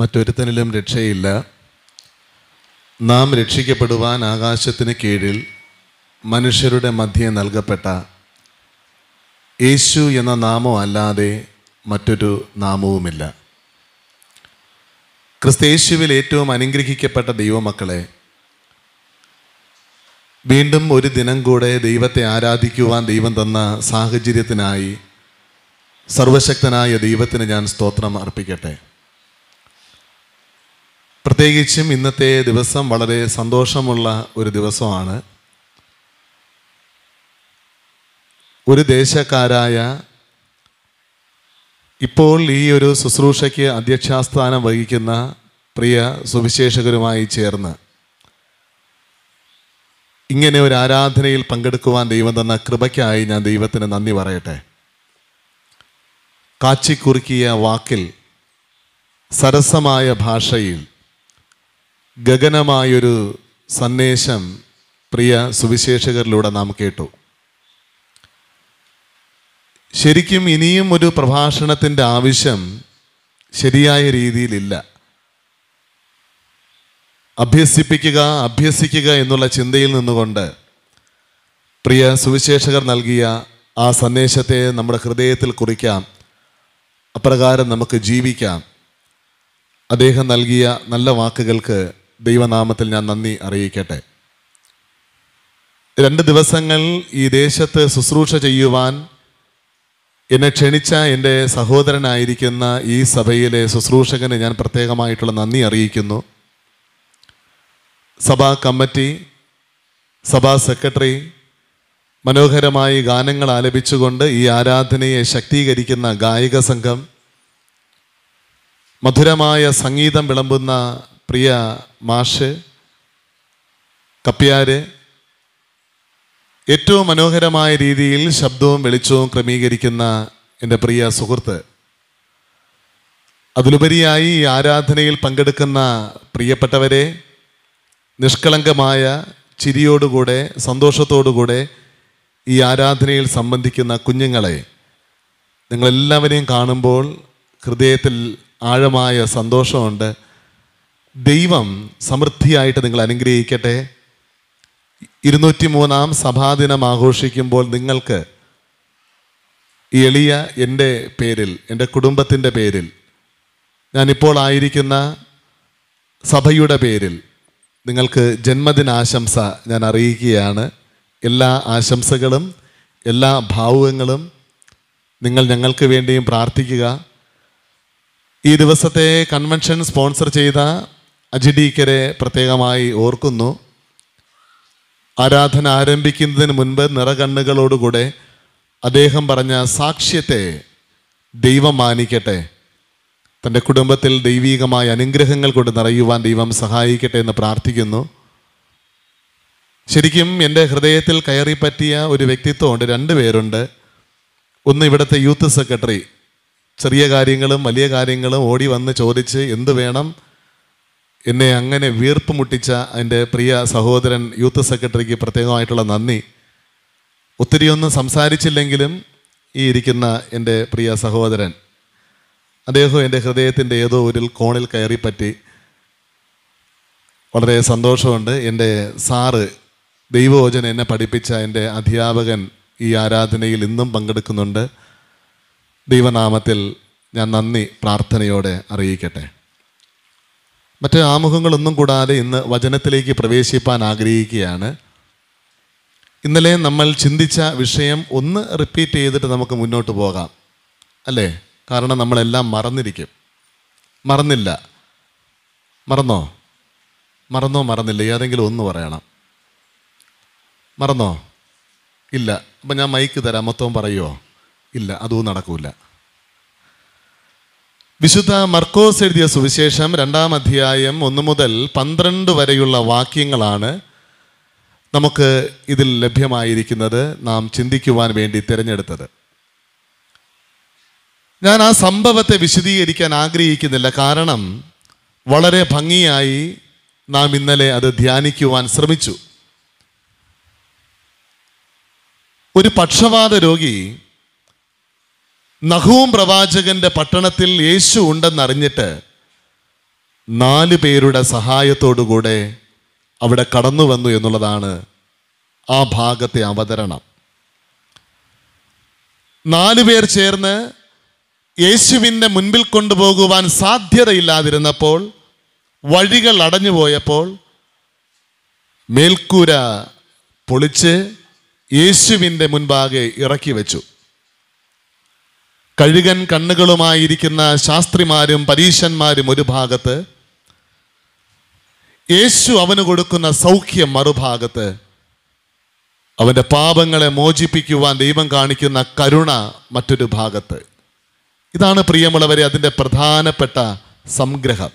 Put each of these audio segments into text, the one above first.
മറ്റൊരുത്തനിലും രക്ഷയില്ല നാം രക്ഷിക്കപ്പെടുവാൻ ആകാശത്തിന് കീഴിൽ മനുഷ്യരുടെ മധ്യേ നൽകപ്പെട്ട യേശു എന്ന നാമം അല്ലാതെ മറ്റൊരു നാമവുമില്ല ക്രിസ്തേശുവിൽ ഏറ്റവും അനുഗ്രഹിക്കപ്പെട്ട ദൈവമക്കളെ വീണ്ടും ഒരു ദിനം കൂടെ ദൈവത്തെ ആരാധിക്കുവാൻ ദൈവം തന്ന സാഹചര്യത്തിനായി സർവശക്തനായ ദൈവത്തിന് ഞാൻ സ്തോത്രം അർപ്പിക്കട്ടെ പ്രത്യേകിച്ചും ഇന്നത്തെ ദിവസം വളരെ സന്തോഷമുള്ള ഒരു ദിവസമാണ് ഒരു ദേശക്കാരായ ഇപ്പോൾ ഈ ഒരു ശുശ്രൂഷയ്ക്ക് അധ്യക്ഷാസ്ഥാനം വഹിക്കുന്ന പ്രിയ സുവിശേഷകരുമായി ചേർന്ന് ഇങ്ങനെ ഒരു ആരാധനയിൽ പങ്കെടുക്കുവാൻ ദൈവം തന്ന കൃപയ്ക്കായി ഞാൻ ദൈവത്തിന് നന്ദി പറയട്ടെ കാച്ചിക്കുറുക്കിയ വാക്കിൽ സരസമായ ഭാഷയിൽ ഗഗനമായൊരു സന്ദേശം പ്രിയ സുവിശേഷകരിലൂടെ നാം കേട്ടു ശരിക്കും ഇനിയും ഒരു പ്രഭാഷണത്തിൻ്റെ ആവശ്യം ശരിയായ രീതിയിലില്ല അഭ്യസിപ്പിക്കുക അഭ്യസിക്കുക എന്നുള്ള ചിന്തയിൽ നിന്നുകൊണ്ട് പ്രിയ സുവിശേഷകർ നൽകിയ ആ സന്ദേശത്തെ നമ്മുടെ ഹൃദയത്തിൽ കുറിക്കാം അപ്രകാരം നമുക്ക് ജീവിക്കാം അദ്ദേഹം നൽകിയ നല്ല വാക്കുകൾക്ക് ദൈവനാമത്തിൽ ഞാൻ നന്ദി അറിയിക്കട്ടെ രണ്ട് ദിവസങ്ങൾ ഈ ദേശത്ത് ശുശ്രൂഷ ചെയ്യുവാൻ എന്നെ ക്ഷണിച്ച എൻ്റെ സഹോദരനായിരിക്കുന്ന ഈ സഭയിലെ ശുശ്രൂഷകന് ഞാൻ പ്രത്യേകമായിട്ടുള്ള നന്ദി അറിയിക്കുന്നു സഭാ കമ്മിറ്റി സഭാ സെക്രട്ടറി മനോഹരമായി ഗാനങ്ങൾ ആലപിച്ചുകൊണ്ട് ഈ ആരാധനയെ ശക്തീകരിക്കുന്ന ഗായിക സംഘം മധുരമായ സംഗീതം വിളമ്പുന്ന പ്രിയ മാഷ് കപ്പ്യാര് ഏറ്റവും മനോഹരമായ രീതിയിൽ ശബ്ദവും വെളിച്ചവും ക്രമീകരിക്കുന്ന എൻ്റെ പ്രിയ സുഹൃത്ത് അതിലുപരിയായി ഈ ആരാധനയിൽ പങ്കെടുക്കുന്ന പ്രിയപ്പെട്ടവരെ നിഷ്കളങ്കമായ ചിരിയോടുകൂടെ സന്തോഷത്തോടുകൂടെ ഈ ആരാധനയിൽ സംബന്ധിക്കുന്ന കുഞ്ഞുങ്ങളെ നിങ്ങളെല്ലാവരെയും കാണുമ്പോൾ ഹൃദയത്തിൽ ആഴമായ സന്തോഷമുണ്ട് ദൈവം സമൃദ്ധിയായിട്ട് നിങ്ങൾ അനുഗ്രഹിക്കട്ടെ ഇരുന്നൂറ്റി മൂന്നാം സഭാദിനം ആഘോഷിക്കുമ്പോൾ നിങ്ങൾക്ക് എളിയ എൻ്റെ പേരിൽ എൻ്റെ കുടുംബത്തിൻ്റെ പേരിൽ ഞാനിപ്പോൾ ആയിരിക്കുന്ന സഭയുടെ പേരിൽ നിങ്ങൾക്ക് ജന്മദിനാശംസ ഞാൻ അറിയിക്കുകയാണ് എല്ലാ ആശംസകളും എല്ലാ ഭാവുകങ്ങളും നിങ്ങൾ ഞങ്ങൾക്ക് വേണ്ടിയും പ്രാർത്ഥിക്കുക ഈ ദിവസത്തെ കൺവെൻഷൻ സ്പോൺസർ ചെയ്ത അജിഡീക്കരെ പ്രത്യേകമായി ഓർക്കുന്നു ആരാധന ആരംഭിക്കുന്നതിന് മുൻപ് നിറകണ്ണുകളോടുകൂടെ അദ്ദേഹം പറഞ്ഞ സാക്ഷ്യത്തെ ദൈവം മാനിക്കട്ടെ തൻ്റെ കുടുംബത്തിൽ ദൈവീകമായ അനുഗ്രഹങ്ങൾ കൊണ്ട് നിറയുവാൻ ദൈവം സഹായിക്കട്ടെ എന്ന് പ്രാർത്ഥിക്കുന്നു ശരിക്കും എൻ്റെ ഹൃദയത്തിൽ കയറി പറ്റിയ ഒരു വ്യക്തിത്വമുണ്ട് രണ്ട് പേരുണ്ട് ഒന്ന് ഇവിടുത്തെ യൂത്ത് സെക്രട്ടറി ചെറിയ കാര്യങ്ങളും വലിയ കാര്യങ്ങളും ഓടി വന്ന് ചോദിച്ച് എന്ത് വേണം എന്നെ അങ്ങനെ വീർപ്പ് മുട്ടിച്ച എൻ്റെ പ്രിയ സഹോദരൻ യൂത്ത് സെക്രട്ടറിക്ക് പ്രത്യേകമായിട്ടുള്ള നന്ദി ഒത്തിരിയൊന്നും സംസാരിച്ചില്ലെങ്കിലും ഈ ഇരിക്കുന്ന എൻ്റെ പ്രിയ സഹോദരൻ അദ്ദേഹം എൻ്റെ ഹൃദയത്തിൻ്റെ ഏതോ ഒരു കോണിൽ കയറിപ്പറ്റി വളരെ സന്തോഷമുണ്ട് എൻ്റെ സാറ് ദൈവവോചന എന്നെ പഠിപ്പിച്ച എൻ്റെ അധ്യാപകൻ ഈ ആരാധനയിൽ ഇന്നും പങ്കെടുക്കുന്നുണ്ട് ദൈവനാമത്തിൽ ഞാൻ നന്ദി പ്രാർത്ഥനയോടെ അറിയിക്കട്ടെ മറ്റ് ആമുഖങ്ങളൊന്നും കൂടാതെ ഇന്ന് വചനത്തിലേക്ക് പ്രവേശിപ്പാൻ ആഗ്രഹിക്കുകയാണ് ഇന്നലെ നമ്മൾ ചിന്തിച്ച വിഷയം ഒന്ന് റിപ്പീറ്റ് ചെയ്തിട്ട് നമുക്ക് മുന്നോട്ട് പോകാം അല്ലേ കാരണം നമ്മളെല്ലാം മറന്നിരിക്കും മറന്നില്ല മറന്നോ മറന്നോ മറന്നില്ല ഏതെങ്കിലും ഒന്ന് പറയണം മറന്നോ ഇല്ല അപ്പം ഞാൻ മൈക്ക് തരാം മൊത്തവും പറയുമോ ഇല്ല അതും നടക്കൂല വിശുദ്ധ മർക്കോസ് എഴുതിയ സുവിശേഷം രണ്ടാം അധ്യായം ഒന്ന് മുതൽ പന്ത്രണ്ട് വരെയുള്ള വാക്യങ്ങളാണ് നമുക്ക് ഇതിൽ ലഭ്യമായിരിക്കുന്നത് നാം ചിന്തിക്കുവാൻ വേണ്ടി തിരഞ്ഞെടുത്തത് ഞാൻ ആ സംഭവത്തെ വിശദീകരിക്കാൻ ആഗ്രഹിക്കുന്നില്ല കാരണം വളരെ ഭംഗിയായി നാം ഇന്നലെ അത് ധ്യാനിക്കുവാൻ ശ്രമിച്ചു ഒരു പക്ഷവാത രോഗി നഹൂം പ്രവാചകന്റെ പട്ടണത്തിൽ യേശു ഉണ്ടെന്നറിഞ്ഞിട്ട് നാല് പേരുടെ സഹായത്തോടുകൂടെ അവിടെ കടന്നു വന്നു എന്നുള്ളതാണ് ആ ഭാഗത്തെ അവതരണം നാല് പേർ ചേർന്ന് യേശുവിൻ്റെ മുൻപിൽ കൊണ്ടുപോകുവാൻ സാധ്യതയില്ലാതിരുന്നപ്പോൾ വഴികൾ അടഞ്ഞുപോയപ്പോൾ മേൽക്കൂര പൊളിച്ച് യേശുവിൻ്റെ മുൻപാകെ ഇറക്കി വെച്ചു കഴുകൻ കണ്ണുകളുമായിരിക്കുന്ന ശാസ്ത്രിമാരും പരീശന്മാരും ഒരു ഭാഗത്ത് യേശു അവന് കൊടുക്കുന്ന സൗഖ്യം മറുഭാഗത്ത് അവൻ്റെ പാപങ്ങളെ മോചിപ്പിക്കുവാൻ ദൈവം കാണിക്കുന്ന കരുണ മറ്റൊരു ഭാഗത്ത് ഇതാണ് പ്രിയമുള്ളവരെ അതിൻ്റെ പ്രധാനപ്പെട്ട സംഗ്രഹം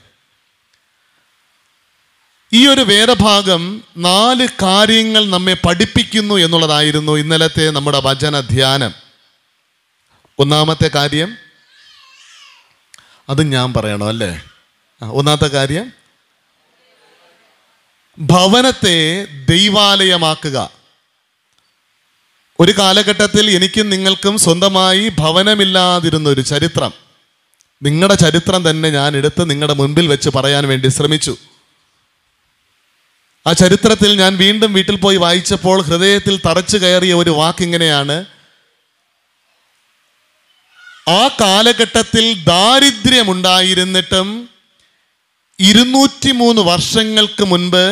ഈ ഒരു വേദഭാഗം നാല് കാര്യങ്ങൾ നമ്മെ പഠിപ്പിക്കുന്നു എന്നുള്ളതായിരുന്നു ഇന്നലത്തെ നമ്മുടെ വചന ധ്യാനം ഒന്നാമത്തെ കാര്യം അത് ഞാൻ പറയണോ അല്ലേ ഒന്നാമത്തെ കാര്യം ഭവനത്തെ ദൈവാലയമാക്കുക ഒരു കാലഘട്ടത്തിൽ എനിക്കും നിങ്ങൾക്കും സ്വന്തമായി ഭവനമില്ലാതിരുന്ന ഒരു ചരിത്രം നിങ്ങളുടെ ചരിത്രം തന്നെ ഞാൻ എടുത്ത് നിങ്ങളുടെ മുൻപിൽ വെച്ച് പറയാൻ വേണ്ടി ശ്രമിച്ചു ആ ചരിത്രത്തിൽ ഞാൻ വീണ്ടും വീട്ടിൽ പോയി വായിച്ചപ്പോൾ ഹൃദയത്തിൽ തറച്ചു കയറിയ ഒരു വാക്കിങ്ങനെയാണ് ആ കാലഘട്ടത്തിൽ ദാരിദ്ര്യമുണ്ടായിരുന്നിട്ടും ഇരുന്നൂറ്റി മൂന്ന് വർഷങ്ങൾക്ക് മുൻപ്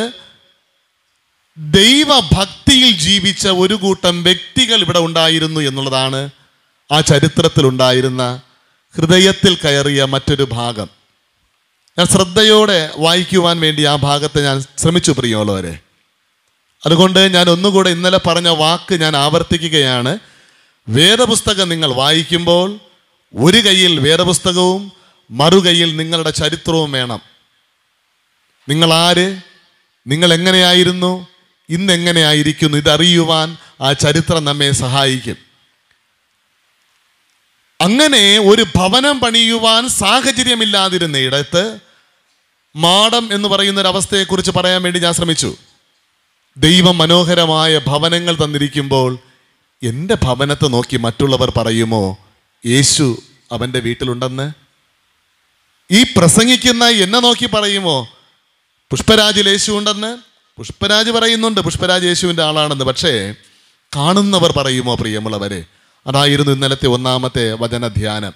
ദൈവഭക്തിയിൽ ജീവിച്ച ഒരു കൂട്ടം വ്യക്തികൾ ഇവിടെ ഉണ്ടായിരുന്നു എന്നുള്ളതാണ് ആ ചരിത്രത്തിൽ ഉണ്ടായിരുന്ന ഹൃദയത്തിൽ കയറിയ മറ്റൊരു ഭാഗം ഞാൻ ശ്രദ്ധയോടെ വായിക്കുവാൻ വേണ്ടി ആ ഭാഗത്തെ ഞാൻ ശ്രമിച്ചു പ്രിയമുള്ളവരെ അതുകൊണ്ട് ഞാൻ ഒന്നുകൂടെ ഇന്നലെ പറഞ്ഞ വാക്ക് ഞാൻ ആവർത്തിക്കുകയാണ് വേദപുസ്തകം നിങ്ങൾ വായിക്കുമ്പോൾ ഒരു കയ്യിൽ വേദപുസ്തകവും മറുകൈയിൽ നിങ്ങളുടെ ചരിത്രവും വേണം നിങ്ങൾ ആര് നിങ്ങൾ എങ്ങനെയായിരുന്നു എങ്ങനെയായിരിക്കുന്നു ഇതറിയുവാൻ ആ ചരിത്രം നമ്മെ സഹായിക്കും അങ്ങനെ ഒരു ഭവനം പണിയുവാൻ സാഹചര്യമില്ലാതിരുന്ന ഇടത്ത് മാടം എന്ന് പറയുന്ന ഒരു അവസ്ഥയെക്കുറിച്ച് പറയാൻ വേണ്ടി ഞാൻ ശ്രമിച്ചു ദൈവം മനോഹരമായ ഭവനങ്ങൾ തന്നിരിക്കുമ്പോൾ എൻ്റെ ഭവനത്തെ നോക്കി മറ്റുള്ളവർ പറയുമോ യേശു അവൻ്റെ വീട്ടിലുണ്ടെന്ന് ഈ പ്രസംഗിക്കുന്ന എന്നെ നോക്കി പറയുമോ പുഷ്പരാജിൽ യേശു ഉണ്ടെന്ന് പുഷ്പരാജ് പറയുന്നുണ്ട് പുഷ്പരാജ് യേശുവിൻ്റെ ആളാണെന്ന് പക്ഷേ കാണുന്നവർ പറയുമോ പ്രിയമുള്ളവരെ അതായിരുന്നു ഇന്നലത്തെ ഒന്നാമത്തെ വചനധ്യാനം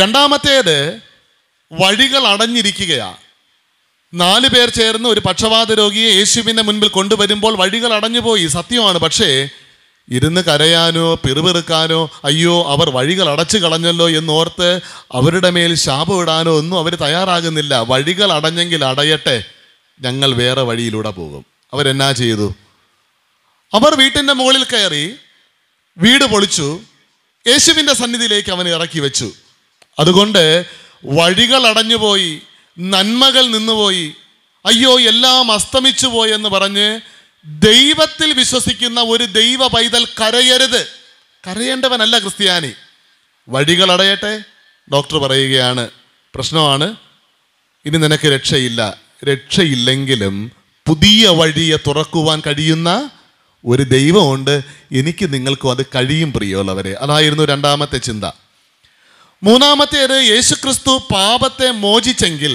രണ്ടാമത്തേത് വഴികൾ അടഞ്ഞിരിക്കുകയാണ് നാല് പേർ ചേർന്ന് ഒരു പക്ഷപാത രോഗിയെ യേശുവിൻ്റെ മുൻപിൽ കൊണ്ടുവരുമ്പോൾ വഴികൾ അടഞ്ഞുപോയി സത്യമാണ് പക്ഷേ ഇരുന്ന് കരയാനോ പിറുപിറുക്കാനോ അയ്യോ അവർ വഴികൾ അടച്ചു കളഞ്ഞല്ലോ എന്നോർത്ത് അവരുടെ മേൽ ശാപമിടാനോ ഒന്നും അവർ തയ്യാറാകുന്നില്ല വഴികൾ അടഞ്ഞെങ്കിൽ അടയട്ടെ ഞങ്ങൾ വേറെ വഴിയിലൂടെ പോകും അവരെന്നാ ചെയ്തു അവർ വീട്ടിൻ്റെ മുകളിൽ കയറി വീട് പൊളിച്ചു യേശുവിൻ്റെ സന്നിധിയിലേക്ക് അവൻ ഇറക്കി വെച്ചു അതുകൊണ്ട് വഴികൾ അടഞ്ഞുപോയി നന്മകൾ നിന്നുപോയി അയ്യോ എല്ലാം അസ്തമിച്ചു പോയെന്ന് പറഞ്ഞ് ദൈവത്തിൽ വിശ്വസിക്കുന്ന ഒരു ദൈവ പൈതൽ കരയരുത് കരയേണ്ടവനല്ല ക്രിസ്ത്യാനി വഴികൾ അടയട്ടെ ഡോക്ടർ പറയുകയാണ് പ്രശ്നമാണ് ഇനി നിനക്ക് രക്ഷയില്ല രക്ഷയില്ലെങ്കിലും പുതിയ വഴിയെ തുറക്കുവാൻ കഴിയുന്ന ഒരു ദൈവമുണ്ട് എനിക്ക് നിങ്ങൾക്കും അത് കഴിയും പ്രിയമുള്ളവരെ അതായിരുന്നു രണ്ടാമത്തെ ചിന്ത മൂന്നാമത്തേത് യേശുക്രിസ്തു പാപത്തെ മോചിച്ചെങ്കിൽ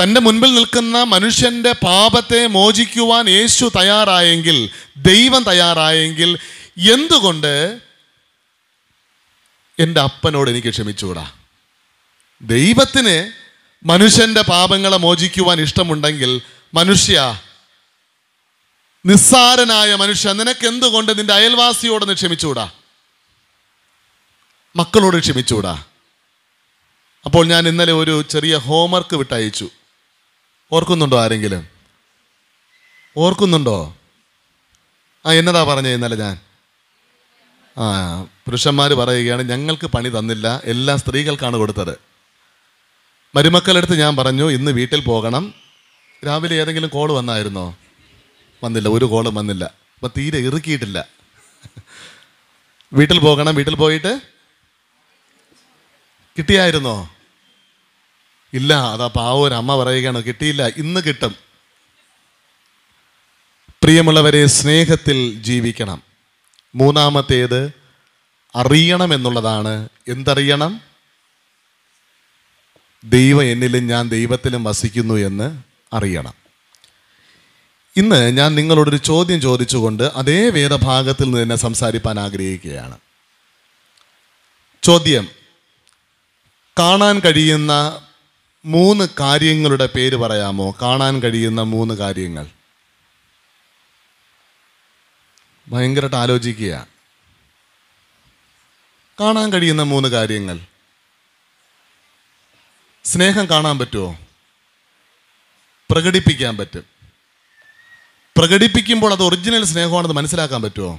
തൻ്റെ മുൻപിൽ നിൽക്കുന്ന മനുഷ്യൻ്റെ പാപത്തെ മോചിക്കുവാൻ യേശു തയ്യാറായെങ്കിൽ ദൈവം തയ്യാറായെങ്കിൽ എന്തുകൊണ്ട് എൻ്റെ അപ്പനോട് എനിക്ക് ക്ഷമിച്ചുകൂടാ ദൈവത്തിന് മനുഷ്യൻ്റെ പാപങ്ങളെ മോചിക്കുവാൻ ഇഷ്ടമുണ്ടെങ്കിൽ മനുഷ്യ നിസ്സാരനായ മനുഷ്യ നിനക്ക് എന്തുകൊണ്ട് നിന്റെ അയൽവാസിയോടൊന്ന് ക്ഷമിച്ചുകൂടാ മക്കളോട് ക്ഷമിച്ചുകൂടാ അപ്പോൾ ഞാൻ ഇന്നലെ ഒരു ചെറിയ ഹോംവർക്ക് വിട്ടയച്ചു ഓർക്കുന്നുണ്ടോ ആരെങ്കിലും ഓർക്കുന്നുണ്ടോ ആ എന്നതാ പറഞ്ഞു ഇന്നലെ ഞാൻ ആ പുരുഷന്മാർ പറയുകയാണ് ഞങ്ങൾക്ക് പണി തന്നില്ല എല്ലാ സ്ത്രീകൾക്കാണ് കൊടുത്തത് മരുമക്കളെടുത്ത് ഞാൻ പറഞ്ഞു ഇന്ന് വീട്ടിൽ പോകണം രാവിലെ ഏതെങ്കിലും കോൾ വന്നായിരുന്നോ വന്നില്ല ഒരു കോളും വന്നില്ല അപ്പം തീരെ ഇറുക്കിയിട്ടില്ല വീട്ടിൽ പോകണം വീട്ടിൽ പോയിട്ട് കിട്ടിയായിരുന്നോ ഇല്ല അതാ പാവ ഒരു അമ്മ പറയുകയാണ് കിട്ടിയില്ല ഇന്ന് കിട്ടും പ്രിയമുള്ളവരെ സ്നേഹത്തിൽ ജീവിക്കണം മൂന്നാമത്തേത് അറിയണം എന്നുള്ളതാണ് എന്തറിയണം ദൈവം എന്നിലും ഞാൻ ദൈവത്തിലും വസിക്കുന്നു എന്ന് അറിയണം ഇന്ന് ഞാൻ നിങ്ങളോടൊരു ചോദ്യം ചോദിച്ചുകൊണ്ട് അതേ വേദഭാഗത്തിൽ നിന്ന് തന്നെ സംസാരിപ്പാൻ ആഗ്രഹിക്കുകയാണ് ചോദ്യം കാണാൻ കഴിയുന്ന മൂന്ന് കാര്യങ്ങളുടെ പേര് പറയാമോ കാണാൻ കഴിയുന്ന മൂന്ന് കാര്യങ്ങൾ ഭയങ്കരമായിട്ട് ആലോചിക്കുക കാണാൻ കഴിയുന്ന മൂന്ന് കാര്യങ്ങൾ സ്നേഹം കാണാൻ പറ്റുമോ പ്രകടിപ്പിക്കാൻ പറ്റും പ്രകടിപ്പിക്കുമ്പോൾ അത് ഒറിജിനൽ സ്നേഹമാണെന്ന് മനസ്സിലാക്കാൻ പറ്റുമോ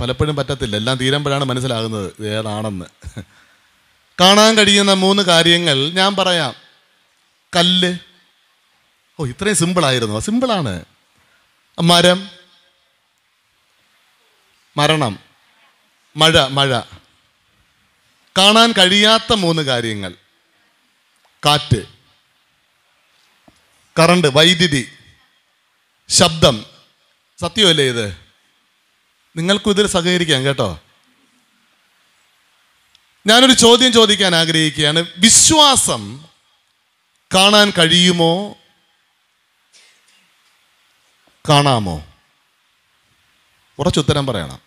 പലപ്പോഴും പറ്റത്തില്ല എല്ലാം തീരുമ്പോഴാണ് മനസ്സിലാകുന്നത് ഏതാണെന്ന് കാണാൻ കഴിയുന്ന മൂന്ന് കാര്യങ്ങൾ ഞാൻ പറയാം കല്ല് ഓ ഇത്രയും സിമ്പിളായിരുന്നു സിമ്പിളാണ് മരം മരണം മഴ മഴ കാണാൻ കഴിയാത്ത മൂന്ന് കാര്യങ്ങൾ കാറ്റ് കറണ്ട് വൈദ്യുതി ശബ്ദം സത്യമല്ലേ ഇത് നിങ്ങൾക്കും ഇതിൽ സഹകരിക്കാം കേട്ടോ ഞാനൊരു ചോദ്യം ചോദിക്കാൻ ആഗ്രഹിക്കുകയാണ് വിശ്വാസം കാണാൻ കഴിയുമോ കാണാമോ ഉറച്ചുത്തരം പറയണം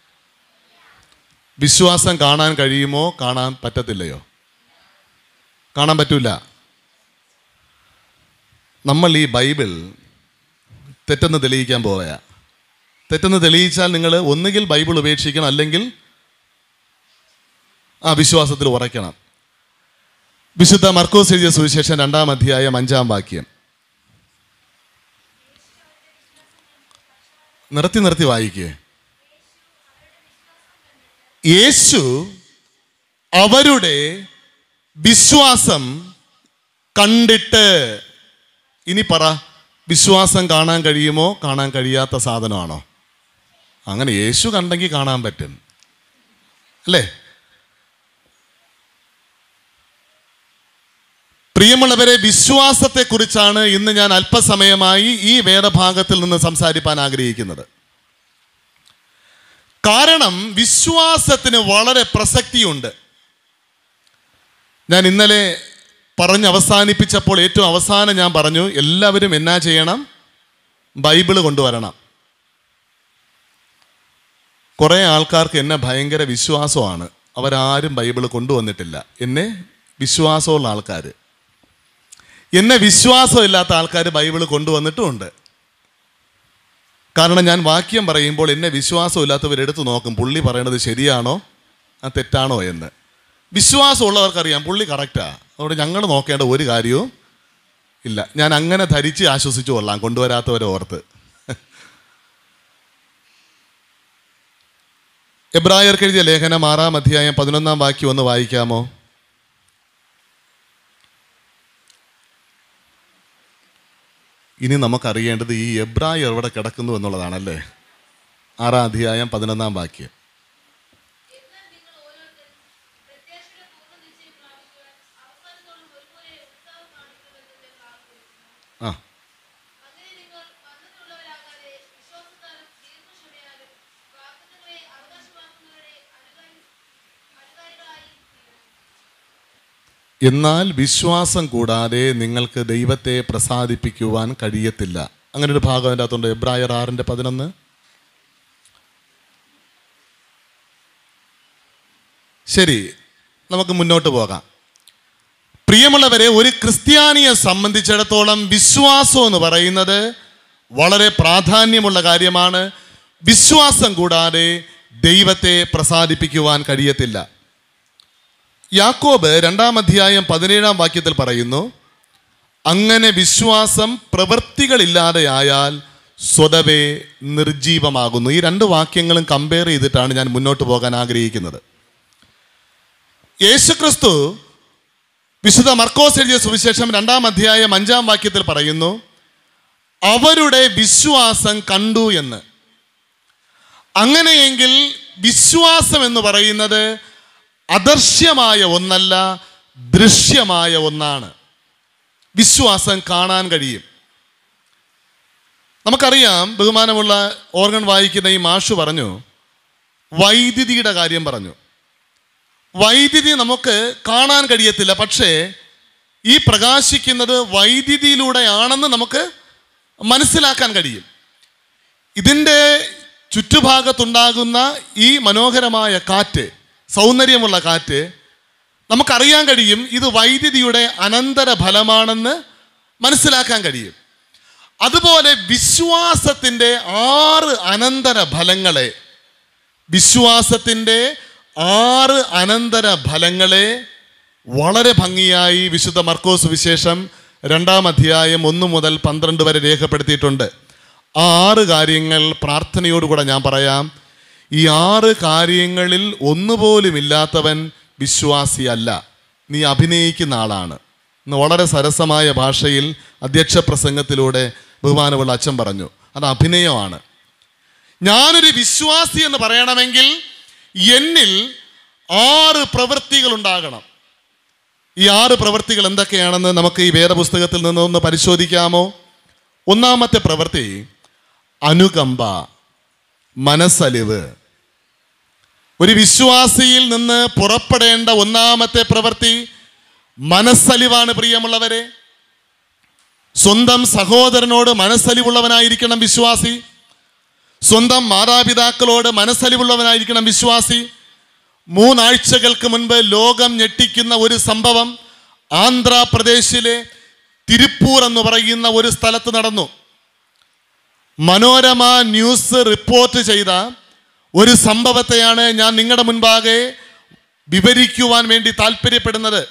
വിശ്വാസം കാണാൻ കഴിയുമോ കാണാൻ പറ്റത്തില്ലയോ കാണാൻ പറ്റൂല നമ്മൾ ഈ ബൈബിൾ തെറ്റെന്ന് തെളിയിക്കാൻ പോവുക തെറ്റെന്ന് തെളിയിച്ചാൽ നിങ്ങൾ ഒന്നുകിൽ ബൈബിൾ ഉപേക്ഷിക്കണം അല്ലെങ്കിൽ ആ വിശ്വാസത്തിൽ ഉറയ്ക്കണം വിശുദ്ധ മർക്കോസ് എഴുതിയ സുവിശേഷം രണ്ടാം അധ്യായം അഞ്ചാം വാക്യം നിർത്തി നിർത്തി വായിക്കേ യേശു അവരുടെ വിശ്വാസം കണ്ടിട്ട് ഇനി പറ വിശ്വാസം കാണാൻ കഴിയുമോ കാണാൻ കഴിയാത്ത സാധനമാണോ അങ്ങനെ യേശു കണ്ടെങ്കിൽ കാണാൻ പറ്റും അല്ലേ പ്രിയമുള്ളവരെ വിശ്വാസത്തെക്കുറിച്ചാണ് ഇന്ന് ഞാൻ അല്പസമയമായി ഈ വേദഭാഗത്തിൽ നിന്ന് സംസാരിപ്പാൻ ആഗ്രഹിക്കുന്നത് കാരണം വിശ്വാസത്തിന് വളരെ പ്രസക്തിയുണ്ട് ഞാൻ ഇന്നലെ പറഞ്ഞ് അവസാനിപ്പിച്ചപ്പോൾ ഏറ്റവും അവസാനം ഞാൻ പറഞ്ഞു എല്ലാവരും എന്നാ ചെയ്യണം ബൈബിള് കൊണ്ടുവരണം കുറേ ആൾക്കാർക്ക് എന്നെ ഭയങ്കര വിശ്വാസമാണ് അവരാരും ബൈബിള് കൊണ്ടുവന്നിട്ടില്ല എന്നെ വിശ്വാസമുള്ള ആൾക്കാർ എന്നെ വിശ്വാസമില്ലാത്ത ആൾക്കാർ ബൈബിൾ കൊണ്ടുവന്നിട്ടുമുണ്ട് കാരണം ഞാൻ വാക്യം പറയുമ്പോൾ എന്നെ വിശ്വാസമില്ലാത്തവരെടുത്ത് നോക്കും പുള്ളി പറയണത് ശരിയാണോ തെറ്റാണോ എന്ന് വിശ്വാസമുള്ളവർക്കറിയാം പുള്ളി കറക്റ്റാണ് അതുകൊണ്ട് ഞങ്ങൾ നോക്കേണ്ട ഒരു കാര്യവും ഇല്ല ഞാൻ അങ്ങനെ ധരിച്ച് ആശ്വസിച്ചു കൊള്ളാം കൊണ്ടുവരാത്തവരെ ഓർത്ത് എബ്രായർക്കെഴുതിയ ലേഖനം ആറാം അധ്യായം പതിനൊന്നാം വാക്യം ഒന്ന് വായിക്കാമോ ഇനി നമുക്കറിയേണ്ടത് ഈ എബ്രായർ എവിടെ കിടക്കുന്നു എന്നുള്ളതാണല്ലേ ആറാം അധ്യായം പതിനൊന്നാം വാക്യം എന്നാൽ വിശ്വാസം കൂടാതെ നിങ്ങൾക്ക് ദൈവത്തെ പ്രസാദിപ്പിക്കുവാൻ കഴിയത്തില്ല അങ്ങനെ ഒരു ഭാഗം അതിൻ്റെ അകത്തുണ്ട് എബ്രായർ ആറിൻ്റെ പതിനൊന്ന് ശരി നമുക്ക് മുന്നോട്ട് പോകാം പ്രിയമുള്ളവരെ ഒരു ക്രിസ്ത്യാനിയെ സംബന്ധിച്ചിടത്തോളം വിശ്വാസം എന്ന് പറയുന്നത് വളരെ പ്രാധാന്യമുള്ള കാര്യമാണ് വിശ്വാസം കൂടാതെ ദൈവത്തെ പ്രസാദിപ്പിക്കുവാൻ കഴിയത്തില്ല യാക്കോബ് രണ്ടാം അധ്യായം പതിനേഴാം വാക്യത്തിൽ പറയുന്നു അങ്ങനെ വിശ്വാസം പ്രവൃത്തികളില്ലാതെയായാൽ സ്വതവേ നിർജീവമാകുന്നു ഈ രണ്ട് വാക്യങ്ങളും കമ്പയർ ചെയ്തിട്ടാണ് ഞാൻ മുന്നോട്ട് പോകാൻ ആഗ്രഹിക്കുന്നത് യേശുക്രിസ്തു വിശുദ്ധ മർക്കോസ് എഴുതിയ സുവിശേഷം രണ്ടാം അധ്യായം അഞ്ചാം വാക്യത്തിൽ പറയുന്നു അവരുടെ വിശ്വാസം കണ്ടു എന്ന് അങ്ങനെയെങ്കിൽ വിശ്വാസം എന്ന് പറയുന്നത് അദർശ്യമായ ഒന്നല്ല ദൃശ്യമായ ഒന്നാണ് വിശ്വാസം കാണാൻ കഴിയും നമുക്കറിയാം ബഹുമാനമുള്ള ഓർഗൻ വായിക്കുന്ന ഈ മാഷ് പറഞ്ഞു വൈദ്യുതിയുടെ കാര്യം പറഞ്ഞു വൈദ്യുതി നമുക്ക് കാണാൻ കഴിയത്തില്ല പക്ഷേ ഈ പ്രകാശിക്കുന്നത് വൈദ്യുതിയിലൂടെയാണെന്ന് നമുക്ക് മനസ്സിലാക്കാൻ കഴിയും ഇതിൻ്റെ ചുറ്റുഭാഗത്തുണ്ടാകുന്ന ഈ മനോഹരമായ കാറ്റ് സൗന്ദര്യമുള്ള കാറ്റ് നമുക്കറിയാൻ കഴിയും ഇത് വൈദ്യുതിയുടെ അനന്തര ഫലമാണെന്ന് മനസ്സിലാക്കാൻ കഴിയും അതുപോലെ വിശ്വാസത്തിൻ്റെ ആറ് അനന്തര ഫലങ്ങളെ വിശ്വാസത്തിൻ്റെ ആറ് അനന്തര ഫലങ്ങളെ വളരെ ഭംഗിയായി വിശുദ്ധ മർക്കോസ് വിശേഷം രണ്ടാം അധ്യായം ഒന്ന് മുതൽ പന്ത്രണ്ട് വരെ രേഖപ്പെടുത്തിയിട്ടുണ്ട് ആ ആറ് കാര്യങ്ങൾ പ്രാർത്ഥനയോടുകൂടെ ഞാൻ പറയാം ഈ ആറ് കാര്യങ്ങളിൽ ഒന്നുപോലും ഇല്ലാത്തവൻ വിശ്വാസിയല്ല നീ അഭിനയിക്കുന്ന ആളാണ് ഇന്ന് വളരെ സരസമായ ഭാഷയിൽ അധ്യക്ഷ പ്രസംഗത്തിലൂടെ ബഹുമാനമുള്ള അച്ഛൻ പറഞ്ഞു അത് അഭിനയമാണ് ഞാനൊരു വിശ്വാസി എന്ന് പറയണമെങ്കിൽ എന്നിൽ ആറ് പ്രവൃത്തികൾ ഉണ്ടാകണം ഈ ആറ് പ്രവൃത്തികൾ എന്തൊക്കെയാണെന്ന് നമുക്ക് ഈ വേദപുസ്തകത്തിൽ നിന്നൊന്ന് പരിശോധിക്കാമോ ഒന്നാമത്തെ പ്രവൃത്തി അനുകമ്പ മനസ്സലിവ് ഒരു വിശ്വാസിയിൽ നിന്ന് പുറപ്പെടേണ്ട ഒന്നാമത്തെ പ്രവൃത്തി മനസ്സലിവാണ് പ്രിയമുള്ളവരെ സ്വന്തം സഹോദരനോട് മനസ്സലിവുള്ളവനായിരിക്കണം വിശ്വാസി സ്വന്തം മാതാപിതാക്കളോട് മനസ്സലിവുള്ളവനായിരിക്കണം വിശ്വാസി മൂന്നാഴ്ചകൾക്ക് മുൻപ് ലോകം ഞെട്ടിക്കുന്ന ഒരു സംഭവം ആന്ധ്രാപ്രദേശിലെ തിരുപ്പൂർ എന്ന് പറയുന്ന ഒരു സ്ഥലത്ത് നടന്നു മനോരമ ന്യൂസ് റിപ്പോർട്ട് ചെയ്ത ഒരു സംഭവത്തെയാണ് ഞാൻ നിങ്ങളുടെ മുൻപാകെ വിവരിക്കുവാൻ വേണ്ടി താല്പര്യപ്പെടുന്നത്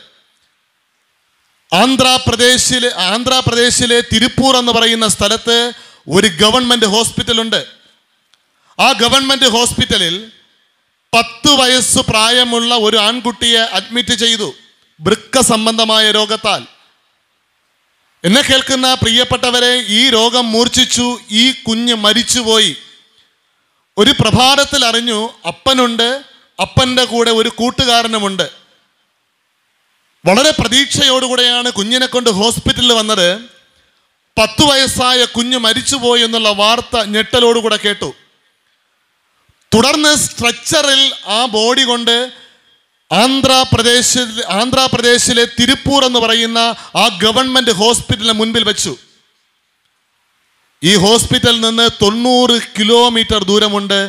ആന്ധ്രാപ്രദേശിലെ ആന്ധ്രാപ്രദേശിലെ തിരുപ്പൂർ എന്ന് പറയുന്ന സ്ഥലത്ത് ഒരു ഗവൺമെൻറ് ഹോസ്പിറ്റലുണ്ട് ആ ഗവൺമെൻറ് ഹോസ്പിറ്റലിൽ പത്ത് വയസ്സ് പ്രായമുള്ള ഒരു ആൺകുട്ടിയെ അഡ്മിറ്റ് ചെയ്തു വൃക്ക സംബന്ധമായ രോഗത്താൽ എന്നെ കേൾക്കുന്ന പ്രിയപ്പെട്ടവരെ ഈ രോഗം മൂർച്ഛിച്ചു ഈ കുഞ്ഞ് മരിച്ചുപോയി ഒരു പ്രഭാതത്തിൽ അറിഞ്ഞു അപ്പനുണ്ട് അപ്പൻ്റെ കൂടെ ഒരു കൂട്ടുകാരനുമുണ്ട് വളരെ പ്രതീക്ഷയോടുകൂടെയാണ് കുഞ്ഞിനെ കൊണ്ട് ഹോസ്പിറ്റലിൽ വന്നത് പത്ത് വയസ്സായ കുഞ്ഞ് മരിച്ചുപോയി എന്നുള്ള വാർത്ത ഞെട്ടലോടുകൂടെ കേട്ടു തുടർന്ന് സ്ട്രക്ചറിൽ ആ ബോഡി കൊണ്ട് ആന്ധ്രാപ്രദേശിൽ ആന്ധ്രാപ്രദേശിലെ തിരുപ്പൂർ എന്ന് പറയുന്ന ആ ഗവൺമെൻറ് ഹോസ്പിറ്റലിന് മുൻപിൽ വെച്ചു ഈ ഹോസ്പിറ്റലിൽ നിന്ന് തൊണ്ണൂറ് കിലോമീറ്റർ ദൂരമുണ്ട്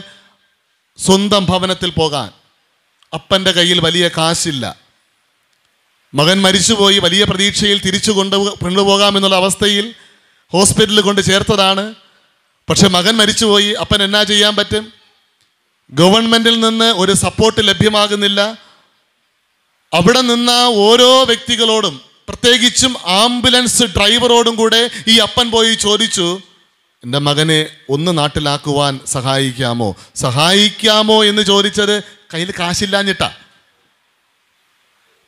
സ്വന്തം ഭവനത്തിൽ പോകാൻ അപ്പൻ്റെ കയ്യിൽ വലിയ കാശില്ല മകൻ മരിച്ചുപോയി വലിയ പ്രതീക്ഷയിൽ തിരിച്ചു കൊണ്ട് കൊണ്ടുപോകാമെന്നുള്ള അവസ്ഥയിൽ ഹോസ്പിറ്റലിൽ കൊണ്ട് ചേർത്തതാണ് പക്ഷെ മകൻ മരിച്ചുപോയി അപ്പൻ എന്നാ ചെയ്യാൻ പറ്റും ഗവൺമെൻറ്റിൽ നിന്ന് ഒരു സപ്പോർട്ട് ലഭ്യമാകുന്നില്ല അവിടെ നിന്ന ഓരോ വ്യക്തികളോടും പ്രത്യേകിച്ചും ആംബുലൻസ് ഡ്രൈവറോടും കൂടെ ഈ അപ്പൻ പോയി ചോദിച്ചു എൻ്റെ മകനെ ഒന്ന് നാട്ടിലാക്കുവാൻ സഹായിക്കാമോ സഹായിക്കാമോ എന്ന് ചോദിച്ചത് കയ്യിൽ കാശില്ലാഞ്ഞിട്ടാ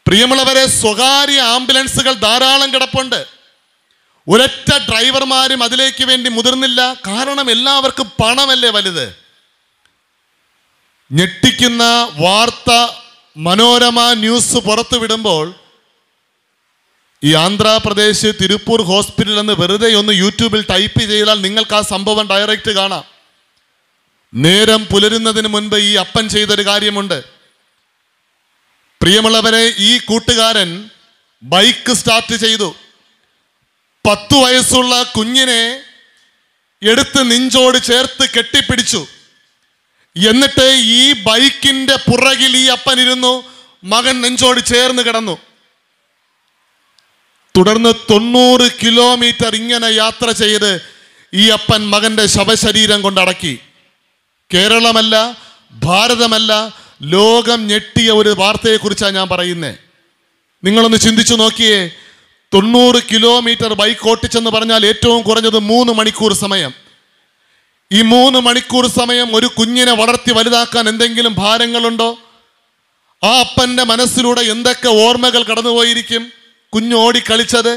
പ്രിയമുള്ളവരെ സ്വകാര്യ ആംബുലൻസുകൾ ധാരാളം കിടപ്പുണ്ട് ഒരൊറ്റ ഡ്രൈവർമാരും അതിലേക്ക് വേണ്ടി മുതിർന്നില്ല കാരണം എല്ലാവർക്കും പണമല്ലേ വലുത് ഞെട്ടിക്കുന്ന വാർത്ത മനോരമ ന്യൂസ് പുറത്തുവിടുമ്പോൾ ഈ ആന്ധ്രാപ്രദേശ് തിരുപ്പൂർ ഹോസ്പിറ്റൽ എന്ന് വെറുതെ ഒന്ന് യൂട്യൂബിൽ ടൈപ്പ് ചെയ്താൽ നിങ്ങൾക്ക് ആ സംഭവം ഡയറക്റ്റ് കാണാം നേരം പുലരുന്നതിന് മുൻപ് ഈ അപ്പൻ ചെയ്തൊരു കാര്യമുണ്ട് പ്രിയമുള്ളവരെ ഈ കൂട്ടുകാരൻ ബൈക്ക് സ്റ്റാർട്ട് ചെയ്തു പത്തു വയസ്സുള്ള കുഞ്ഞിനെ എടുത്ത് നെഞ്ചോട് ചേർത്ത് കെട്ടിപ്പിടിച്ചു എന്നിട്ട് ഈ ബൈക്കിന്റെ പുറകിൽ ഈ അപ്പൻ ഇരുന്നു മകൻ നെഞ്ചോട് ചേർന്ന് കിടന്നു തുടർന്ന് തൊണ്ണൂറ് കിലോമീറ്റർ ഇങ്ങനെ യാത്ര ചെയ്ത് ഈ അപ്പൻ മകൻ്റെ ശവശരീരം കൊണ്ടടക്കി കേരളമല്ല ഭാരതമല്ല ലോകം ഞെട്ടിയ ഒരു വാർത്തയെക്കുറിച്ചാണ് ഞാൻ പറയുന്നത് നിങ്ങളൊന്ന് ചിന്തിച്ചു നോക്കിയേ തൊണ്ണൂറ് കിലോമീറ്റർ ബൈക്ക് ഓട്ടിച്ചെന്ന് പറഞ്ഞാൽ ഏറ്റവും കുറഞ്ഞത് മൂന്ന് മണിക്കൂർ സമയം ഈ മൂന്ന് മണിക്കൂർ സമയം ഒരു കുഞ്ഞിനെ വളർത്തി വലുതാക്കാൻ എന്തെങ്കിലും ഭാരങ്ങളുണ്ടോ ആ അപ്പൻ്റെ മനസ്സിലൂടെ എന്തൊക്കെ ഓർമ്മകൾ കടന്നുപോയിരിക്കും കുഞ്ഞോടി കളിച്ചത്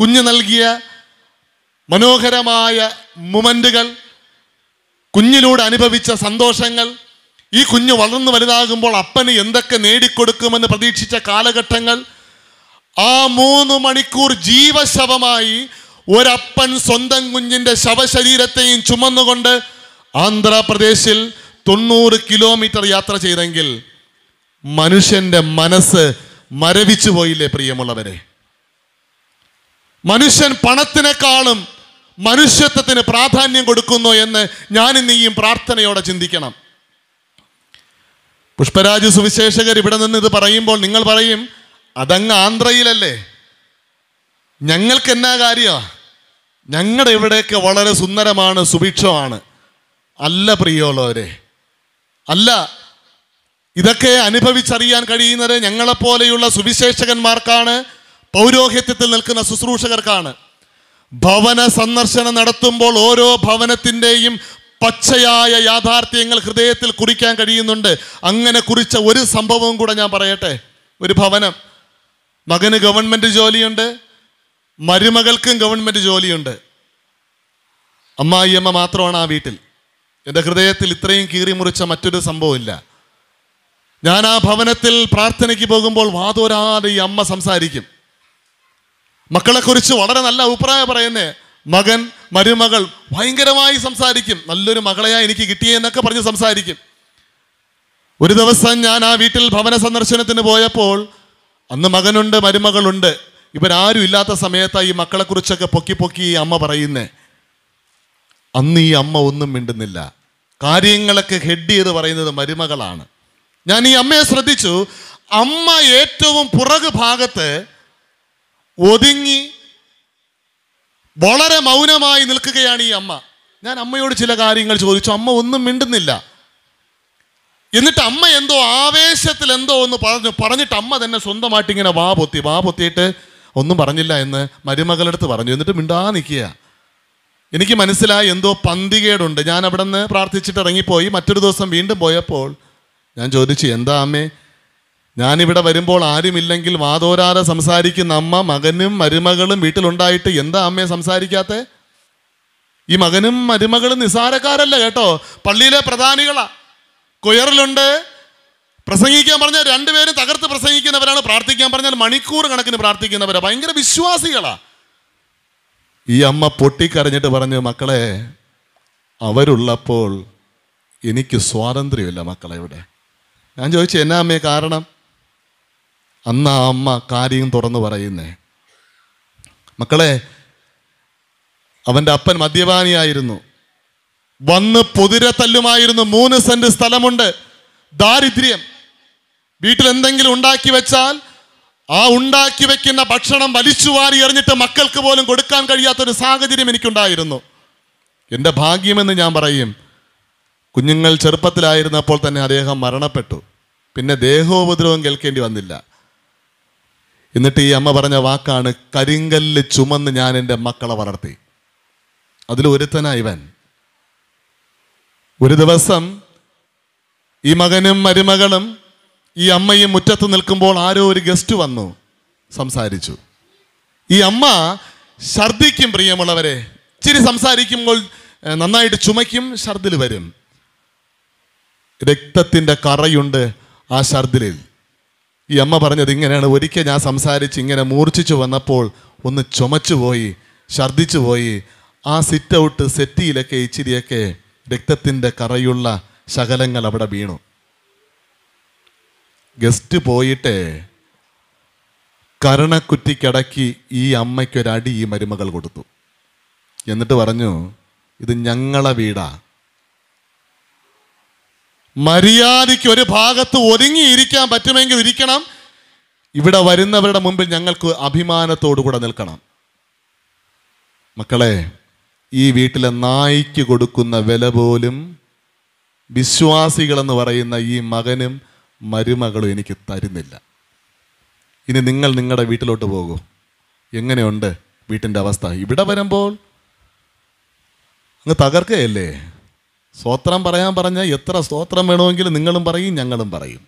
കുഞ്ഞ് നൽകിയ മനോഹരമായ മൊമെൻറ്റുകൾ കുഞ്ഞിലൂടെ അനുഭവിച്ച സന്തോഷങ്ങൾ ഈ കുഞ്ഞ് വളർന്നു വലുതാകുമ്പോൾ അപ്പന് എന്തൊക്കെ നേടിക്കൊടുക്കുമെന്ന് പ്രതീക്ഷിച്ച കാലഘട്ടങ്ങൾ ആ മൂന്ന് മണിക്കൂർ ജീവശവമായി ഒരപ്പൻ സ്വന്തം കുഞ്ഞിൻ്റെ ശവശരീരത്തെയും ചുമന്നുകൊണ്ട് ആന്ധ്രാപ്രദേശിൽ തൊണ്ണൂറ് കിലോമീറ്റർ യാത്ര ചെയ്തെങ്കിൽ മനുഷ്യൻ്റെ മനസ്സ് മരവിച്ചു പോയില്ലേ പ്രിയമുള്ളവരെ മനുഷ്യൻ പണത്തിനേക്കാളും മനുഷ്യത്വത്തിന് പ്രാധാന്യം കൊടുക്കുന്നു എന്ന് ഞാൻ ഇന്നീയും പ്രാർത്ഥനയോടെ ചിന്തിക്കണം പുഷ്പരാജ് സുവിശേഷകർ ഇവിടെ നിന്ന് ഇത് പറയുമ്പോൾ നിങ്ങൾ പറയും അതങ്ങ് ആന്ധ്രയിലല്ലേ ഞങ്ങൾക്ക് എന്നാ കാര്യമാ ഞങ്ങളുടെ ഇവിടെയൊക്കെ വളരെ സുന്ദരമാണ് സുഭിക്ഷമാണ് അല്ല പ്രിയമുള്ളവരെ അല്ല ഇതൊക്കെ അനുഭവിച്ചറിയാൻ കഴിയുന്നത് ഞങ്ങളെപ്പോലെയുള്ള സുവിശേഷകന്മാർക്കാണ് പൗരോഹിത്യത്തിൽ നിൽക്കുന്ന ശുശ്രൂഷകർക്കാണ് ഭവന സന്ദർശനം നടത്തുമ്പോൾ ഓരോ ഭവനത്തിൻ്റെയും പച്ചയായ യാഥാർത്ഥ്യങ്ങൾ ഹൃദയത്തിൽ കുറിക്കാൻ കഴിയുന്നുണ്ട് അങ്ങനെ കുറിച്ച ഒരു സംഭവവും കൂടെ ഞാൻ പറയട്ടെ ഒരു ഭവനം മകന് ഗവൺമെൻറ് ജോലിയുണ്ട് മരുമകൾക്കും ഗവൺമെൻറ് ജോലിയുണ്ട് അമ്മായിയമ്മ മാത്രമാണ് ആ വീട്ടിൽ എൻ്റെ ഹൃദയത്തിൽ ഇത്രയും കീറി മുറിച്ച മറ്റൊരു സംഭവമില്ല ഞാൻ ആ ഭവനത്തിൽ പ്രാർത്ഥനയ്ക്ക് പോകുമ്പോൾ വാതോരാതെ ഈ അമ്മ സംസാരിക്കും മക്കളെക്കുറിച്ച് വളരെ നല്ല അഭിപ്രായം പറയുന്നേ മകൻ മരുമകൾ ഭയങ്കരമായി സംസാരിക്കും നല്ലൊരു മകളെയാ എനിക്ക് കിട്ടിയെന്നൊക്കെ പറഞ്ഞ് സംസാരിക്കും ഒരു ദിവസം ഞാൻ ആ വീട്ടിൽ ഭവന സന്ദർശനത്തിന് പോയപ്പോൾ അന്ന് മകനുണ്ട് മരുമകളുണ്ട് ഇവരാരും ഇല്ലാത്ത സമയത്താണ് ഈ മക്കളെക്കുറിച്ചൊക്കെ പൊക്കി പൊക്കി ഈ അമ്മ പറയുന്നേ അന്ന് ഈ അമ്മ ഒന്നും മിണ്ടുന്നില്ല കാര്യങ്ങളൊക്കെ ഹെഡ് ചെയ്ത് പറയുന്നത് മരുമകളാണ് ഞാൻ ഈ അമ്മയെ ശ്രദ്ധിച്ചു അമ്മ ഏറ്റവും പുറക് ഭാഗത്ത് ഒതുങ്ങി വളരെ മൗനമായി നിൽക്കുകയാണ് ഈ അമ്മ ഞാൻ അമ്മയോട് ചില കാര്യങ്ങൾ ചോദിച്ചു അമ്മ ഒന്നും മിണ്ടുന്നില്ല എന്നിട്ട് അമ്മ എന്തോ ആവേശത്തിൽ എന്തോ ഒന്ന് പറഞ്ഞു പറഞ്ഞിട്ട് അമ്മ തന്നെ സ്വന്തമായിട്ട് ഇങ്ങനെ വാ പൊത്തി വാ പൊത്തിയിട്ട് ഒന്നും പറഞ്ഞില്ല എന്ന് മരുമകളെടുത്ത് പറഞ്ഞു എന്നിട്ട് മിണ്ടാ നിൽക്കുക എനിക്ക് മനസ്സിലായി എന്തോ പന്തികേടുണ്ട് ഞാൻ അവിടെ നിന്ന് പ്രാർത്ഥിച്ചിട്ട് ഇറങ്ങിപ്പോയി മറ്റൊരു ദിവസം വീണ്ടും പോയപ്പോൾ ഞാൻ ചോദിച്ചു എന്താ അമ്മേ ഞാനിവിടെ വരുമ്പോൾ ആരുമില്ലെങ്കിൽ വാതോരാതെ സംസാരിക്കുന്ന അമ്മ മകനും മരുമകളും വീട്ടിലുണ്ടായിട്ട് എന്താ അമ്മയെ സംസാരിക്കാത്ത ഈ മകനും മരുമകളും നിസാരക്കാരല്ല കേട്ടോ പള്ളിയിലെ പ്രധാനികളാ കൊയറിലുണ്ട് പ്രസംഗിക്കാൻ പറഞ്ഞാൽ രണ്ടുപേരും തകർത്ത് പ്രസംഗിക്കുന്നവരാണ് പ്രാർത്ഥിക്കാൻ പറഞ്ഞാൽ മണിക്കൂർ കണക്കിന് പ്രാർത്ഥിക്കുന്നവരാണ് ഭയങ്കര വിശ്വാസികളാ ഈ അമ്മ പൊട്ടിക്കരഞ്ഞിട്ട് പറഞ്ഞു മക്കളെ അവരുള്ളപ്പോൾ എനിക്ക് സ്വാതന്ത്ര്യമില്ല മക്കളെ ഇവിടെ ഞാൻ ചോദിച്ചു എന്നാ അമ്മയെ കാരണം അന്ന് ആ അമ്മ കാര്യം തുറന്നു പറയുന്നേ മക്കളെ അവൻ്റെ അപ്പൻ മദ്യപാനിയായിരുന്നു വന്ന് പൊതിരെ തല്ലുമായിരുന്നു മൂന്ന് സെന്റ് സ്ഥലമുണ്ട് ദാരിദ്ര്യം വീട്ടിൽ എന്തെങ്കിലും ഉണ്ടാക്കി വെച്ചാൽ ആ ഉണ്ടാക്കി വെക്കുന്ന ഭക്ഷണം വലിച്ചു വാരി എറിഞ്ഞിട്ട് മക്കൾക്ക് പോലും കൊടുക്കാൻ കഴിയാത്തൊരു സാഹചര്യം എനിക്കുണ്ടായിരുന്നു എൻ്റെ ഭാഗ്യമെന്ന് ഞാൻ പറയും കുഞ്ഞുങ്ങൾ ചെറുപ്പത്തിലായിരുന്നപ്പോൾ തന്നെ അദ്ദേഹം മരണപ്പെട്ടു പിന്നെ ദേഹോപദ്രവം കേൾക്കേണ്ടി വന്നില്ല എന്നിട്ട് ഈ അമ്മ പറഞ്ഞ വാക്കാണ് കരിങ്കല്ല് ചുമന്ന് ഞാൻ എൻ്റെ മക്കളെ വളർത്തി അതിൽ ഒരുത്തനാ ഇവൻ ഒരു ദിവസം ഈ മകനും മരുമകളും ഈ അമ്മയും മുറ്റത്ത് നിൽക്കുമ്പോൾ ആരോ ഒരു ഗസ്റ്റ് വന്നു സംസാരിച്ചു ഈ അമ്മ ഛർദിക്കും പ്രിയമുള്ളവരെ ഇച്ചിരി സംസാരിക്കുമ്പോൾ നന്നായിട്ട് ചുമയ്ക്കും ഛർദിൽ വരും രക്തത്തിൻ്റെ കറയുണ്ട് ആ ഷർദിലിൽ ഈ അമ്മ പറഞ്ഞത് ഇങ്ങനെയാണ് ഒരിക്കൽ ഞാൻ സംസാരിച്ച് ഇങ്ങനെ മൂർച്ഛിച്ചു വന്നപ്പോൾ ഒന്ന് ചുമച്ചു പോയി ഛർദിച്ചു പോയി ആ സിറ്റ് ഔട്ട് സെറ്റിയിലൊക്കെ ഇച്ചിരിയൊക്കെ രക്തത്തിൻ്റെ കറയുള്ള ശകലങ്ങൾ അവിടെ വീണു ഗസ്റ്റ് പോയിട്ട് കരണക്കുറ്റിക്കടക്കി ഈ അമ്മയ്ക്കൊരടി ഈ മരുമകൾ കൊടുത്തു എന്നിട്ട് പറഞ്ഞു ഇത് ഞങ്ങളെ വീടാണ് മര്യാദയ്ക്ക് ഒരു ഭാഗത്ത് ഒരുങ്ങിയിരിക്കാൻ പറ്റുമെങ്കിൽ ഇരിക്കണം ഇവിടെ വരുന്നവരുടെ മുമ്പിൽ ഞങ്ങൾക്ക് അഭിമാനത്തോടുകൂടെ നിൽക്കണം മക്കളെ ഈ വീട്ടിലെ നായിക്ക് കൊടുക്കുന്ന വില പോലും വിശ്വാസികളെന്ന് പറയുന്ന ഈ മകനും മരുമകളും എനിക്ക് തരുന്നില്ല ഇനി നിങ്ങൾ നിങ്ങളുടെ വീട്ടിലോട്ട് പോകൂ എങ്ങനെയുണ്ട് വീട്ടിൻ്റെ അവസ്ഥ ഇവിടെ വരുമ്പോൾ അങ്ങ് തകർക്കുകയല്ലേ സ്തോത്രം പറയാൻ പറഞ്ഞാൽ എത്ര സ്തോത്രം വേണമെങ്കിലും നിങ്ങളും പറയും ഞങ്ങളും പറയും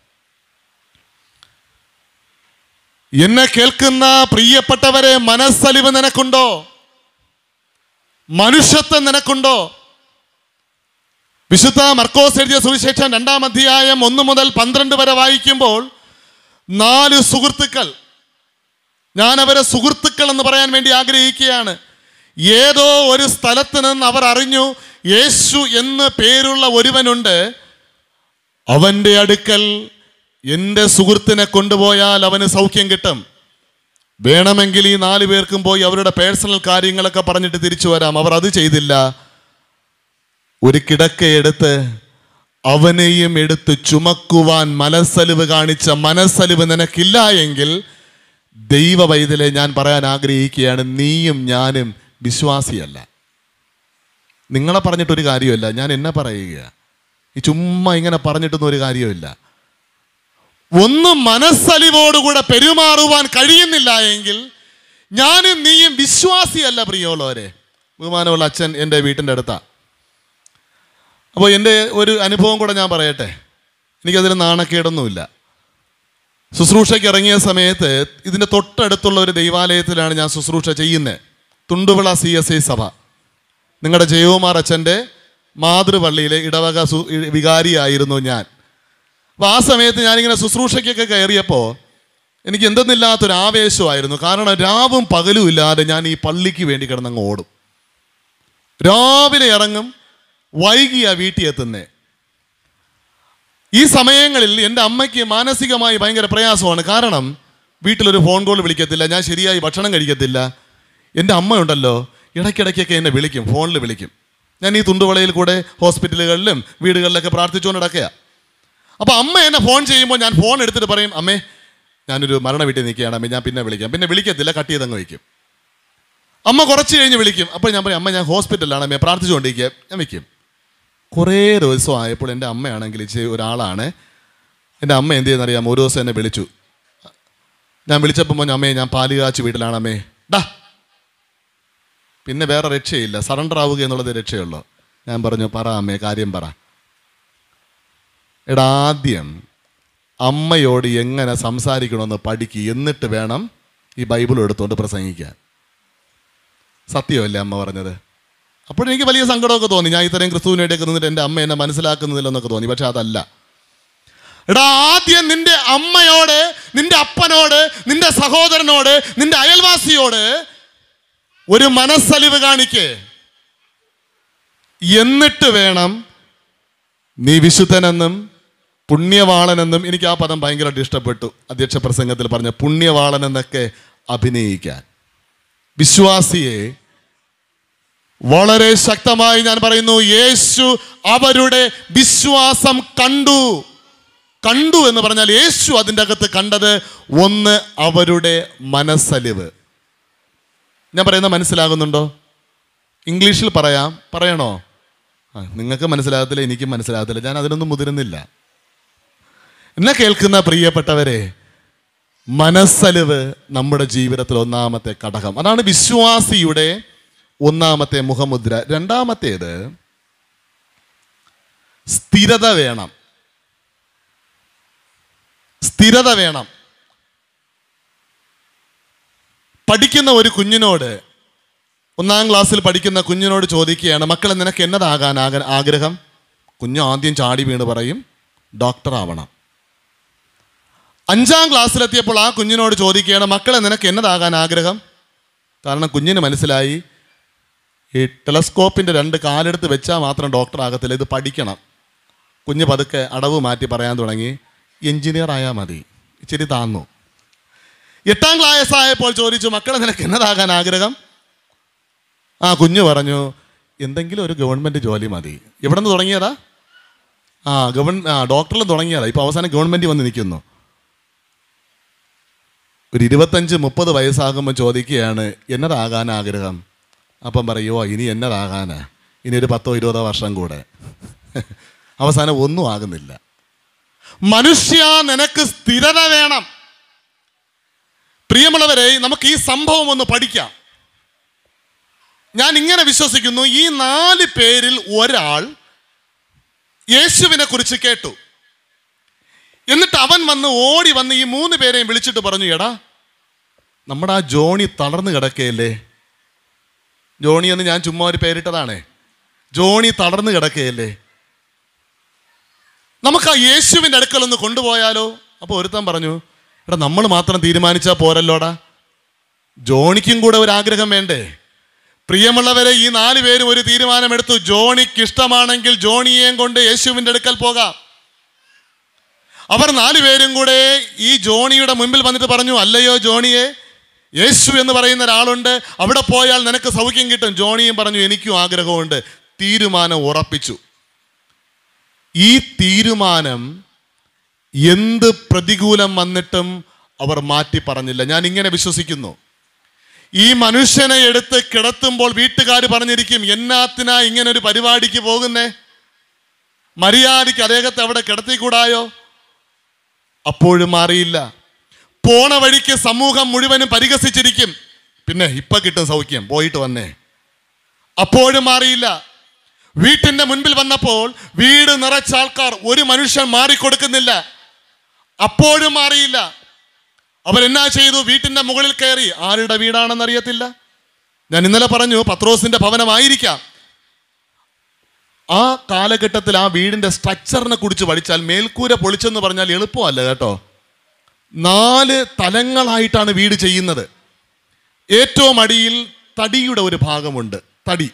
എന്നെ കേൾക്കുന്ന പ്രിയപ്പെട്ടവരെ മനസ്സലിവ് നിനക്കുണ്ടോ മനുഷ്യത്വം നിനക്കുണ്ടോ വിശുദ്ധ മർക്കോസ് എഴുതിയ സുവിശേഷം രണ്ടാം അധ്യായം ഒന്ന് മുതൽ പന്ത്രണ്ട് വരെ വായിക്കുമ്പോൾ നാല് സുഹൃത്തുക്കൾ ഞാൻ അവരെ സുഹൃത്തുക്കൾ എന്ന് പറയാൻ വേണ്ടി ആഗ്രഹിക്കുകയാണ് ഏതോ ഒരു സ്ഥലത്ത് നിന്ന് അവർ അറിഞ്ഞു യേശു എന്ന് പേരുള്ള ഒരുവനുണ്ട് അവൻ്റെ അടുക്കൽ എൻ്റെ സുഹൃത്തിനെ കൊണ്ടുപോയാൽ അവന് സൗഖ്യം കിട്ടും വേണമെങ്കിൽ ഈ നാല് പേർക്കും പോയി അവരുടെ പേഴ്സണൽ കാര്യങ്ങളൊക്കെ പറഞ്ഞിട്ട് തിരിച്ചു വരാം അവർ അത് ചെയ്തില്ല ഒരു കിടക്കയെടുത്ത് അവനെയും എടുത്ത് ചുമക്കുവാൻ മനസ്സലിവ് കാണിച്ച മനസ്സലിവ് നിനക്കില്ല എങ്കിൽ വൈദ്യലെ ഞാൻ പറയാൻ ആഗ്രഹിക്കുകയാണ് നീയും ഞാനും വിശ്വാസിയല്ല നിങ്ങളെ പറഞ്ഞിട്ടൊരു കാര്യമില്ല ഞാൻ എന്നെ പറയുക ഈ ചുമ്മാ ഇങ്ങനെ പറഞ്ഞിട്ടൊന്നും ഒരു കാര്യമില്ല ഒന്ന് മനസ്സലിവോടുകൂടെ പെരുമാറുവാൻ കഴിയുന്നില്ല എങ്കിൽ ഞാനും നീയും വിശ്വാസിയല്ല പ്രിയമുള്ളവരെ ബഹുമാനമുള്ള അച്ഛൻ എൻ്റെ വീട്ടിൻ്റെ അടുത്താണ് അപ്പോൾ എൻ്റെ ഒരു അനുഭവം കൂടെ ഞാൻ പറയട്ടെ എനിക്കതിൽ നാണക്കേടൊന്നുമില്ല ശുശ്രൂഷയ്ക്ക് ഇറങ്ങിയ സമയത്ത് ഇതിൻ്റെ തൊട്ടടുത്തുള്ള ഒരു ദൈവാലയത്തിലാണ് ഞാൻ ശുശ്രൂഷ ചെയ്യുന്നത് തുണ്ടുവിള സി എസ് ഐ സഭ നിങ്ങളുടെ ജയകുമാർ അച്ഛൻ്റെ മാതൃപള്ളിയിലെ ഇടവക സു വികാരിയായിരുന്നു ഞാൻ അപ്പോൾ ആ സമയത്ത് ഞാനിങ്ങനെ ശുശ്രൂഷയ്ക്കൊക്കെ കയറിയപ്പോൾ എനിക്ക് എന്തെന്നില്ലാത്തൊരു ആവേശമായിരുന്നു കാരണം രാവും പകലും ഇല്ലാതെ ഞാൻ ഈ പള്ളിക്ക് വേണ്ടി കിടന്നങ്ങ് ഓടും രാവിലെ ഇറങ്ങും വൈകിയ വീട്ടിൽ എത്തുന്നേ ഈ സമയങ്ങളിൽ എൻ്റെ അമ്മയ്ക്ക് മാനസികമായി ഭയങ്കര പ്രയാസമാണ് കാരണം വീട്ടിലൊരു ഫോൺ കോൾ വിളിക്കത്തില്ല ഞാൻ ശരിയായി ഭക്ഷണം കഴിക്കത്തില്ല എൻ്റെ അമ്മയുണ്ടല്ലോ ഇടയ്ക്കിടയ്ക്കൊക്കെ എന്നെ വിളിക്കും ഫോണിൽ വിളിക്കും ഞാൻ ഈ തുണ്ടുവളയിൽ കൂടെ ഹോസ്പിറ്റലുകളിലും വീടുകളിലൊക്കെ പ്രാർത്ഥിച്ചുകൊണ്ട് നടക്കുക അപ്പോൾ അമ്മ എന്നെ ഫോൺ ചെയ്യുമ്പോൾ ഞാൻ ഫോൺ എടുത്തിട്ട് പറയും അമ്മേ ഞാനൊരു മരണ വീട്ടിൽ നിൽക്കുകയാണ് അമ്മ ഞാൻ പിന്നെ വിളിക്കാം പിന്നെ വിളിക്കത്തില്ല കട്ട് ചെയ്തങ്ങ് വയ്ക്കും അമ്മ കുറച്ച് കഴിഞ്ഞ് വിളിക്കും അപ്പോൾ ഞാൻ പറയും അമ്മ ഞാൻ ഹോസ്പിറ്റലിലാണ് അമ്മയെ പ്രാർത്ഥിച്ചുകൊണ്ടിരിക്കുക ഞാൻ വയ്ക്കും കുറേ ദിവസം ആയപ്പോൾ എൻ്റെ അമ്മയാണെങ്കിൽ ഇച്ചിരി ഒരാളാണ് എൻ്റെ അമ്മ എന്ത് ചെയ്യുന്നറിയാം ഒരു ദിവസം എന്നെ വിളിച്ചു ഞാൻ വിളിച്ചപ്പോൾ അമ്മയെ ഞാൻ പാലുകാച്ച് വീട്ടിലാണ് അമ്മേ ഡാ പിന്നെ വേറെ രക്ഷയില്ല സറണ്ടർ ആവുക എന്നുള്ളത് രക്ഷയുള്ളൂ ഞാൻ പറഞ്ഞു പറ അമ്മേ കാര്യം പറ എടാ ആദ്യം അമ്മയോട് എങ്ങനെ സംസാരിക്കണമെന്ന് പഠിക്കുക എന്നിട്ട് വേണം ഈ ബൈബിൾ എടുത്തുകൊണ്ട് പ്രസംഗിക്കാൻ സത്യമല്ലേ അമ്മ പറഞ്ഞത് അപ്പോഴെനിക്ക് വലിയ സങ്കടമൊക്കെ തോന്നി ഞാൻ ഇത്രയും ക്രിസ്തുവിനായിട്ടൊക്കെ നിന്നിട്ട് എൻ്റെ അമ്മ എന്നെ മനസ്സിലാക്കുന്നില്ലെന്നൊക്കെ തോന്നി പക്ഷെ അതല്ല എടാ ആദ്യം നിന്റെ അമ്മയോട് നിന്റെ അപ്പനോട് നിന്റെ സഹോദരനോട് നിന്റെ അയൽവാസിയോട് ഒരു മനസ്സലിവ് കാണിക്കേ എന്നിട്ട് വേണം നീ വിശുദ്ധനെന്നും പുണ്യവാളനെന്നും എനിക്ക് ആ പദം ഭയങ്കരമായിട്ട് ഇഷ്ടപ്പെട്ടു അധ്യക്ഷ പ്രസംഗത്തിൽ പറഞ്ഞ പുണ്യവാളൻ എന്നൊക്കെ അഭിനയിക്കാൻ വിശ്വാസിയെ വളരെ ശക്തമായി ഞാൻ പറയുന്നു യേശു അവരുടെ വിശ്വാസം കണ്ടു കണ്ടു എന്ന് പറഞ്ഞാൽ യേശു അതിൻ്റെ അകത്ത് കണ്ടത് ഒന്ന് അവരുടെ മനസ്സലിവ് ഞാൻ പറയുന്ന മനസ്സിലാകുന്നുണ്ടോ ഇംഗ്ലീഷിൽ പറയാം പറയണോ ആ നിങ്ങൾക്ക് മനസ്സിലാകത്തില്ല എനിക്കും മനസ്സിലാകത്തില്ല ഞാൻ അതിനൊന്നും മുതിരുന്നില്ല എന്നെ കേൾക്കുന്ന പ്രിയപ്പെട്ടവരെ മനസ്സലിവ് നമ്മുടെ ജീവിതത്തിൽ ഒന്നാമത്തെ ഘടകം അതാണ് വിശ്വാസിയുടെ ഒന്നാമത്തെ മുഖമുദ്ര രണ്ടാമത്തേത് സ്ഥിരത വേണം സ്ഥിരത വേണം പഠിക്കുന്ന ഒരു കുഞ്ഞിനോട് ഒന്നാം ക്ലാസ്സിൽ പഠിക്കുന്ന കുഞ്ഞിനോട് ചോദിക്കുകയാണ് മക്കളെ നിനക്ക് എന്നതാകാൻ ആക ആഗ്രഹം കുഞ്ഞ് ആദ്യം ചാടി വീണ് പറയും ഡോക്ടർ ആവണം അഞ്ചാം ക്ലാസ്സിലെത്തിയപ്പോൾ ആ കുഞ്ഞിനോട് ചോദിക്കുകയാണ് മക്കളെ നിനക്ക് എന്നതാകാൻ ആഗ്രഹം കാരണം കുഞ്ഞിന് മനസ്സിലായി ഈ ടെലസ്കോപ്പിൻ്റെ രണ്ട് കാലെടുത്ത് വെച്ചാൽ മാത്രം ഡോക്ടർ ആകത്തില്ല ഇത് പഠിക്കണം കുഞ്ഞ് പതുക്കെ അടവ് മാറ്റി പറയാൻ തുടങ്ങി എഞ്ചിനീയർ ആയാൽ മതി ഇച്ചിരി താന്നു എട്ടാം ക്ലാസ്സായപ്പോൾ ചോദിച്ചു മക്കളെ നിനക്ക് എന്നതാകാൻ ആഗ്രഹം ആ കുഞ്ഞു പറഞ്ഞു എന്തെങ്കിലും ഒരു ഗവൺമെൻറ് ജോലി മതി എവിടെ നിന്ന് തുടങ്ങിയതാ ആ ഗവൺ ആ ഡോക്ടറിൽ തുടങ്ങിയതാ ഇപ്പോൾ അവസാനം ഗവൺമെൻറ് വന്ന് നിൽക്കുന്നു ഒരു ഇരുപത്തഞ്ച് മുപ്പത് വയസ്സാകുമ്പോൾ ചോദിക്കുകയാണ് എന്നതാകാൻ ആഗ്രഹം അപ്പം പറയുമോ ഇനി എന്നതാകാനാ ഇനി ഒരു പത്തോ ഇരുപതോ വർഷം കൂടെ അവസാനം ഒന്നും ആകുന്നില്ല മനുഷ്യ നിനക്ക് സ്ഥിരത വേണം പ്രിയമുള്ളവരെ നമുക്ക് ഈ സംഭവം ഒന്ന് പഠിക്കാം ഞാൻ ഇങ്ങനെ വിശ്വസിക്കുന്നു ഈ നാല് പേരിൽ ഒരാൾ യേശുവിനെ കുറിച്ച് കേട്ടു എന്നിട്ട് അവൻ വന്ന് ഓടി വന്ന് ഈ മൂന്ന് പേരെയും വിളിച്ചിട്ട് പറഞ്ഞു എടാ നമ്മുടെ ആ ജോണി തളർന്നു കിടക്കുകയല്ലേ ജോണി എന്ന് ഞാൻ ചുമ്മാ ഒരു പേരിട്ടതാണേ ജോണി തളർന്നു കിടക്കുകയല്ലേ നമുക്ക് ആ യേശുവിൻ്റെ അടുക്കലൊന്ന് കൊണ്ടുപോയാലോ അപ്പോൾ ഒരുത്തൻ പറഞ്ഞു എടാ നമ്മൾ മാത്രം തീരുമാനിച്ചാൽ പോരല്ലോടാ ജോണിക്കും കൂടെ ഒരു ആഗ്രഹം വേണ്ടേ പ്രിയമുള്ളവരെ ഈ നാല് പേരും ഒരു തീരുമാനമെടുത്തു ജോണിക്ക് ഇഷ്ടമാണെങ്കിൽ ജോണിയേയും കൊണ്ട് യേശുവിൻ്റെ അടുക്കൽ പോകാം അവർ നാല് പേരും കൂടെ ഈ ജോണിയുടെ മുമ്പിൽ വന്നിട്ട് പറഞ്ഞു അല്ലയോ ജോണിയെ യേശു എന്ന് പറയുന്ന ഒരാളുണ്ട് അവിടെ പോയാൽ നിനക്ക് സൗഖ്യം കിട്ടും ജോണിയും പറഞ്ഞു എനിക്കും ആഗ്രഹമുണ്ട് തീരുമാനം ഉറപ്പിച്ചു ഈ തീരുമാനം എന്ത് പ്രതികൂലം വന്നിട്ടും അവർ മാറ്റി പറഞ്ഞില്ല ഞാൻ ഇങ്ങനെ വിശ്വസിക്കുന്നു ഈ മനുഷ്യനെ എടുത്ത് കിടത്തുമ്പോൾ വീട്ടുകാർ പറഞ്ഞിരിക്കും എന്നാത്തിനാ ഇങ്ങനെ ഒരു പരിപാടിക്ക് പോകുന്നേ മര്യാദയ്ക്ക് അദ്ദേഹത്തെ അവിടെ കിടത്തിക്കൂടായോ അപ്പോഴും മാറിയില്ല പോണ വഴിക്ക് സമൂഹം മുഴുവനും പരിഹസിച്ചിരിക്കും പിന്നെ ഇപ്പൊ കിട്ടും സൗഖ്യം പോയിട്ട് വന്നേ അപ്പോഴും മാറിയില്ല വീട്ടിന്റെ മുൻപിൽ വന്നപ്പോൾ വീട് നിറച്ച ആൾക്കാർ ഒരു മനുഷ്യൻ മാറിക്കൊടുക്കുന്നില്ല അപ്പോഴും മാറിയില്ല അവരെന്നാ ചെയ്തു വീട്ടിൻ്റെ മുകളിൽ കയറി ആരുടെ വീടാണെന്ന് അറിയത്തില്ല ഞാൻ ഇന്നലെ പറഞ്ഞു പത്രോസിൻ്റെ ഭവനമായിരിക്കാം ആ കാലഘട്ടത്തിൽ ആ വീടിൻ്റെ സ്ട്രക്ചറിനെ കുറിച്ച് പഠിച്ചാൽ മേൽക്കൂര പൊളിച്ചെന്ന് പറഞ്ഞാൽ എളുപ്പമല്ല കേട്ടോ നാല് തലങ്ങളായിട്ടാണ് വീട് ചെയ്യുന്നത് ഏറ്റവും അടിയിൽ തടിയുടെ ഒരു ഭാഗമുണ്ട് തടി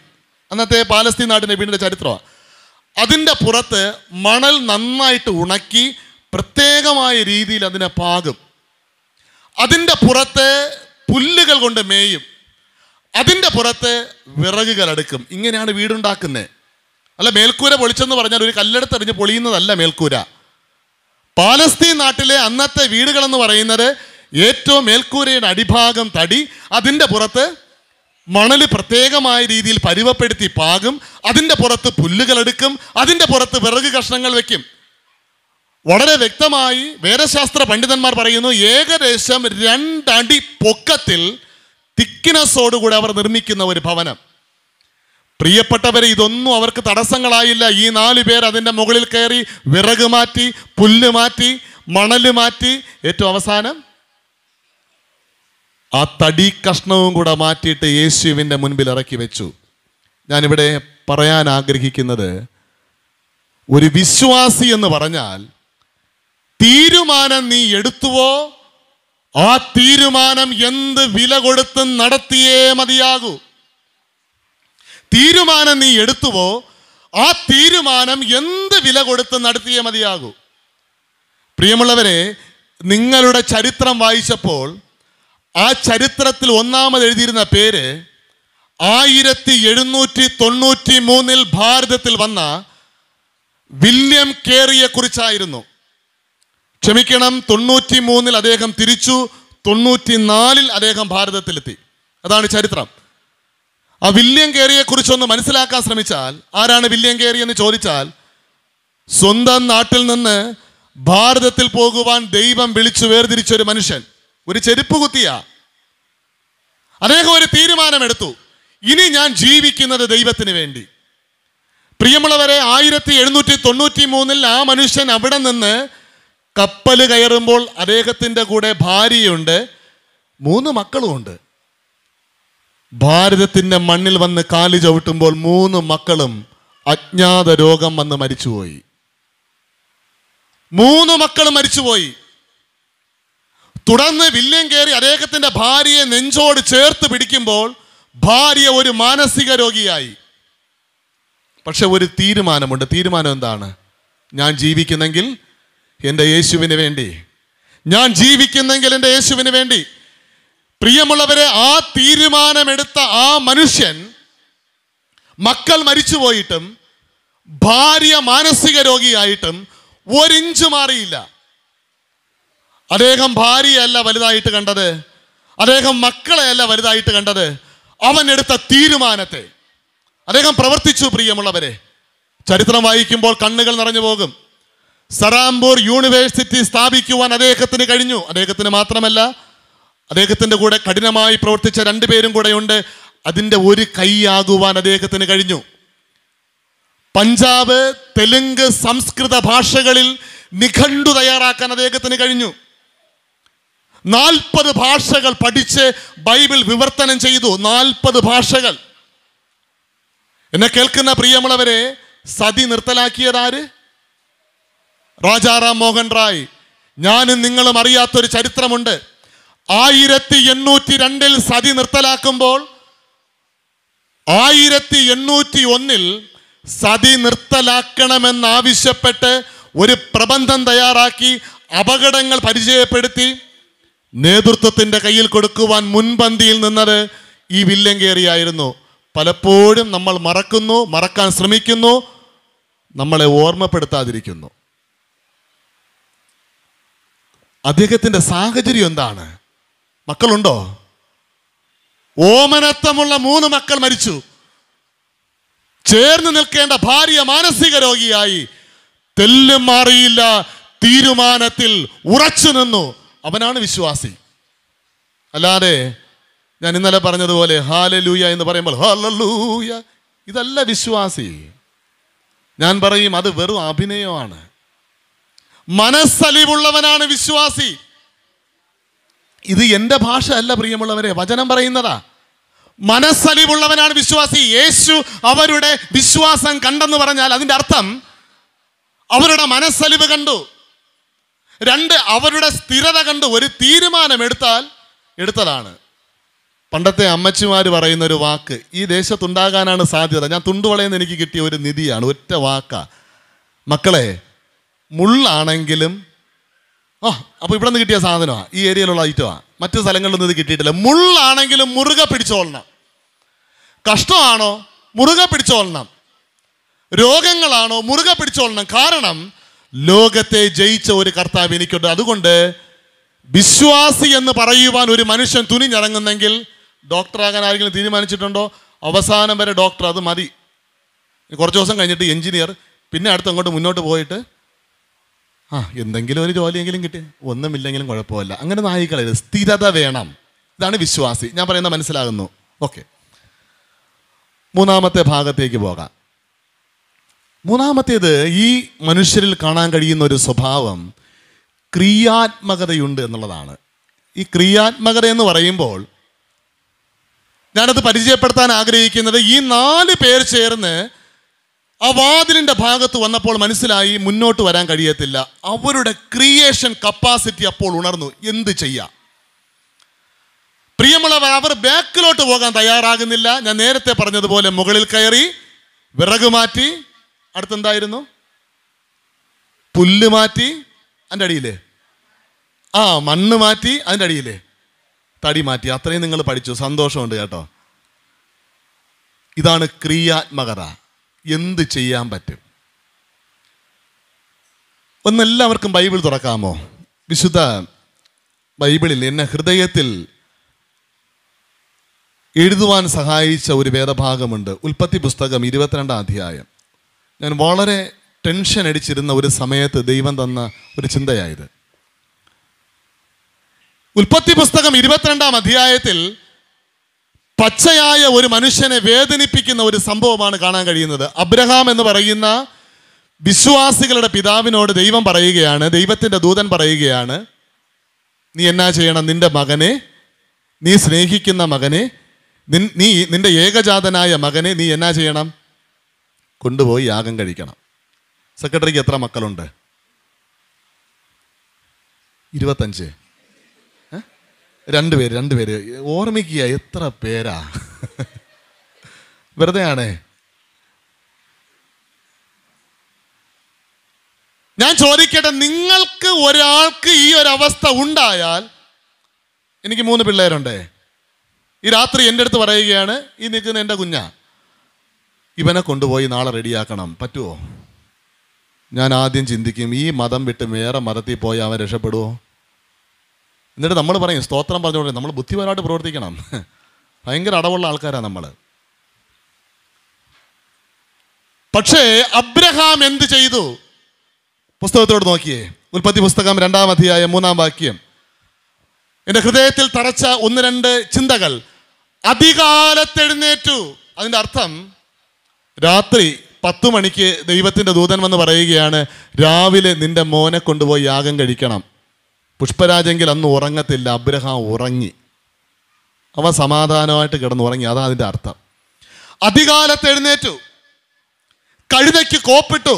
അന്നത്തെ പാലസ്തീൻ നാടിൻ്റെ വീടിൻ്റെ ചരിത്രമാണ് അതിൻ്റെ പുറത്ത് മണൽ നന്നായിട്ട് ഉണക്കി പ്രത്യേകമായ രീതിയിൽ അതിനെ പാകും അതിൻ്റെ പുറത്തെ പുല്ലുകൾ കൊണ്ട് മേയും അതിൻ്റെ പുറത്തെ വിറകുകൾ അടുക്കും ഇങ്ങനെയാണ് വീടുണ്ടാക്കുന്നത് അല്ല മേൽക്കൂര പൊളിച്ചെന്ന് പറഞ്ഞാൽ ഒരു കല്ലെടുത്തെറിഞ്ഞ് പൊളിയുന്നതല്ല മേൽക്കൂര പാലസ്തീൻ നാട്ടിലെ അന്നത്തെ വീടുകളെന്ന് പറയുന്നത് ഏറ്റവും മേൽക്കൂരയുടെ അടിഭാഗം തടി അതിൻ്റെ പുറത്ത് മണൽ പ്രത്യേകമായ രീതിയിൽ പരുവപ്പെടുത്തി പാകും അതിൻ്റെ പുറത്ത് പുല്ലുകൾ എടുക്കും അതിൻ്റെ പുറത്ത് വിറക് കഷ്ണങ്ങൾ വയ്ക്കും വളരെ വ്യക്തമായി വേദശാസ്ത്ര പണ്ഡിതന്മാർ പറയുന്നു ഏകദേശം രണ്ടടി പൊക്കത്തിൽ തിക്കിനസോടുകൂടി അവർ നിർമ്മിക്കുന്ന ഒരു ഭവനം പ്രിയപ്പെട്ടവരെ ഇതൊന്നും അവർക്ക് തടസ്സങ്ങളായില്ല ഈ നാല് പേർ അതിൻ്റെ മുകളിൽ കയറി വിറക് മാറ്റി പുല്ല് മാറ്റി മണല് മാറ്റി ഏറ്റവും അവസാനം ആ തടി കഷ്ണവും കൂടെ മാറ്റിയിട്ട് യേശുവിൻ്റെ മുൻപിൽ ഇറക്കി വെച്ചു ഞാനിവിടെ പറയാൻ ആഗ്രഹിക്കുന്നത് ഒരു വിശ്വാസി എന്ന് പറഞ്ഞാൽ തീരുമാനം നീ എടുത്തുവോ ആ തീരുമാനം എന്ത് വില കൊടുത്ത് നടത്തിയേ മതിയാകൂ തീരുമാനം നീ എടുത്തുവോ ആ തീരുമാനം എന്ത് വില കൊടുത്ത് നടത്തിയേ മതിയാകൂ പ്രിയമുള്ളവരെ നിങ്ങളുടെ ചരിത്രം വായിച്ചപ്പോൾ ആ ചരിത്രത്തിൽ ഒന്നാമത് എഴുതിയിരുന്ന പേര് ആയിരത്തി എഴുന്നൂറ്റി തൊണ്ണൂറ്റി മൂന്നിൽ ഭാരതത്തിൽ വന്ന വില്യം കേറിയെ കുറിച്ചായിരുന്നു ക്ഷമിക്കണം തൊണ്ണൂറ്റി മൂന്നിൽ അദ്ദേഹം തിരിച്ചു തൊണ്ണൂറ്റി നാലിൽ അദ്ദേഹം ഭാരതത്തിലെത്തി അതാണ് ചരിത്രം ആ വില്യം കുറിച്ചൊന്ന് മനസ്സിലാക്കാൻ ശ്രമിച്ചാൽ ആരാണ് വില്യം കേറി എന്ന് ചോദിച്ചാൽ സ്വന്തം നാട്ടിൽ നിന്ന് ഭാരതത്തിൽ പോകുവാൻ ദൈവം വിളിച്ചു വേർതിരിച്ച ഒരു മനുഷ്യൻ ഒരു ചെരുപ്പ് കുത്തിയ അദ്ദേഹം ഒരു തീരുമാനമെടുത്തു ഇനി ഞാൻ ജീവിക്കുന്നത് ദൈവത്തിന് വേണ്ടി പ്രിയമുള്ളവരെ ആയിരത്തി എഴുന്നൂറ്റി തൊണ്ണൂറ്റി മൂന്നിൽ ആ മനുഷ്യൻ അവിടെ നിന്ന് കപ്പൽ കയറുമ്പോൾ അദ്ദേഹത്തിൻ്റെ കൂടെ ഭാര്യയുണ്ട് മൂന്ന് മക്കളുമുണ്ട് ഭാരതത്തിൻ്റെ മണ്ണിൽ വന്ന് കാലി ചവിട്ടുമ്പോൾ മൂന്ന് മക്കളും അജ്ഞാത രോഗം വന്ന് മരിച്ചുപോയി മൂന്ന് മക്കൾ മരിച്ചുപോയി തുടർന്ന് വില്യം കയറി അദ്ദേഹത്തിൻ്റെ ഭാര്യയെ നെഞ്ചോട് ചേർത്ത് പിടിക്കുമ്പോൾ ഭാര്യ ഒരു മാനസിക രോഗിയായി പക്ഷെ ഒരു തീരുമാനമുണ്ട് തീരുമാനം എന്താണ് ഞാൻ ജീവിക്കുന്നെങ്കിൽ എൻ്റെ യേശുവിന് വേണ്ടി ഞാൻ ജീവിക്കുന്നെങ്കിൽ എൻ്റെ യേശുവിന് വേണ്ടി പ്രിയമുള്ളവരെ ആ തീരുമാനമെടുത്ത ആ മനുഷ്യൻ മക്കൾ മരിച്ചു പോയിട്ടും ഭാര്യ മാനസിക രോഗിയായിട്ടും ഒരിഞ്ച് മാറിയില്ല അദ്ദേഹം ഭാര്യയല്ല വലുതായിട്ട് കണ്ടത് അദ്ദേഹം മക്കളെയല്ല വലുതായിട്ട് കണ്ടത് അവൻ എടുത്ത തീരുമാനത്തെ അദ്ദേഹം പ്രവർത്തിച്ചു പ്രിയമുള്ളവരെ ചരിത്രം വായിക്കുമ്പോൾ കണ്ണുകൾ നിറഞ്ഞു പോകും സറാംപൂർ യൂണിവേഴ്സിറ്റി സ്ഥാപിക്കുവാൻ അദ്ദേഹത്തിന് കഴിഞ്ഞു അദ്ദേഹത്തിന് മാത്രമല്ല അദ്ദേഹത്തിൻ്റെ കൂടെ കഠിനമായി പ്രവർത്തിച്ച രണ്ടുപേരും കൂടെയുണ്ട് അതിൻ്റെ ഒരു കൈയാകുവാൻ അദ്ദേഹത്തിന് കഴിഞ്ഞു പഞ്ചാബ് തെലുങ്ക് സംസ്കൃത ഭാഷകളിൽ നിഘണ്ടു തയ്യാറാക്കാൻ അദ്ദേഹത്തിന് കഴിഞ്ഞു നാൽപ്പത് ഭാഷകൾ പഠിച്ച് ബൈബിൾ വിവർത്തനം ചെയ്തു നാൽപ്പത് ഭാഷകൾ എന്നെ കേൾക്കുന്ന പ്രിയമുള്ളവരെ സതി നിർത്തലാക്കിയതാര് രാജാറാം മോഹൻ റായ് ഞാനും നിങ്ങളും അറിയാത്തൊരു ചരിത്രമുണ്ട് ആയിരത്തി എണ്ണൂറ്റി രണ്ടിൽ സതി നിർത്തലാക്കുമ്പോൾ ആയിരത്തി എണ്ണൂറ്റി ഒന്നിൽ സതി നിർത്തലാക്കണമെന്നാവശ്യപ്പെട്ട് ഒരു പ്രബന്ധം തയ്യാറാക്കി അപകടങ്ങൾ പരിചയപ്പെടുത്തി നേതൃത്വത്തിൻ്റെ കയ്യിൽ കൊടുക്കുവാൻ മുൻപന്തിയിൽ നിന്നത് ഈ വില്ലങ്കേറിയായിരുന്നു പലപ്പോഴും നമ്മൾ മറക്കുന്നു മറക്കാൻ ശ്രമിക്കുന്നു നമ്മളെ ഓർമ്മപ്പെടുത്താതിരിക്കുന്നു അദ്ദേഹത്തിൻ്റെ സാഹചര്യം എന്താണ് മക്കളുണ്ടോ ഓമനത്വമുള്ള മൂന്ന് മക്കൾ മരിച്ചു ചേർന്ന് നിൽക്കേണ്ട ഭാര്യ മാനസിക രോഗിയായി തെല്ലും മാറിയില്ല തീരുമാനത്തിൽ ഉറച്ചു നിന്നു അവനാണ് വിശ്വാസി അല്ലാതെ ഞാൻ ഇന്നലെ പറഞ്ഞതുപോലെ ഹാലലൂയ എന്ന് പറയുമ്പോൾ ഹാലലൂയ ഇതല്ല വിശ്വാസി ഞാൻ പറയും അത് വെറും അഭിനയമാണ് മനസ്സലിവുള്ളവനാണ് വിശ്വാസി ഇത് എൻ്റെ ഭാഷ അല്ല പ്രിയമുള്ളവരെ വചനം പറയുന്നതാ മനസ്സലിവുള്ളവനാണ് വിശ്വാസി യേശു അവരുടെ വിശ്വാസം കണ്ടെന്ന് പറഞ്ഞാൽ അതിൻ്റെ അർത്ഥം അവരുടെ മനസ്സലിവ് കണ്ടു രണ്ട് അവരുടെ സ്ഥിരത കണ്ടു ഒരു തീരുമാനം എടുത്താൽ എടുത്തതാണ് പണ്ടത്തെ അമ്മച്ചിമാർ പറയുന്ന ഒരു വാക്ക് ഈ ദേശത്തുണ്ടാകാനാണ് സാധ്യത ഞാൻ തുണ്ടുവളയെന്ന് എനിക്ക് കിട്ടിയ ഒരു നിധിയാണ് ഒറ്റ വാക്കാ മക്കളെ മുള്ളാണെങ്കിലും ഓ അപ്പോൾ ഇവിടെ നിന്ന് കിട്ടിയ സാധനമാണ് ഈ ഏരിയയിലുള്ള ഐറ്റമാണ് മറ്റു സ്ഥലങ്ങളിൽ നിന്ന് ഇത് കിട്ടിയിട്ടില്ല മുള്ളാണെങ്കിലും മുറുകെ പിടിച്ചോളണം കഷ്ടമാണോ മുറുകെ പിടിച്ചോളണം രോഗങ്ങളാണോ മുറുകെ പിടിച്ചോളണം കാരണം ലോകത്തെ ജയിച്ച ഒരു കർത്താവ് എനിക്കുണ്ട് അതുകൊണ്ട് വിശ്വാസി എന്ന് പറയുവാൻ ഒരു മനുഷ്യൻ തുനിഞ്ഞിറങ്ങുന്നെങ്കിൽ ഡോക്ടറാകാൻ ആരെങ്കിലും തീരുമാനിച്ചിട്ടുണ്ടോ അവസാനം വരെ ഡോക്ടർ അത് മതി കുറച്ച് ദിവസം കഴിഞ്ഞിട്ട് എഞ്ചിനീയർ പിന്നെ അടുത്ത് അങ്ങോട്ട് മുന്നോട്ട് പോയിട്ട് ആ എന്തെങ്കിലും ഒരു ജോലിയെങ്കിലും കിട്ടി ഒന്നുമില്ലെങ്കിലും കുഴപ്പമില്ല അങ്ങനെ നായിക്കളയത് സ്ഥിരത വേണം ഇതാണ് വിശ്വാസി ഞാൻ പറയുന്നത് മനസ്സിലാകുന്നു ഓക്കെ മൂന്നാമത്തെ ഭാഗത്തേക്ക് പോകാം മൂന്നാമത്തേത് ഈ മനുഷ്യരിൽ കാണാൻ കഴിയുന്ന ഒരു സ്വഭാവം ക്രിയാത്മകതയുണ്ട് എന്നുള്ളതാണ് ഈ ക്രിയാത്മകത എന്ന് പറയുമ്പോൾ ഞാനത് പരിചയപ്പെടുത്താൻ ആഗ്രഹിക്കുന്നത് ഈ നാല് പേർ ചേർന്ന് ആ വാതിലിൻ്റെ ഭാഗത്ത് വന്നപ്പോൾ മനസ്സിലായി മുന്നോട്ട് വരാൻ കഴിയത്തില്ല അവരുടെ ക്രിയേഷൻ കപ്പാസിറ്റി അപ്പോൾ ഉണർന്നു എന്ത് ചെയ്യാം പ്രിയമുള്ളവർ അവർ ബാക്കിലോട്ട് പോകാൻ തയ്യാറാകുന്നില്ല ഞാൻ നേരത്തെ പറഞ്ഞതുപോലെ മുകളിൽ കയറി വിറക് മാറ്റി അടുത്തെന്തായിരുന്നു പുല്ല് മാറ്റി അതിൻ്റെ അടിയില്ലേ ആ മണ്ണ് മാറ്റി അതിൻ്റെ അടിയില്ലേ തടി മാറ്റി അത്രയും നിങ്ങൾ പഠിച്ചു സന്തോഷമുണ്ട് കേട്ടോ ഇതാണ് ക്രിയാത്മകത എന്ത് ചെയ്യാൻ പറ്റും ഒന്നെല്ലാവർക്കും ബൈബിൾ തുറക്കാമോ വിശുദ്ധ ബൈബിളിൽ എന്നെ ഹൃദയത്തിൽ എഴുതുവാൻ സഹായിച്ച ഒരു വേദഭാഗമുണ്ട് ഉൽപ്പത്തി പുസ്തകം ഇരുപത്തിരണ്ടാം അധ്യായം ഞാൻ വളരെ ടെൻഷൻ അടിച്ചിരുന്ന ഒരു സമയത്ത് ദൈവം തന്ന ഒരു ചിന്തയായത് ഉൽപ്പത്തി പുസ്തകം ഇരുപത്തിരണ്ടാം അധ്യായത്തിൽ പച്ചയായ ഒരു മനുഷ്യനെ വേദനിപ്പിക്കുന്ന ഒരു സംഭവമാണ് കാണാൻ കഴിയുന്നത് അബ്രഹാം എന്ന് പറയുന്ന വിശ്വാസികളുടെ പിതാവിനോട് ദൈവം പറയുകയാണ് ദൈവത്തിൻ്റെ ദൂതൻ പറയുകയാണ് നീ എന്നാ ചെയ്യണം നിന്റെ മകനെ നീ സ്നേഹിക്കുന്ന മകനെ നിൻ നീ നിന്റെ ഏകജാതനായ മകനെ നീ എന്നാ ചെയ്യണം കൊണ്ടുപോയി യാഗം കഴിക്കണം സെക്രട്ടറിക്ക് എത്ര മക്കളുണ്ട് ഇരുപത്തഞ്ച് രണ്ടുപേര് രണ്ടുപേര് ഓർമ്മിക്കുക എത്ര പേരാ ആണേ ഞാൻ ചോദിക്കട്ടെ നിങ്ങൾക്ക് ഒരാൾക്ക് ഈ ഒരു അവസ്ഥ ഉണ്ടായാൽ എനിക്ക് മൂന്ന് പിള്ളേരുണ്ടേ ഈ രാത്രി എൻ്റെ അടുത്ത് പറയുകയാണ് ഈ നിൽക്കുന്ന എൻ്റെ കുഞ്ഞാ ഇവനെ കൊണ്ടുപോയി നാളെ റെഡിയാക്കണം പറ്റുമോ ഞാൻ ആദ്യം ചിന്തിക്കും ഈ മതം വിട്ട് വേറെ മതത്തിൽ പോയി അവൻ രക്ഷപ്പെടുമോ എന്നിട്ട് നമ്മൾ പറയും സ്തോത്രം പറഞ്ഞുകൊണ്ട് നമ്മൾ ബുദ്ധിപരമായിട്ട് പ്രവർത്തിക്കണം ഭയങ്കര അടവുള്ള ആൾക്കാരാണ് നമ്മൾ പക്ഷേ അബ്രഹാം എന്ത് ചെയ്തു പുസ്തകത്തോട് നോക്കിയേ ഉൽപ്പത്തി പുസ്തകം രണ്ടാം അധ്യായം മൂന്നാം വാക്യം എൻ്റെ ഹൃദയത്തിൽ തറച്ച ഒന്ന് രണ്ട് ചിന്തകൾ അധികാലത്തെഴുന്നേറ്റു അതിൻ്റെ അർത്ഥം രാത്രി പത്തു മണിക്ക് ദൈവത്തിൻ്റെ ദൂതൻ വന്ന് പറയുകയാണ് രാവിലെ നിന്റെ മോനെ കൊണ്ടുപോയി യാഗം കഴിക്കണം പുഷ്പരാജെങ്കിൽ അന്ന് ഉറങ്ങത്തില്ല അബ്രഹാം ഉറങ്ങി അവ സമാധാനമായിട്ട് കിടന്നുറങ്ങി ഉറങ്ങി അതാ അതിൻ്റെ അർത്ഥം അധികാലത്ത് എഴുന്നേറ്റു കഴുതയ്ക്ക് കോപ്പിട്ടു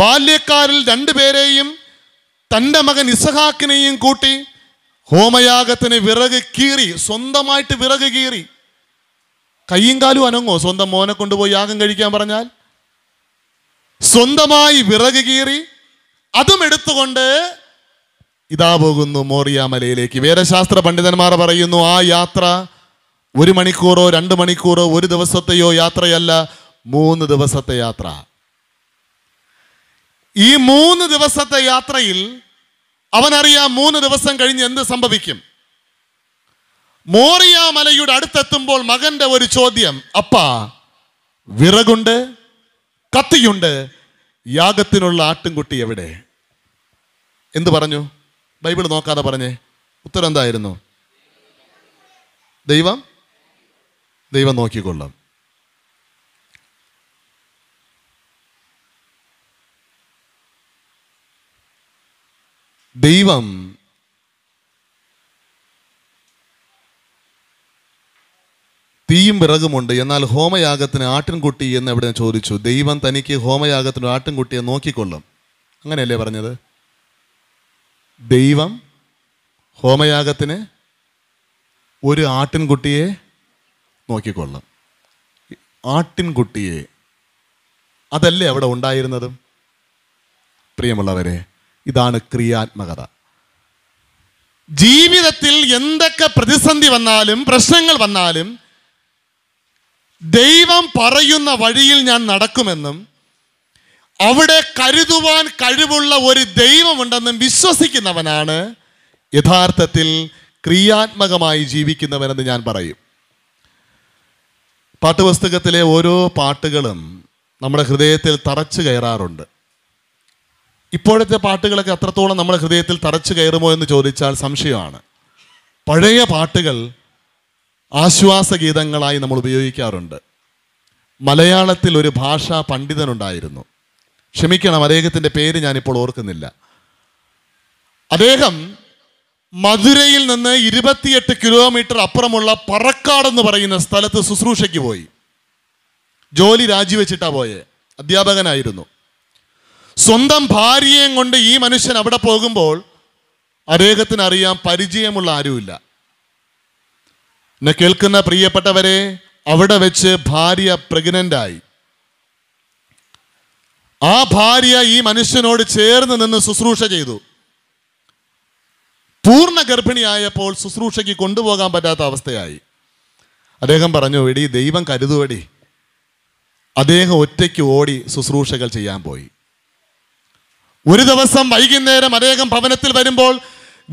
ബാല്യക്കാരിൽ രണ്ടുപേരെയും തൻ്റെ മകൻ ഇസഹാക്കിനെയും കൂട്ടി ഹോമയാഗത്തിന് വിറക് കീറി സ്വന്തമായിട്ട് വിറക് കീറി കയ്യും കാലും അനങ്ങോ സ്വന്തം മോനെ കൊണ്ടുപോയി യാഗം കഴിക്കാൻ പറഞ്ഞാൽ സ്വന്തമായി വിറക് കീറി അതും എടുത്തുകൊണ്ട് ഇതാ പോകുന്നു മോറിയാമലയിലേക്ക് വേദശാസ്ത്ര പണ്ഡിതന്മാർ പറയുന്നു ആ യാത്ര ഒരു മണിക്കൂറോ രണ്ട് മണിക്കൂറോ ഒരു ദിവസത്തെയോ യാത്രയല്ല മൂന്ന് ദിവസത്തെ യാത്ര ഈ മൂന്ന് ദിവസത്തെ യാത്രയിൽ അവനറിയാം മൂന്ന് ദിവസം കഴിഞ്ഞ് എന്ത് സംഭവിക്കും മോറിയ മലയുടെ അടുത്തെത്തുമ്പോൾ മകന്റെ ഒരു ചോദ്യം അപ്പ വിറകുണ്ട് കത്തിയുണ്ട് യാഗത്തിനുള്ള ആട്ടിൻകുട്ടി എവിടെ എന്തു പറഞ്ഞു ബൈബിൾ നോക്കാതെ പറഞ്ഞേ ഉത്തരം എന്തായിരുന്നു ദൈവം ദൈവം നോക്കിക്കൊള്ളാം ദൈവം തീയും വിറകുമുണ്ട് എന്നാൽ ഹോമയാഗത്തിന് ആട്ടിൻകുട്ടി എന്ന് എവിടെ ചോദിച്ചു ദൈവം തനിക്ക് ഹോമയാഗത്തിന് ആട്ടിൻകുട്ടിയെ നോക്കിക്കൊള്ളും അങ്ങനെയല്ലേ പറഞ്ഞത് ദൈവം ഹോമയാഗത്തിന് ഒരു ആട്ടിൻകുട്ടിയെ നോക്കിക്കൊള്ളും ആട്ടിൻകുട്ടിയെ അതല്ലേ അവിടെ ഉണ്ടായിരുന്നത് പ്രിയമുള്ളവരെ ഇതാണ് ക്രിയാത്മകത ജീവിതത്തിൽ എന്തൊക്കെ പ്രതിസന്ധി വന്നാലും പ്രശ്നങ്ങൾ വന്നാലും ദൈവം പറയുന്ന വഴിയിൽ ഞാൻ നടക്കുമെന്നും അവിടെ കരുതുവാൻ കഴിവുള്ള ഒരു ദൈവമുണ്ടെന്നും വിശ്വസിക്കുന്നവനാണ് യഥാർത്ഥത്തിൽ ക്രിയാത്മകമായി ജീവിക്കുന്നവനെന്ന് ഞാൻ പറയും പാട്ടുപുസ്തകത്തിലെ ഓരോ പാട്ടുകളും നമ്മുടെ ഹൃദയത്തിൽ തറച്ചു കയറാറുണ്ട് ഇപ്പോഴത്തെ പാട്ടുകളൊക്കെ അത്രത്തോളം നമ്മുടെ ഹൃദയത്തിൽ തറച്ചു കയറുമോ എന്ന് ചോദിച്ചാൽ സംശയമാണ് പഴയ പാട്ടുകൾ ആശ്വാസഗീതങ്ങളായി നമ്മൾ ഉപയോഗിക്കാറുണ്ട് മലയാളത്തിൽ ഒരു ഭാഷാ പണ്ഡിതനുണ്ടായിരുന്നു ക്ഷമിക്കണം അദ്ദേഹത്തിൻ്റെ പേര് ഞാനിപ്പോൾ ഓർക്കുന്നില്ല അദ്ദേഹം മധുരയിൽ നിന്ന് ഇരുപത്തിയെട്ട് കിലോമീറ്റർ അപ്പുറമുള്ള പറക്കാട് എന്ന് പറയുന്ന സ്ഥലത്ത് ശുശ്രൂഷയ്ക്ക് പോയി ജോലി രാജിവെച്ചിട്ടാ പോയെ അധ്യാപകനായിരുന്നു സ്വന്തം ഭാര്യയെയും കൊണ്ട് ഈ മനുഷ്യൻ അവിടെ പോകുമ്പോൾ അദ്ദേഹത്തിന് അറിയാം പരിചയമുള്ള ആരുമില്ല എന്നെ കേൾക്കുന്ന പ്രിയപ്പെട്ടവരെ അവിടെ വെച്ച് ഭാര്യ പ്രഗ്നൻ്റായി ആ ഭാര്യ ഈ മനുഷ്യനോട് ചേർന്ന് നിന്ന് ശുശ്രൂഷ ചെയ്തു പൂർണ്ണ ഗർഭിണിയായപ്പോൾ ശുശ്രൂഷയ്ക്ക് കൊണ്ടുപോകാൻ പറ്റാത്ത അവസ്ഥയായി അദ്ദേഹം പറഞ്ഞു എടി ദൈവം കരുതുവടി അദ്ദേഹം ഒറ്റയ്ക്ക് ഓടി ശുശ്രൂഷകൾ ചെയ്യാൻ പോയി ഒരു ദിവസം വൈകുന്നേരം അദ്ദേഹം ഭവനത്തിൽ വരുമ്പോൾ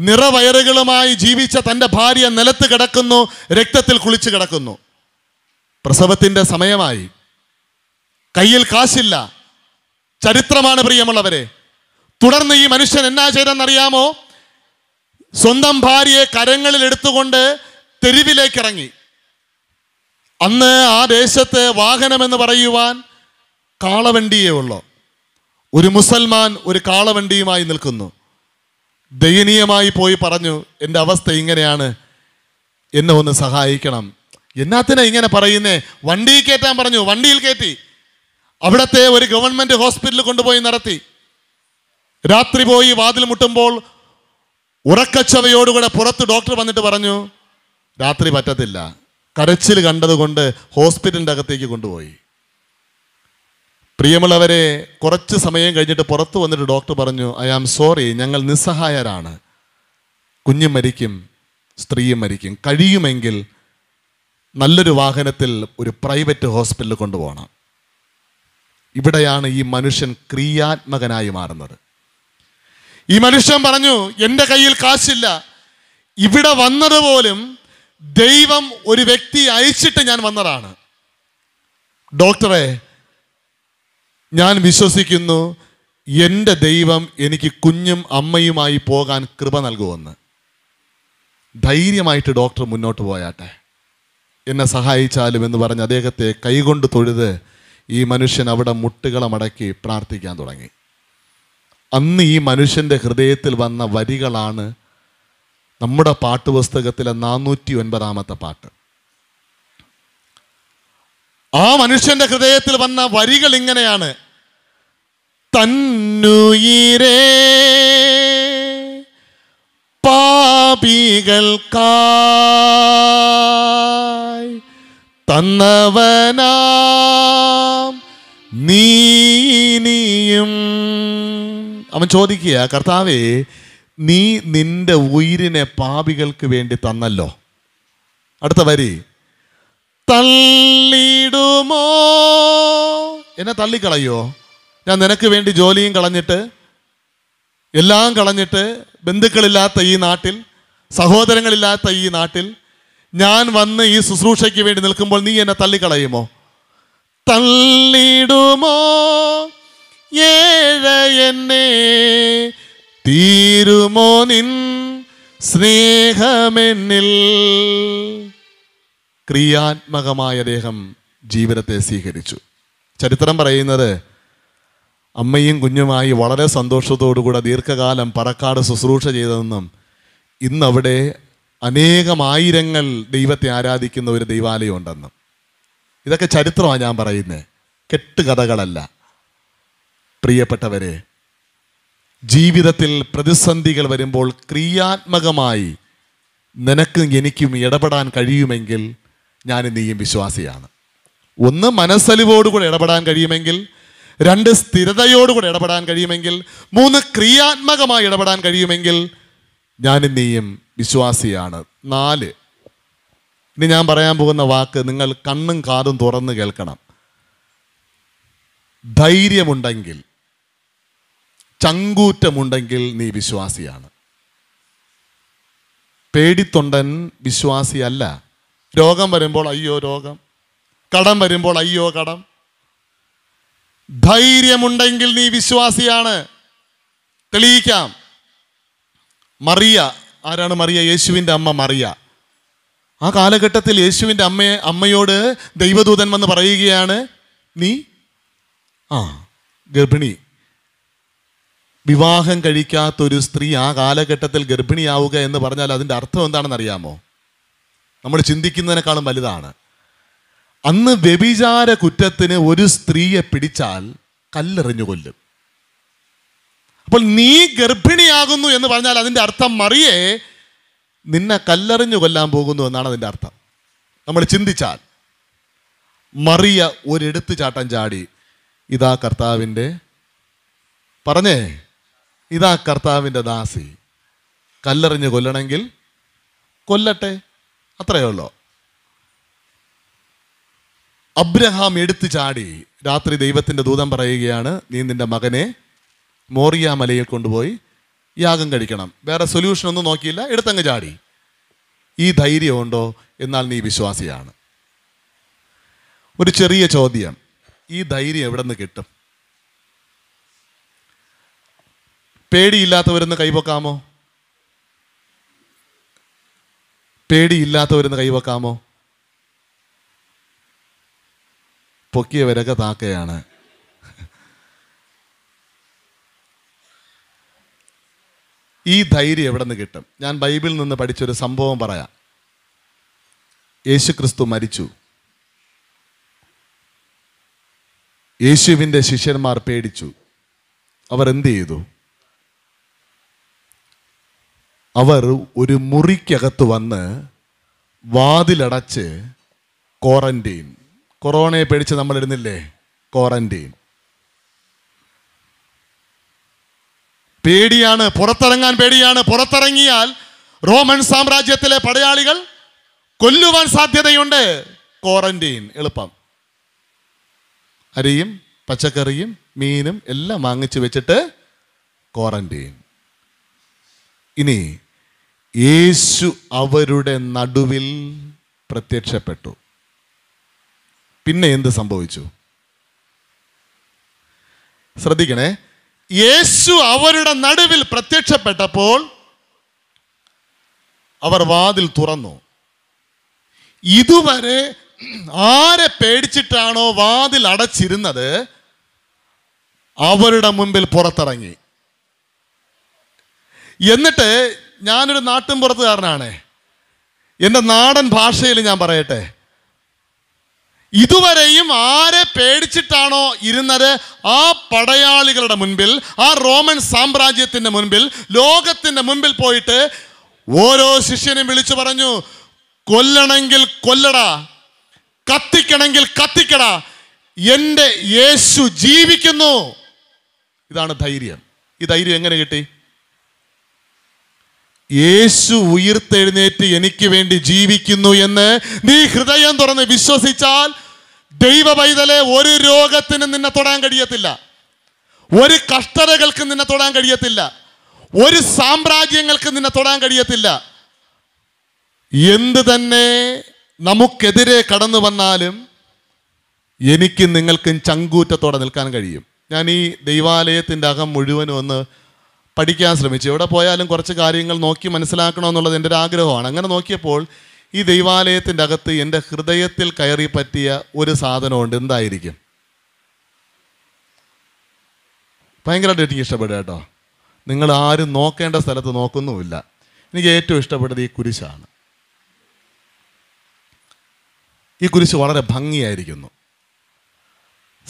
നിറവയറുകളുമായി ജീവിച്ച തൻ്റെ ഭാര്യ നിലത്ത് കിടക്കുന്നു രക്തത്തിൽ കുളിച്ചു കിടക്കുന്നു പ്രസവത്തിൻ്റെ സമയമായി കയ്യിൽ കാശില്ല ചരിത്രമാണ് പ്രിയമുള്ളവരെ തുടർന്ന് ഈ മനുഷ്യൻ എന്നാ ചെയ്തെന്നറിയാമോ സ്വന്തം ഭാര്യയെ കരങ്ങളിൽ എടുത്തുകൊണ്ട് തെരുവിലേക്ക് ഇറങ്ങി അന്ന് ആ ദേശത്ത് വാഹനമെന്ന് പറയുവാൻ കാളവണ്ടിയേ ഉള്ളൂ ഒരു മുസൽമാൻ ഒരു കാളവണ്ടിയുമായി നിൽക്കുന്നു ദയനീയമായി പോയി പറഞ്ഞു എൻ്റെ അവസ്ഥ ഇങ്ങനെയാണ് എന്നെ ഒന്ന് സഹായിക്കണം എന്നാത്തിനാ ഇങ്ങനെ പറയുന്നേ വണ്ടിയിൽ കയറ്റാൻ പറഞ്ഞു വണ്ടിയിൽ കയറ്റി അവിടത്തെ ഒരു ഗവൺമെന്റ് ഹോസ്പിറ്റലിൽ കൊണ്ടുപോയി നടത്തി രാത്രി പോയി വാതിൽ മുട്ടുമ്പോൾ ഉറക്കച്ചവയോടുകൂടെ പുറത്ത് ഡോക്ടർ വന്നിട്ട് പറഞ്ഞു രാത്രി പറ്റത്തില്ല കരച്ചിൽ കണ്ടതുകൊണ്ട് ഹോസ്പിറ്റലിൻ്റെ അകത്തേക്ക് കൊണ്ടുപോയി പ്രിയമുള്ളവരെ കുറച്ച് സമയം കഴിഞ്ഞിട്ട് പുറത്ത് വന്നിട്ട് ഡോക്ടർ പറഞ്ഞു ഐ ആം സോറി ഞങ്ങൾ നിസ്സഹായരാണ് കുഞ്ഞും മരിക്കും സ്ത്രീയും മരിക്കും കഴിയുമെങ്കിൽ നല്ലൊരു വാഹനത്തിൽ ഒരു പ്രൈവറ്റ് ഹോസ്പിറ്റലിൽ കൊണ്ടുപോകണം ഇവിടെയാണ് ഈ മനുഷ്യൻ ക്രിയാത്മകനായി മാറുന്നത് ഈ മനുഷ്യൻ പറഞ്ഞു എൻ്റെ കയ്യിൽ കാശില്ല ഇവിടെ വന്നത് പോലും ദൈവം ഒരു വ്യക്തി അയച്ചിട്ട് ഞാൻ വന്നതാണ് ഡോക്ടറെ ഞാൻ വിശ്വസിക്കുന്നു എൻ്റെ ദൈവം എനിക്ക് കുഞ്ഞും അമ്മയുമായി പോകാൻ കൃപ നൽകുമെന്ന് ധൈര്യമായിട്ട് ഡോക്ടർ മുന്നോട്ട് പോയാട്ടെ എന്നെ സഹായിച്ചാലും എന്ന് പറഞ്ഞ് അദ്ദേഹത്തെ കൈകൊണ്ട് തൊഴുത് ഈ മനുഷ്യൻ അവിടെ മുട്ടുകളെ മടക്കി പ്രാർത്ഥിക്കാൻ തുടങ്ങി അന്ന് ഈ മനുഷ്യൻ്റെ ഹൃദയത്തിൽ വന്ന വരികളാണ് നമ്മുടെ പാട്ടുപുസ്തകത്തിലെ നാനൂറ്റി ഒൻപതാമത്തെ പാട്ട് ആ മനുഷ്യന്റെ ഹൃദയത്തിൽ വന്ന വരികൾ ഇങ്ങനെയാണ് തന്നുയിരേ പാപികൾക്കാ തന്നവനാം നീനിയും അവൻ ചോദിക്കുക കർത്താവേ നീ നിന്റെ ഉയിരിനെ പാപികൾക്ക് വേണ്ടി തന്നല്ലോ അടുത്ത വരി തള്ളിടുമോ എന്നെ തള്ളിക്കളയോ ഞാൻ നിനക്ക് വേണ്ടി ജോലിയും കളഞ്ഞിട്ട് എല്ലാം കളഞ്ഞിട്ട് ബന്ധുക്കളില്ലാത്ത ഈ നാട്ടിൽ സഹോദരങ്ങളില്ലാത്ത ഈ നാട്ടിൽ ഞാൻ വന്ന് ഈ ശുശ്രൂഷയ്ക്ക് വേണ്ടി നിൽക്കുമ്പോൾ നീ എന്നെ തള്ളിക്കളയുമോ തള്ളിടുമോ ഏഴ എന്നെ തീരുമോ നിൻ സ്നേഹമെന്നിൽ ക്രിയാത്മകമായ അദ്ദേഹം ജീവിതത്തെ സ്വീകരിച്ചു ചരിത്രം പറയുന്നത് അമ്മയും കുഞ്ഞുമായി വളരെ സന്തോഷത്തോടുകൂടെ ദീർഘകാലം പറക്കാട് ശുശ്രൂഷ ചെയ്തതെന്നും ഇന്നവിടെ അനേകം ആയിരങ്ങൾ ദൈവത്തെ ആരാധിക്കുന്ന ഒരു ദൈവാലയം ഉണ്ടെന്ന് ഇതൊക്കെ ചരിത്രമാണ് ഞാൻ പറയുന്നത് കെട്ടുകഥകളല്ല പ്രിയപ്പെട്ടവരെ ജീവിതത്തിൽ പ്രതിസന്ധികൾ വരുമ്പോൾ ക്രിയാത്മകമായി നിനക്കും എനിക്കും ഇടപെടാൻ കഴിയുമെങ്കിൽ ഞാൻ നീയും വിശ്വാസിയാണ് ഒന്ന് മനസ്സലിവോടുകൂടെ ഇടപെടാൻ കഴിയുമെങ്കിൽ രണ്ട് സ്ഥിരതയോടുകൂടെ ഇടപെടാൻ കഴിയുമെങ്കിൽ മൂന്ന് ക്രിയാത്മകമായി ഇടപെടാൻ കഴിയുമെങ്കിൽ ഞാനും നീയും വിശ്വാസിയാണ് നാല് ഇനി ഞാൻ പറയാൻ പോകുന്ന വാക്ക് നിങ്ങൾ കണ്ണും കാതും തുറന്ന് കേൾക്കണം ധൈര്യമുണ്ടെങ്കിൽ ചങ്കൂറ്റമുണ്ടെങ്കിൽ നീ വിശ്വാസിയാണ് പേടിത്തൊണ്ടൻ വിശ്വാസിയല്ല രോഗം വരുമ്പോൾ അയ്യോ രോഗം കടം വരുമ്പോൾ അയ്യോ കടം ധൈര്യമുണ്ടെങ്കിൽ നീ വിശ്വാസിയാണ് തെളിയിക്കാം മറിയ ആരാണ് മറിയ യേശുവിൻ്റെ അമ്മ മറിയ ആ കാലഘട്ടത്തിൽ യേശുവിൻ്റെ അമ്മയെ അമ്മയോട് ദൈവദൂതൻ വന്ന് പറയുകയാണ് നീ ആ ഗർഭിണി വിവാഹം കഴിക്കാത്തൊരു സ്ത്രീ ആ കാലഘട്ടത്തിൽ ഗർഭിണിയാവുക എന്ന് പറഞ്ഞാൽ അതിൻ്റെ അർത്ഥം എന്താണെന്ന് അറിയാമോ നമ്മൾ ചിന്തിക്കുന്നതിനേക്കാളും വലുതാണ് അന്ന് വ്യഭിചാര കുറ്റത്തിന് ഒരു സ്ത്രീയെ പിടിച്ചാൽ കല്ലെറിഞ്ഞു കൊല്ലും അപ്പോൾ നീ ഗർഭിണിയാകുന്നു എന്ന് പറഞ്ഞാൽ അതിൻ്റെ അർത്ഥം മറിയേ നിന്നെ കല്ലെറിഞ്ഞു കൊല്ലാൻ പോകുന്നു എന്നാണ് അതിൻ്റെ അർത്ഥം നമ്മൾ ചിന്തിച്ചാൽ മറിയ ഒരെടുത്ത് ചാട്ടം ചാടി ഇതാ കർത്താവിൻ്റെ പറഞ്ഞേ ഇതാ കർത്താവിൻ്റെ ദാസി കല്ലെറിഞ്ഞ് കൊല്ലണമെങ്കിൽ കൊല്ലട്ടെ അത്രയേ ഉള്ളൂ അബ്രഹാം എടുത്തു ചാടി രാത്രി ദൈവത്തിൻ്റെ ദൂതം പറയുകയാണ് നീ നിൻ്റെ മകനെ മോറിയ മലയിൽ കൊണ്ടുപോയി യാഗം കഴിക്കണം വേറെ സൊല്യൂഷൻ ഒന്നും നോക്കിയില്ല എടുത്തങ്ങ് ചാടി ഈ ധൈര്യമുണ്ടോ എന്നാൽ നീ വിശ്വാസിയാണ് ഒരു ചെറിയ ചോദ്യം ഈ ധൈര്യം എവിടെ നിന്ന് കിട്ടും പേടിയില്ലാത്തവരെന്ന് കൈവക്കാമോ പേടിയില്ലാത്തവരെന്ന് കൈവക്കാമോ പൊക്കിയവരൊക്കെ താക്കയാണ് ഈ ധൈര്യം എവിടെ നിന്ന് കിട്ടും ഞാൻ ബൈബിളിൽ നിന്ന് പഠിച്ചൊരു സംഭവം പറയാം യേശുക്രിസ്തു മരിച്ചു യേശുവിൻ്റെ ശിഷ്യന്മാർ പേടിച്ചു അവർ എന്ത് ചെയ്തു അവർ ഒരു മുറിക്കകത്ത് വന്ന് വാതിലടച്ച് ക്വാറൻറ്റീൻ കൊറോണയെ പേടിച്ച് നമ്മളിരുന്നില്ലേ ക്വാറൻറ്റീൻ പേടിയാണ് പുറത്തിറങ്ങാൻ പേടിയാണ് പുറത്തിറങ്ങിയാൽ റോമൻ സാമ്രാജ്യത്തിലെ പടയാളികൾ കൊല്ലുവാൻ സാധ്യതയുണ്ട് ക്വാറന്റീൻ എളുപ്പം അരിയും പച്ചക്കറിയും മീനും എല്ലാം വാങ്ങിച്ചു വെച്ചിട്ട് ക്വാറന്റീൻ ഇനി യേശു അവരുടെ നടുവിൽ പ്രത്യക്ഷപ്പെട്ടു പിന്നെ എന്ത് സംഭവിച്ചു ശ്രദ്ധിക്കണേ യേശു അവരുടെ നടുവിൽ പ്രത്യക്ഷപ്പെട്ടപ്പോൾ അവർ വാതിൽ തുറന്നു ഇതുവരെ ആരെ പേടിച്ചിട്ടാണോ വാതിൽ അടച്ചിരുന്നത് അവരുടെ മുമ്പിൽ പുറത്തിറങ്ങി എന്നിട്ട് ഞാനൊരു നാട്ടിൻ പുറത്തുകാരനാണ് എൻ്റെ നാടൻ ഭാഷയിൽ ഞാൻ പറയട്ടെ ഇതുവരെയും ആരെ പേടിച്ചിട്ടാണോ ഇരുന്നത് ആ പടയാളികളുടെ മുൻപിൽ ആ റോമൻ സാമ്രാജ്യത്തിൻ്റെ മുൻപിൽ ലോകത്തിൻ്റെ മുൻപിൽ പോയിട്ട് ഓരോ ശിഷ്യനും വിളിച്ചു പറഞ്ഞു കൊല്ലണമെങ്കിൽ കൊല്ലടാ കത്തിക്കണമെങ്കിൽ കത്തിക്കടാ എൻ്റെ യേശു ജീവിക്കുന്നു ഇതാണ് ധൈര്യം ഈ ധൈര്യം എങ്ങനെ കിട്ടി യേശു ഉയർത്തെഴുന്നേറ്റ് എനിക്ക് വേണ്ടി ജീവിക്കുന്നു എന്ന് നീ ഹൃദയം തുറന്ന് വിശ്വസിച്ചാൽ ദൈവ പൈതലെ ഒരു രോഗത്തിന് നിന്നെ തൊടാൻ കഴിയത്തില്ല ഒരു കഷ്ടതകൾക്ക് നിന്നെ തൊടാൻ കഴിയത്തില്ല ഒരു സാമ്രാജ്യങ്ങൾക്ക് നിന്നെ തൊടാൻ കഴിയത്തില്ല എന്ത് തന്നെ നമുക്കെതിരെ കടന്നു വന്നാലും എനിക്ക് നിങ്ങൾക്കും ചങ്കൂറ്റത്തോടെ നിൽക്കാൻ കഴിയും ഞാൻ ഈ ദൈവാലയത്തിൻ്റെ അകം മുഴുവനും ഒന്ന് പഠിക്കാൻ ശ്രമിച്ചു എവിടെ പോയാലും കുറച്ച് കാര്യങ്ങൾ നോക്കി മനസ്സിലാക്കണമെന്നുള്ളത് എൻ്റെ ഒരു ആഗ്രഹമാണ് അങ്ങനെ നോക്കിയപ്പോൾ ഈ ദൈവാലയത്തിൻ്റെ അകത്ത് എൻ്റെ ഹൃദയത്തിൽ കയറി പറ്റിയ ഒരു സാധനമുണ്ട് എന്തായിരിക്കും ഭയങ്കരമായിട്ട് എനിക്ക് ഇഷ്ടപ്പെടുക കേട്ടോ നിങ്ങൾ ആരും നോക്കേണ്ട സ്ഥലത്ത് നോക്കുന്നുമില്ല എനിക്ക് ഏറ്റവും ഇഷ്ടപ്പെട്ടത് ഈ കുരിശാണ് ഈ കുരിശ് വളരെ ഭംഗിയായിരിക്കുന്നു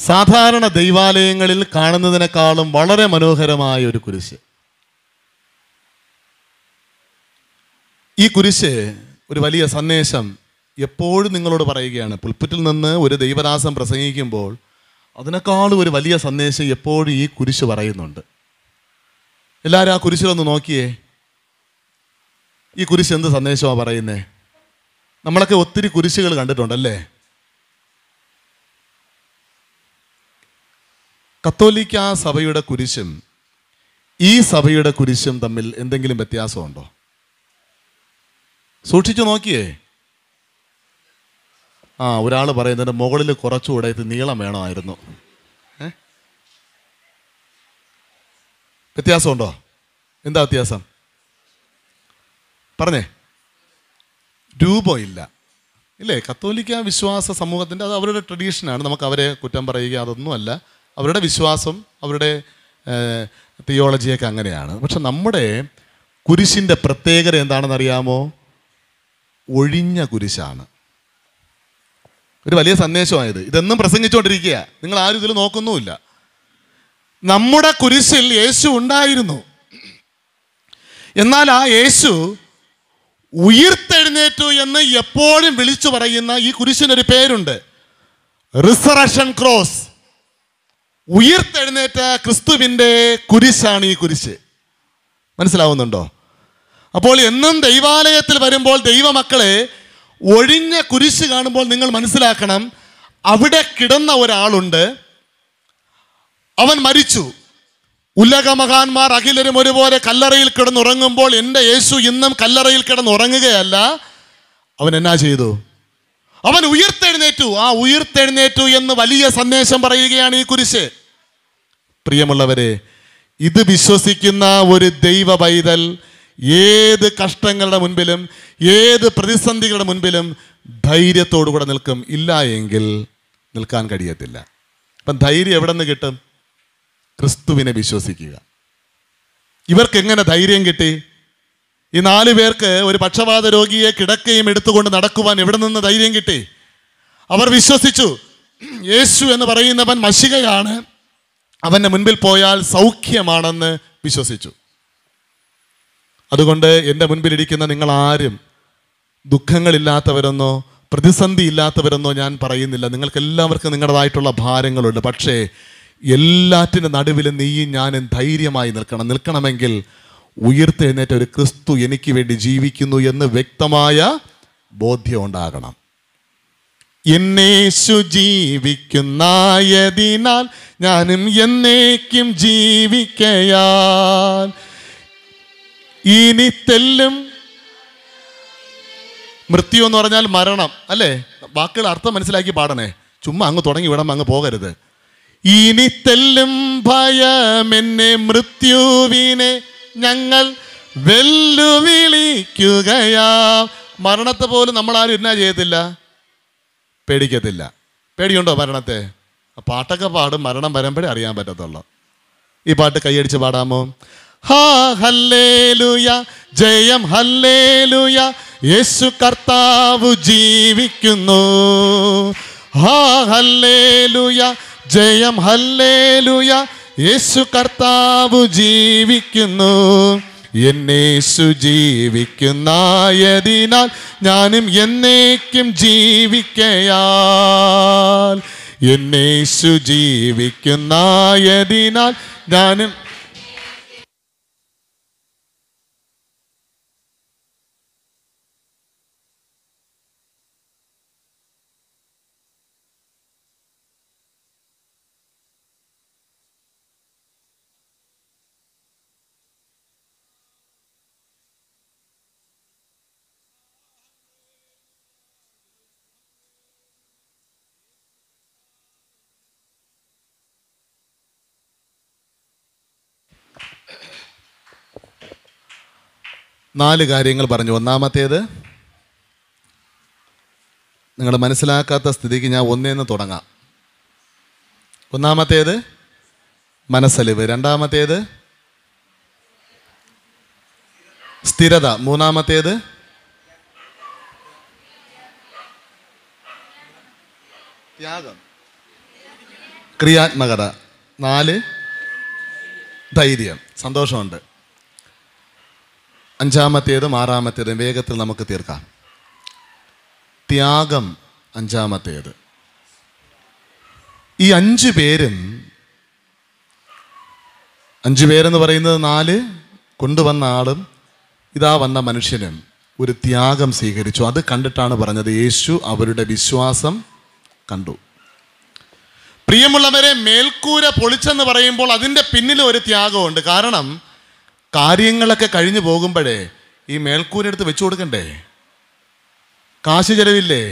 സാധാരണ ദൈവാലയങ്ങളിൽ കാണുന്നതിനേക്കാളും വളരെ മനോഹരമായ ഒരു കുരിശ് ഈ കുരിശ് ഒരു വലിയ സന്ദേശം എപ്പോഴും നിങ്ങളോട് പറയുകയാണ് പുൽപ്പറ്റിൽ നിന്ന് ഒരു ദൈവദാസം പ്രസംഗിക്കുമ്പോൾ അതിനേക്കാളും ഒരു വലിയ സന്ദേശം എപ്പോഴും ഈ കുരിശ് പറയുന്നുണ്ട് എല്ലാവരും ആ കുരിശിലൊന്ന് നോക്കിയേ ഈ കുരിശ് എന്ത് സന്ദേശമാണ് പറയുന്നത് നമ്മളൊക്കെ ഒത്തിരി കുരിശുകൾ കണ്ടിട്ടുണ്ടല്ലേ കത്തോലിക്ക സഭയുടെ കുരിശും ഈ സഭയുടെ കുരിശും തമ്മിൽ എന്തെങ്കിലും വ്യത്യാസമുണ്ടോ സൂക്ഷിച്ചു നോക്കിയേ ആ ഒരാൾ പറയുന്നതിൻ്റെ മുകളിൽ കുറച്ചുകൂടെ ഇത് നീളം വേണമായിരുന്നു വ്യത്യാസമുണ്ടോ എന്താ വ്യത്യാസം പറഞ്ഞേ രൂപമില്ല ഇല്ലേ കത്തോലിക്ക വിശ്വാസ സമൂഹത്തിൻ്റെ അത് അവരുടെ ട്രഡീഷനാണ് നമുക്ക് അവരെ കുറ്റം പറയുക അതൊന്നുമല്ല അവരുടെ വിശ്വാസം അവരുടെ തിയോളജിയൊക്കെ അങ്ങനെയാണ് പക്ഷെ നമ്മുടെ കുരിശിൻ്റെ പ്രത്യേകത എന്താണെന്ന് അറിയാമോ ഒഴിഞ്ഞ കുരിശാണ് ഒരു വലിയ സന്ദേശമായത് ഇതെന്നും പ്രസംഗിച്ചുകൊണ്ടിരിക്കുക നിങ്ങൾ ആരും ഇതിൽ നോക്കുന്നുമില്ല നമ്മുടെ കുരിശിൽ യേശു ഉണ്ടായിരുന്നു എന്നാൽ ആ യേശു ഉയർത്തെഴുന്നേറ്റു എന്ന് എപ്പോഴും വിളിച്ചു പറയുന്ന ഈ കുരിശിനൊരു പേരുണ്ട് റിസറക്ഷൻ ക്രോസ് ഉയർത്തെഴുന്നേറ്റ ക്രിസ്തുവിൻ്റെ കുരിശാണ് ഈ കുരിശ് മനസ്സിലാവുന്നുണ്ടോ അപ്പോൾ എന്നും ദൈവാലയത്തിൽ വരുമ്പോൾ ദൈവമക്കളെ ഒഴിഞ്ഞ കുരിശ് കാണുമ്പോൾ നിങ്ങൾ മനസ്സിലാക്കണം അവിടെ കിടന്ന ഒരാളുണ്ട് അവൻ മരിച്ചു ഉലകമഹാന്മാർ അഖിലരും ഒരുപോലെ കല്ലറയിൽ കിടന്നുറങ്ങുമ്പോൾ എൻ്റെ യേശു ഇന്നും കല്ലറയിൽ കിടന്നുറങ്ങുകയല്ല അവൻ എന്നാ ചെയ്തു അവൻ ഉയർത്തെഴുന്നേറ്റു ആ ഉയർത്തെഴുന്നേറ്റു എന്ന് വലിയ സന്ദേശം പറയുകയാണ് ഈ കുരിശ് പ്രിയമുള്ളവരെ ഇത് വിശ്വസിക്കുന്ന ഒരു ദൈവ പൈതൽ ഏത് കഷ്ടങ്ങളുടെ മുൻപിലും ഏത് പ്രതിസന്ധികളുടെ മുൻപിലും ധൈര്യത്തോടു കൂടെ നിൽക്കും ഇല്ല എങ്കിൽ നിൽക്കാൻ കഴിയത്തില്ല അപ്പം ധൈര്യം എവിടെ നിന്ന് കിട്ടും ക്രിസ്തുവിനെ വിശ്വസിക്കുക ഇവർക്ക് എങ്ങനെ ധൈര്യം കിട്ടി ഈ നാല് പേർക്ക് ഒരു പക്ഷപാത രോഗിയെ കിടക്കയും എടുത്തുകൊണ്ട് നടക്കുവാൻ എവിടെ നിന്ന് ധൈര്യം കിട്ടി അവർ വിശ്വസിച്ചു യേശു എന്ന് പറയുന്നവൻ മഷികയാണ് അവൻ്റെ മുൻപിൽ പോയാൽ സൗഖ്യമാണെന്ന് വിശ്വസിച്ചു അതുകൊണ്ട് എൻ്റെ മുൻപിലിരിക്കുന്ന നിങ്ങൾ ആരും ദുഃഖങ്ങളില്ലാത്തവരെന്നോ പ്രതിസന്ധി ഇല്ലാത്തവരെന്നോ ഞാൻ പറയുന്നില്ല നിങ്ങൾക്കെല്ലാവർക്കും നിങ്ങളുടേതായിട്ടുള്ള ഭാരങ്ങളുണ്ട് പക്ഷേ എല്ലാറ്റിൻ്റെ നടുവിൽ നീയും ഞാനും ധൈര്യമായി നിൽക്കണം നിൽക്കണമെങ്കിൽ ഉയർത്തെഴുന്നേറ്റ ഒരു ക്രിസ്തു എനിക്ക് വേണ്ടി ജീവിക്കുന്നു എന്ന് വ്യക്തമായ ബോധ്യം ഉണ്ടാകണം എന്നേശു ജീവിക്കുന്നായതിനാൽ ഞാനും എന്നേക്കും ജീവിക്കയാൽ ഇനി തെല്ലും മൃത്യു എന്ന് പറഞ്ഞാൽ മരണം അല്ലേ വാക്കുകൾ അർത്ഥം മനസ്സിലാക്കി പാടണേ ചുമ്മാ അങ്ങ് തുടങ്ങി വിടാം അങ്ങ് പോകരുത് ഇനി തെല്ലും ഭയമെന്നെ മൃത്യുവിനെ ഞങ്ങൾ വെല്ലുവിളിക്കുകയാ മരണത്തെ പോലും നമ്മൾ ആരും എന്നാ ചെയ്യത്തില്ല പേടിക്കത്തില്ല പേടിയുണ്ടോ മരണത്തെ പാട്ടൊക്കെ പാടും മരണം വരുമ്പോഴേ അറിയാൻ പറ്റത്തുള്ളൂ ഈ പാട്ട് കൈയടിച്ച് പാടാമോ ജയം ഹല്ലേലുയ യേശു കർത്താവ് ജീവിക്കുന്നു ഹാ ഹല്ലേലുയ ജയം ഹല്ലേലുയ യേശു കർത്താവ് ജീവിക്കുന്നു എന്നേശു ജീവിക്കുന്നായതിനാൽ ഞാനും എന്നേക്കും ജീവിക്കയാൽ എന്നേശു ജീവിക്കുന്നായതിനാൽ ഞാനും നാല് കാര്യങ്ങൾ പറഞ്ഞു ഒന്നാമത്തേത് നിങ്ങൾ മനസ്സിലാക്കാത്ത സ്ഥിതിക്ക് ഞാൻ ഒന്നേന്ന് തുടങ്ങാം ഒന്നാമത്തേത് മനസ്സലിവ് രണ്ടാമത്തേത് സ്ഥിരത മൂന്നാമത്തേത് ത്യാഗം ക്രിയാത്മകത നാല് ധൈര്യം സന്തോഷമുണ്ട് അഞ്ചാമത്തേതും ആറാമത്തേതും വേഗത്തിൽ നമുക്ക് തീർക്കാം ത്യാഗം അഞ്ചാമത്തേത് ഈ അഞ്ചു പേരും അഞ്ചു പേരെന്ന് പറയുന്നത് നാല് കൊണ്ടുവന്ന ആളും ഇതാ വന്ന മനുഷ്യനും ഒരു ത്യാഗം സ്വീകരിച്ചു അത് കണ്ടിട്ടാണ് പറഞ്ഞത് യേശു അവരുടെ വിശ്വാസം കണ്ടു പ്രിയമുള്ളവരെ മേൽക്കൂര പൊളിച്ചെന്ന് പറയുമ്പോൾ അതിൻ്റെ പിന്നിൽ ഒരു ത്യാഗമുണ്ട് കാരണം കാര്യങ്ങളൊക്കെ കഴിഞ്ഞു പോകുമ്പോഴേ ഈ മേൽക്കൂരെടുത്ത് വെച്ചു കൊടുക്കണ്ടേ കാശ് ചെലവില്ലേ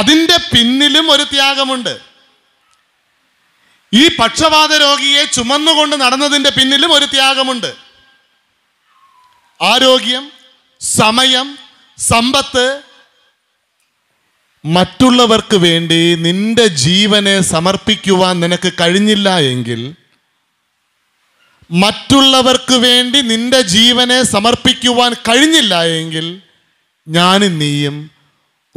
അതിൻ്റെ പിന്നിലും ഒരു ത്യാഗമുണ്ട് ഈ പക്ഷപാത രോഗിയെ ചുമന്നുകൊണ്ട് നടന്നതിൻ്റെ പിന്നിലും ഒരു ത്യാഗമുണ്ട് ആരോഗ്യം സമയം സമ്പത്ത് മറ്റുള്ളവർക്ക് വേണ്ടി നിന്റെ ജീവനെ സമർപ്പിക്കുവാൻ നിനക്ക് കഴിഞ്ഞില്ല എങ്കിൽ മറ്റുള്ളവർക്ക് വേണ്ടി നിന്റെ ജീവനെ സമർപ്പിക്കുവാൻ കഴിഞ്ഞില്ല എങ്കിൽ ഞാനും നീയും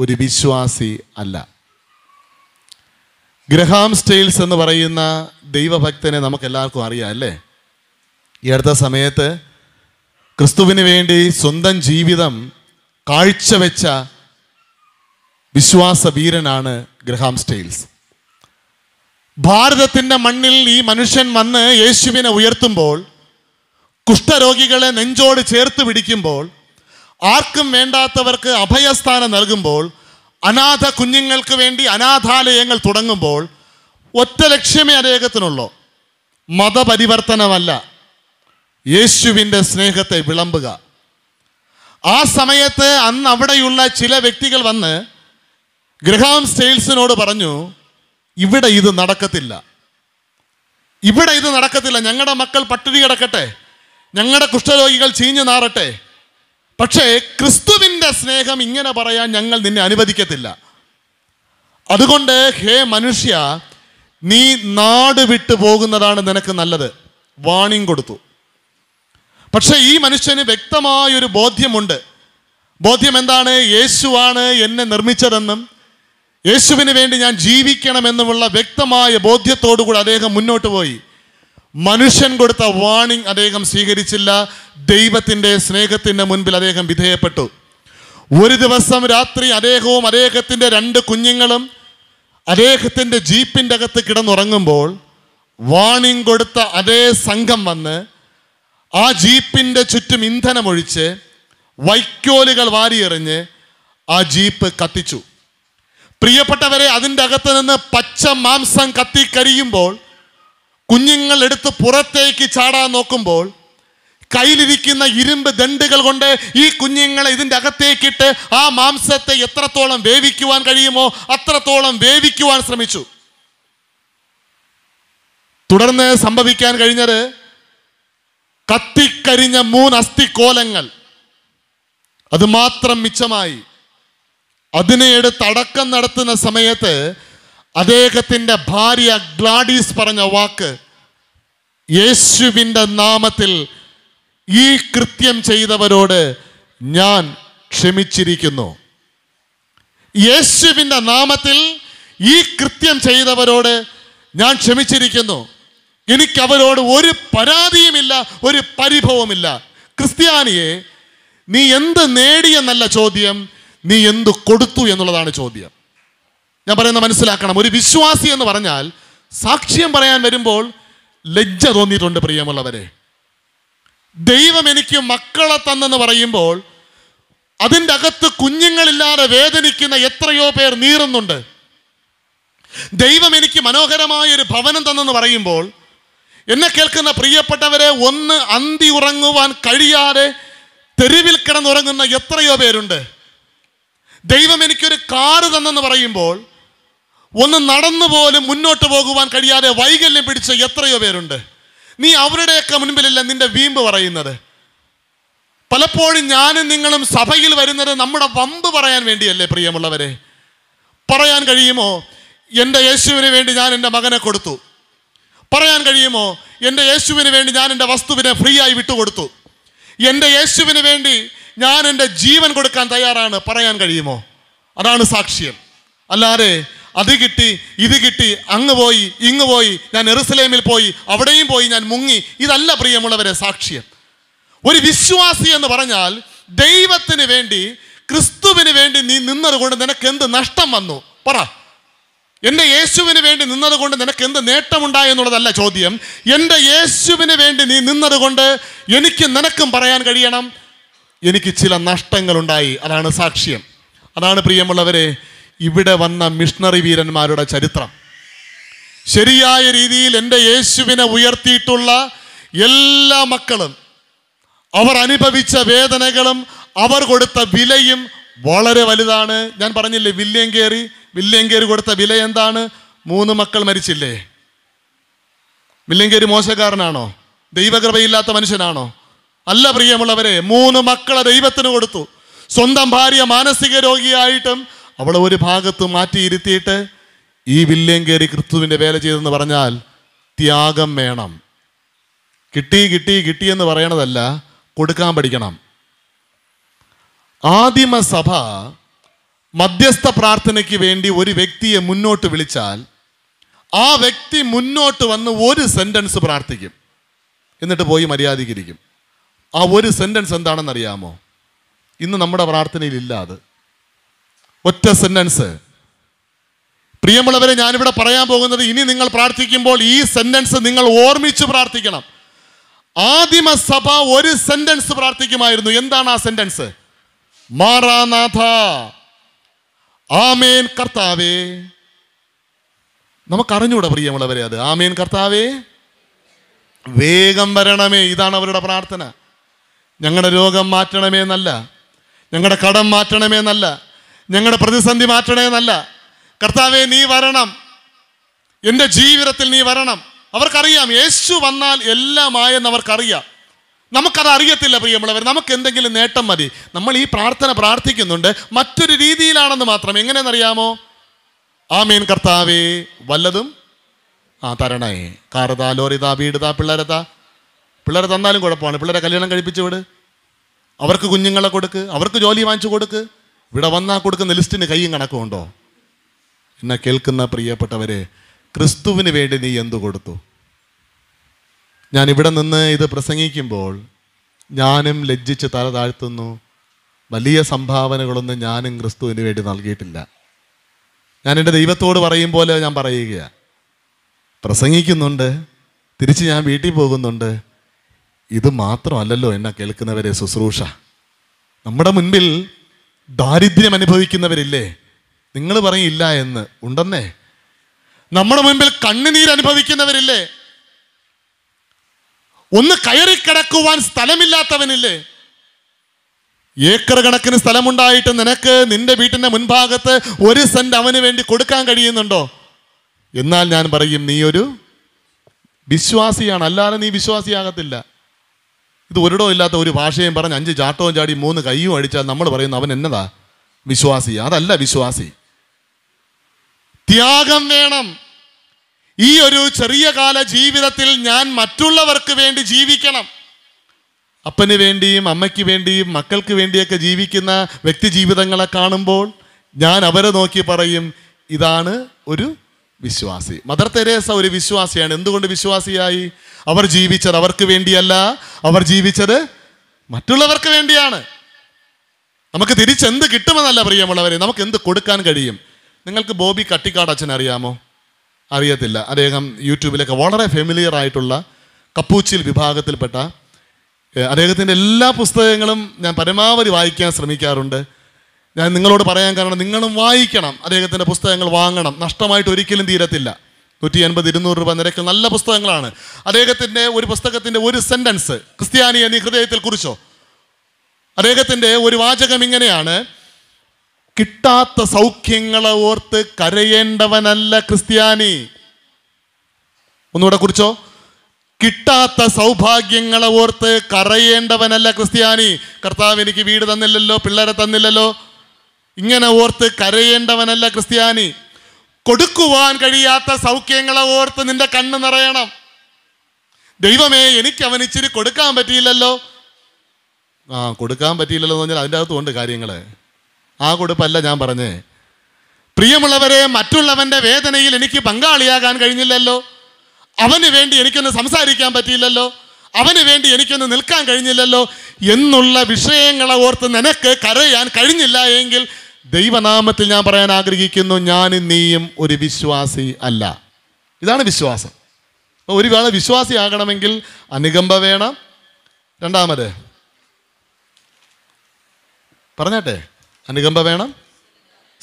ഒരു വിശ്വാസി അല്ല ഗ്രഹാം സ്റ്റൈൽസ് എന്ന് പറയുന്ന ദൈവഭക്തനെ നമുക്കെല്ലാവർക്കും അറിയാം അല്ലേ ഈ അടുത്ത സമയത്ത് ക്രിസ്തുവിന് വേണ്ടി സ്വന്തം ജീവിതം കാഴ്ചവെച്ച വീരനാണ് ഗ്രഹാം സ്റ്റൈൽസ് ഭാരതത്തിൻ്റെ മണ്ണിൽ ഈ മനുഷ്യൻ വന്ന് യേശുവിനെ ഉയർത്തുമ്പോൾ കുഷ്ഠരോഗികളെ നെഞ്ചോട് ചേർത്ത് പിടിക്കുമ്പോൾ ആർക്കും വേണ്ടാത്തവർക്ക് അഭയസ്ഥാനം നൽകുമ്പോൾ അനാഥ കുഞ്ഞുങ്ങൾക്ക് വേണ്ടി അനാഥാലയങ്ങൾ തുടങ്ങുമ്പോൾ ഒറ്റ ലക്ഷ്യമേ അദ്ദേഹത്തിനുള്ളൂ മതപരിവർത്തനമല്ല യേശുവിൻ്റെ സ്നേഹത്തെ വിളമ്പുക ആ സമയത്ത് അന്ന് അവിടെയുള്ള ചില വ്യക്തികൾ വന്ന് ഗ്രഹാം സ്റ്റെയിൽസിനോട് പറഞ്ഞു ഇവിടെ ഇത് നടക്കത്തില്ല ഇവിടെ ഇത് നടക്കത്തില്ല ഞങ്ങളുടെ മക്കൾ പട്ടിണി കിടക്കട്ടെ ഞങ്ങളുടെ കുഷ്ഠരോഗികൾ ചീഞ്ഞു നാറട്ടെ പക്ഷേ ക്രിസ്തുവിൻ്റെ സ്നേഹം ഇങ്ങനെ പറയാൻ ഞങ്ങൾ നിന്നെ അനുവദിക്കത്തില്ല അതുകൊണ്ട് ഹേ മനുഷ്യ നീ നാട് വിട്ടു പോകുന്നതാണ് നിനക്ക് നല്ലത് വാണിംഗ് കൊടുത്തു പക്ഷേ ഈ മനുഷ്യന് വ്യക്തമായൊരു ബോധ്യമുണ്ട് ബോധ്യം എന്താണ് യേശുവാണ് എന്നെ നിർമ്മിച്ചതെന്നും യേശുവിന് വേണ്ടി ഞാൻ ജീവിക്കണമെന്നുള്ള വ്യക്തമായ കൂടി അദ്ദേഹം മുന്നോട്ട് പോയി മനുഷ്യൻ കൊടുത്ത വാണിംഗ് അദ്ദേഹം സ്വീകരിച്ചില്ല ദൈവത്തിൻ്റെ സ്നേഹത്തിൻ്റെ മുൻപിൽ അദ്ദേഹം വിധേയപ്പെട്ടു ഒരു ദിവസം രാത്രി അദ്ദേഹവും അദ്ദേഹത്തിൻ്റെ രണ്ട് കുഞ്ഞുങ്ങളും അദ്ദേഹത്തിൻ്റെ ജീപ്പിൻ്റെ അകത്ത് കിടന്നുറങ്ങുമ്പോൾ വാണിംഗ് കൊടുത്ത അതേ സംഘം വന്ന് ആ ജീപ്പിൻ്റെ ചുറ്റും ഇന്ധനമൊഴിച്ച് വൈക്കോലുകൾ വാരിയെറിഞ്ഞ് ആ ജീപ്പ് കത്തിച്ചു പ്രിയപ്പെട്ടവരെ അതിൻ്റെ അകത്ത് നിന്ന് പച്ച മാംസം കത്തിക്കരിയുമ്പോൾ കുഞ്ഞുങ്ങൾ എടുത്ത് പുറത്തേക്ക് ചാടാൻ നോക്കുമ്പോൾ കയ്യിലിരിക്കുന്ന ഇരുമ്പ് ദണ്ടുകൾ കൊണ്ട് ഈ കുഞ്ഞുങ്ങളെ ഇതിൻ്റെ അകത്തേക്കിട്ട് ആ മാംസത്തെ എത്രത്തോളം വേവിക്കുവാൻ കഴിയുമോ അത്രത്തോളം വേവിക്കുവാൻ ശ്രമിച്ചു തുടർന്ന് സംഭവിക്കാൻ കഴിഞ്ഞത് കത്തിക്കരിഞ്ഞ മൂന്ന് അസ്ഥിക്കോലങ്ങൾ അതുമാത്രം മാത്രം മിച്ചമായി അതിനെ എടുത്ത് അടക്കം നടത്തുന്ന സമയത്ത് അദ്ദേഹത്തിൻ്റെ ഭാര്യ ഗ്ലാഡീസ് പറഞ്ഞ വാക്ക് യേശുവിൻ്റെ നാമത്തിൽ ഈ കൃത്യം ചെയ്തവരോട് ഞാൻ ക്ഷമിച്ചിരിക്കുന്നു യേശുവിൻ്റെ നാമത്തിൽ ഈ കൃത്യം ചെയ്തവരോട് ഞാൻ ക്ഷമിച്ചിരിക്കുന്നു എനിക്ക് അവരോട് ഒരു പരാതിയുമില്ല ഒരു പരിഭവമില്ല ക്രിസ്ത്യാനിയെ നീ എന്ത് നേടിയെന്നല്ല ചോദ്യം നീ എന്ത് കൊടുത്തു എന്നുള്ളതാണ് ചോദ്യം ഞാൻ പറയുന്നത് മനസ്സിലാക്കണം ഒരു വിശ്വാസി എന്ന് പറഞ്ഞാൽ സാക്ഷ്യം പറയാൻ വരുമ്പോൾ ലജ്ജ തോന്നിയിട്ടുണ്ട് പ്രിയമുള്ളവരെ ദൈവം എനിക്ക് മക്കളെ തന്നെന്ന് പറയുമ്പോൾ അതിൻ്റെ അകത്ത് കുഞ്ഞുങ്ങളില്ലാതെ വേദനിക്കുന്ന എത്രയോ പേർ നീറുന്നുണ്ട് ദൈവം എനിക്ക് മനോഹരമായ ഒരു ഭവനം തന്നെന്ന് പറയുമ്പോൾ എന്നെ കേൾക്കുന്ന പ്രിയപ്പെട്ടവരെ ഒന്ന് അന്തി ഉറങ്ങുവാൻ കഴിയാതെ തെരുവിൽ കിടന്നുറങ്ങുന്ന എത്രയോ പേരുണ്ട് ദൈവം എനിക്കൊരു കാറ് തന്നെന്ന് പറയുമ്പോൾ ഒന്ന് നടന്നു പോലും മുന്നോട്ട് പോകുവാൻ കഴിയാതെ വൈകല്യം പിടിച്ച എത്രയോ പേരുണ്ട് നീ അവരുടെയൊക്കെ മുൻപിലല്ല നിന്റെ വീമ്പ് പറയുന്നത് പലപ്പോഴും ഞാനും നിങ്ങളും സഭയിൽ വരുന്നത് നമ്മുടെ വമ്പ് പറയാൻ വേണ്ടിയല്ലേ പ്രിയമുള്ളവരെ പറയാൻ കഴിയുമോ എൻ്റെ യേശുവിന് വേണ്ടി ഞാൻ എൻ്റെ മകനെ കൊടുത്തു പറയാൻ കഴിയുമോ എൻ്റെ യേശുവിന് വേണ്ടി ഞാൻ എൻ്റെ വസ്തുവിനെ ഫ്രീ ആയി വിട്ടുകൊടുത്തു എൻ്റെ യേശുവിന് വേണ്ടി ഞാൻ എൻ്റെ ജീവൻ കൊടുക്കാൻ തയ്യാറാണ് പറയാൻ കഴിയുമോ അതാണ് സാക്ഷ്യം അല്ലാതെ അത് കിട്ടി ഇത് കിട്ടി അങ്ങ് പോയി ഇങ്ങ് പോയി ഞാൻ എറുസലേമിൽ പോയി അവിടെയും പോയി ഞാൻ മുങ്ങി ഇതല്ല പ്രിയമുള്ളവരെ സാക്ഷ്യം ഒരു വിശ്വാസി എന്ന് പറഞ്ഞാൽ ദൈവത്തിന് വേണ്ടി ക്രിസ്തുവിന് വേണ്ടി നീ നിന്നതുകൊണ്ട് നിനക്ക് എന്ത് നഷ്ടം വന്നു പറ എൻ്റെ യേശുവിന് വേണ്ടി നിന്നതുകൊണ്ട് നിനക്ക് എന്ത് നേട്ടമുണ്ടായെന്നുള്ളതല്ല ചോദ്യം എൻ്റെ യേശുവിന് വേണ്ടി നീ നിന്നതുകൊണ്ട് എനിക്ക് നിനക്കും പറയാൻ കഴിയണം എനിക്ക് ചില നഷ്ടങ്ങളുണ്ടായി അതാണ് സാക്ഷ്യം അതാണ് പ്രിയമുള്ളവരെ ഇവിടെ വന്ന മിഷണറി വീരന്മാരുടെ ചരിത്രം ശരിയായ രീതിയിൽ എൻ്റെ യേശുവിനെ ഉയർത്തിയിട്ടുള്ള എല്ലാ മക്കളും അവർ അനുഭവിച്ച വേദനകളും അവർ കൊടുത്ത വിലയും വളരെ വലുതാണ് ഞാൻ പറഞ്ഞില്ലേ വില്യം കയറി വില്യം കയറി കൊടുത്ത വില എന്താണ് മൂന്ന് മക്കൾ മരിച്ചില്ലേ വില്യം കയറി മോശക്കാരനാണോ ദൈവകൃപയില്ലാത്ത മനുഷ്യനാണോ അല്ല പ്രിയമുള്ളവരെ മൂന്ന് മക്കളെ ദൈവത്തിന് കൊടുത്തു സ്വന്തം ഭാര്യ മാനസിക രോഗിയായിട്ടും അവളെ ഒരു ഭാഗത്ത് മാറ്റിയിരുത്തിയിട്ട് ഈ വില്ലേം കയറി ക്രിസ്തുവിൻ്റെ വേല ചെയ്തെന്ന് പറഞ്ഞാൽ ത്യാഗം വേണം കിട്ടി കിട്ടി കിട്ടിയെന്ന് പറയണതല്ല കൊടുക്കാൻ പഠിക്കണം ആദിമസഭ മധ്യസ്ഥ പ്രാർത്ഥനയ്ക്ക് വേണ്ടി ഒരു വ്യക്തിയെ മുന്നോട്ട് വിളിച്ചാൽ ആ വ്യക്തി മുന്നോട്ട് വന്ന് ഒരു സെൻറ്റൻസ് പ്രാർത്ഥിക്കും എന്നിട്ട് പോയി മര്യാദയ്ക്കിരിക്കും ആ ഒരു സെൻറ്റൻസ് എന്താണെന്ന് അറിയാമോ ഇന്ന് നമ്മുടെ പ്രാർത്ഥനയിൽ ഇല്ല അത് ഒറ്റ സെൻറ്റൻസ് പ്രിയമുള്ളവരെ ഞാനിവിടെ പറയാൻ പോകുന്നത് ഇനി നിങ്ങൾ പ്രാർത്ഥിക്കുമ്പോൾ ഈ സെൻറ്റൻസ് നിങ്ങൾ ഓർമ്മിച്ച് പ്രാർത്ഥിക്കണം ആദിമ സഭ ഒരു സെൻറ്റൻസ് പ്രാർത്ഥിക്കുമായിരുന്നു എന്താണ് ആ സെൻറ്റൻസ് മാറാനാഥ ആമേൻ കർത്താവേ നമുക്കറിഞ്ഞൂടെ പ്രിയമുള്ളവരെ അത് ആമേൻ കർത്താവേ വേഗം വരണമേ ഇതാണ് അവരുടെ പ്രാർത്ഥന ഞങ്ങളുടെ രോഗം മാറ്റണമേ എന്നല്ല ഞങ്ങളുടെ കടം മാറ്റണമേ എന്നല്ല ഞങ്ങളുടെ പ്രതിസന്ധി മാറ്റണമേ എന്നല്ല കർത്താവെ നീ വരണം എൻ്റെ ജീവിതത്തിൽ നീ വരണം അവർക്കറിയാം യേശു വന്നാൽ എല്ലാമായെന്ന് അവർക്കറിയാം നമുക്കത് അറിയത്തില്ല പ്രിയമുള്ളവർ നമുക്ക് എന്തെങ്കിലും നേട്ടം മതി നമ്മൾ ഈ പ്രാർത്ഥന പ്രാർത്ഥിക്കുന്നുണ്ട് മറ്റൊരു രീതിയിലാണെന്ന് മാത്രം എങ്ങനെയെന്നറിയാമോ മീൻ കർത്താവേ വല്ലതും ആ തരണേ കാറുതാ ലോറിതാ വീടുതാ പിള്ളേരതാ പിള്ളേരെ തന്നാലും കുഴപ്പമാണ് പിള്ളേരെ കല്യാണം കഴിപ്പിച്ച് വിട് അവർക്ക് കുഞ്ഞുങ്ങളെ കൊടുക്ക് അവർക്ക് ജോലി വാങ്ങിച്ചു കൊടുക്ക് ഇവിടെ വന്നാൽ കൊടുക്കുന്ന ലിസ്റ്റിന് കൈയും കണക്കുമുണ്ടോ എന്നെ കേൾക്കുന്ന പ്രിയപ്പെട്ടവരെ ക്രിസ്തുവിന് വേണ്ടി നീ എന്തു കൊടുത്തു ഞാൻ ഇവിടെ നിന്ന് ഇത് പ്രസംഗിക്കുമ്പോൾ ഞാനും ലജ്ജിച്ച് തല താഴ്ത്തുന്നു വലിയ സംഭാവനകളൊന്നും ഞാനും ക്രിസ്തുവിന് വേണ്ടി നൽകിയിട്ടില്ല ഞാൻ എൻ്റെ ദൈവത്തോട് പറയും പോലെ ഞാൻ പറയുകയാണ് പ്രസംഗിക്കുന്നുണ്ട് തിരിച്ച് ഞാൻ വീട്ടിൽ പോകുന്നുണ്ട് ഇത് മാത്രമല്ലല്ലോ എന്നെ കേൾക്കുന്നവരെ ശുശ്രൂഷ നമ്മുടെ മുൻപിൽ ദാരിദ്ര്യം അനുഭവിക്കുന്നവരില്ലേ നിങ്ങൾ പറയില്ല എന്ന് ഉണ്ടെന്നേ നമ്മുടെ മുൻപിൽ കണ്ണുനീർ അനുഭവിക്കുന്നവരില്ലേ ഒന്ന് കയറി കിടക്കുവാൻ സ്ഥലമില്ലാത്തവനില്ലേ ഏക്കർ കണക്കിന് സ്ഥലമുണ്ടായിട്ട് നിനക്ക് നിന്റെ വീട്ടിൻ്റെ മുൻഭാഗത്ത് ഒരു സെന്റ് അവന് വേണ്ടി കൊടുക്കാൻ കഴിയുന്നുണ്ടോ എന്നാൽ ഞാൻ പറയും നീ ഒരു വിശ്വാസിയാണ് അല്ലാതെ നീ വിശ്വാസിയാകത്തില്ല ഇത് ഒരിടവും ഇല്ലാത്ത ഒരു ഭാഷയും പറഞ്ഞ് അഞ്ച് ചാട്ടവും ചാടി മൂന്ന് കൈയും അടിച്ചാൽ നമ്മൾ പറയുന്ന അവൻ എന്നതാ വിശ്വാസി അതല്ല വിശ്വാസി ത്യാഗം വേണം ഈ ഒരു ചെറിയ കാല ജീവിതത്തിൽ ഞാൻ മറ്റുള്ളവർക്ക് വേണ്ടി ജീവിക്കണം അപ്പന് വേണ്ടിയും അമ്മയ്ക്ക് വേണ്ടിയും മക്കൾക്ക് വേണ്ടിയൊക്കെ ജീവിക്കുന്ന വ്യക്തി ജീവിതങ്ങളെ കാണുമ്പോൾ ഞാൻ അവരെ നോക്കി പറയും ഇതാണ് ഒരു വിശ്വാസി മദർ തെരേസ ഒരു വിശ്വാസിയാണ് എന്തുകൊണ്ട് വിശ്വാസിയായി അവർ ജീവിച്ചത് അവർക്ക് വേണ്ടിയല്ല അവർ ജീവിച്ചത് മറ്റുള്ളവർക്ക് വേണ്ടിയാണ് നമുക്ക് തിരിച്ചെന്ത് കിട്ടുമെന്നല്ല പ്രിയമുള്ളവരെ നമുക്ക് എന്ത് കൊടുക്കാൻ കഴിയും നിങ്ങൾക്ക് ബോബി കട്ടിക്കാട് അച്ഛൻ അറിയാമോ അറിയത്തില്ല അദ്ദേഹം യൂട്യൂബിലൊക്കെ വളരെ ഫെമിലിയർ ആയിട്ടുള്ള കപ്പൂച്ചിൽ വിഭാഗത്തിൽപ്പെട്ട അദ്ദേഹത്തിൻ്റെ എല്ലാ പുസ്തകങ്ങളും ഞാൻ പരമാവധി വായിക്കാൻ ശ്രമിക്കാറുണ്ട് ഞാൻ നിങ്ങളോട് പറയാൻ കാരണം നിങ്ങളും വായിക്കണം അദ്ദേഹത്തിൻ്റെ പുസ്തകങ്ങൾ വാങ്ങണം നഷ്ടമായിട്ട് ഒരിക്കലും തീരത്തില്ല നൂറ്റി എൺപത് ഇരുന്നൂറ് രൂപ നിരക്കിൽ നല്ല പുസ്തകങ്ങളാണ് അദ്ദേഹത്തിൻ്റെ ഒരു പുസ്തകത്തിൻ്റെ ഒരു സെൻറ്റൻസ് ക്രിസ്ത്യാനിയെ എന്നീ ഹൃദയത്തിൽ കുറിച്ചോ അദ്ദേഹത്തിൻ്റെ ഒരു വാചകം ഇങ്ങനെയാണ് കിട്ടാത്ത സൗഖ്യങ്ങളെ ഓർത്ത് കരയേണ്ടവനല്ല ക്രിസ്ത്യാനി ഒന്നുകൂടെ കുറിച്ചോ കിട്ടാത്ത സൗഭാഗ്യങ്ങളെ ഓർത്ത് കരയേണ്ടവനല്ല ക്രിസ്ത്യാനി കർത്താവ് എനിക്ക് വീട് തന്നില്ലല്ലോ പിള്ളേരെ തന്നില്ലല്ലോ ഇങ്ങനെ ഓർത്ത് കരയേണ്ടവനല്ല ക്രിസ്ത്യാനി കൊടുക്കുവാൻ കഴിയാത്ത സൗഖ്യങ്ങളെ ഓർത്ത് നിന്റെ കണ്ണ് നിറയണം ദൈവമേ എനിക്ക് അവൻ ഇച്ചിരി കൊടുക്കാൻ പറ്റിയില്ലല്ലോ ആ കൊടുക്കാൻ പറ്റിയില്ലല്ലോ എന്ന് പറഞ്ഞാൽ അതിൻ്റെ അകത്തുണ്ട് കാര്യങ്ങൾ ആ കൊടുപ്പല്ല ഞാൻ പറഞ്ഞേ പ്രിയമുള്ളവരെ മറ്റുള്ളവൻ്റെ വേദനയിൽ എനിക്ക് പങ്കാളിയാകാൻ കഴിഞ്ഞില്ലല്ലോ അവന് വേണ്ടി എനിക്കൊന്ന് സംസാരിക്കാൻ പറ്റിയില്ലല്ലോ അവന് വേണ്ടി എനിക്കൊന്ന് നിൽക്കാൻ കഴിഞ്ഞില്ലല്ലോ എന്നുള്ള വിഷയങ്ങളെ ഓർത്ത് നിനക്ക് കരയാൻ കഴിഞ്ഞില്ല എങ്കിൽ ദൈവനാമത്തിൽ ഞാൻ പറയാൻ ആഗ്രഹിക്കുന്നു ഞാനും നീയും ഒരു വിശ്വാസി അല്ല ഇതാണ് വിശ്വാസം ഒരു വേള ആകണമെങ്കിൽ അനുകമ്പ വേണം രണ്ടാമത് പറഞ്ഞാട്ടെ അനുകമ്പ വേണം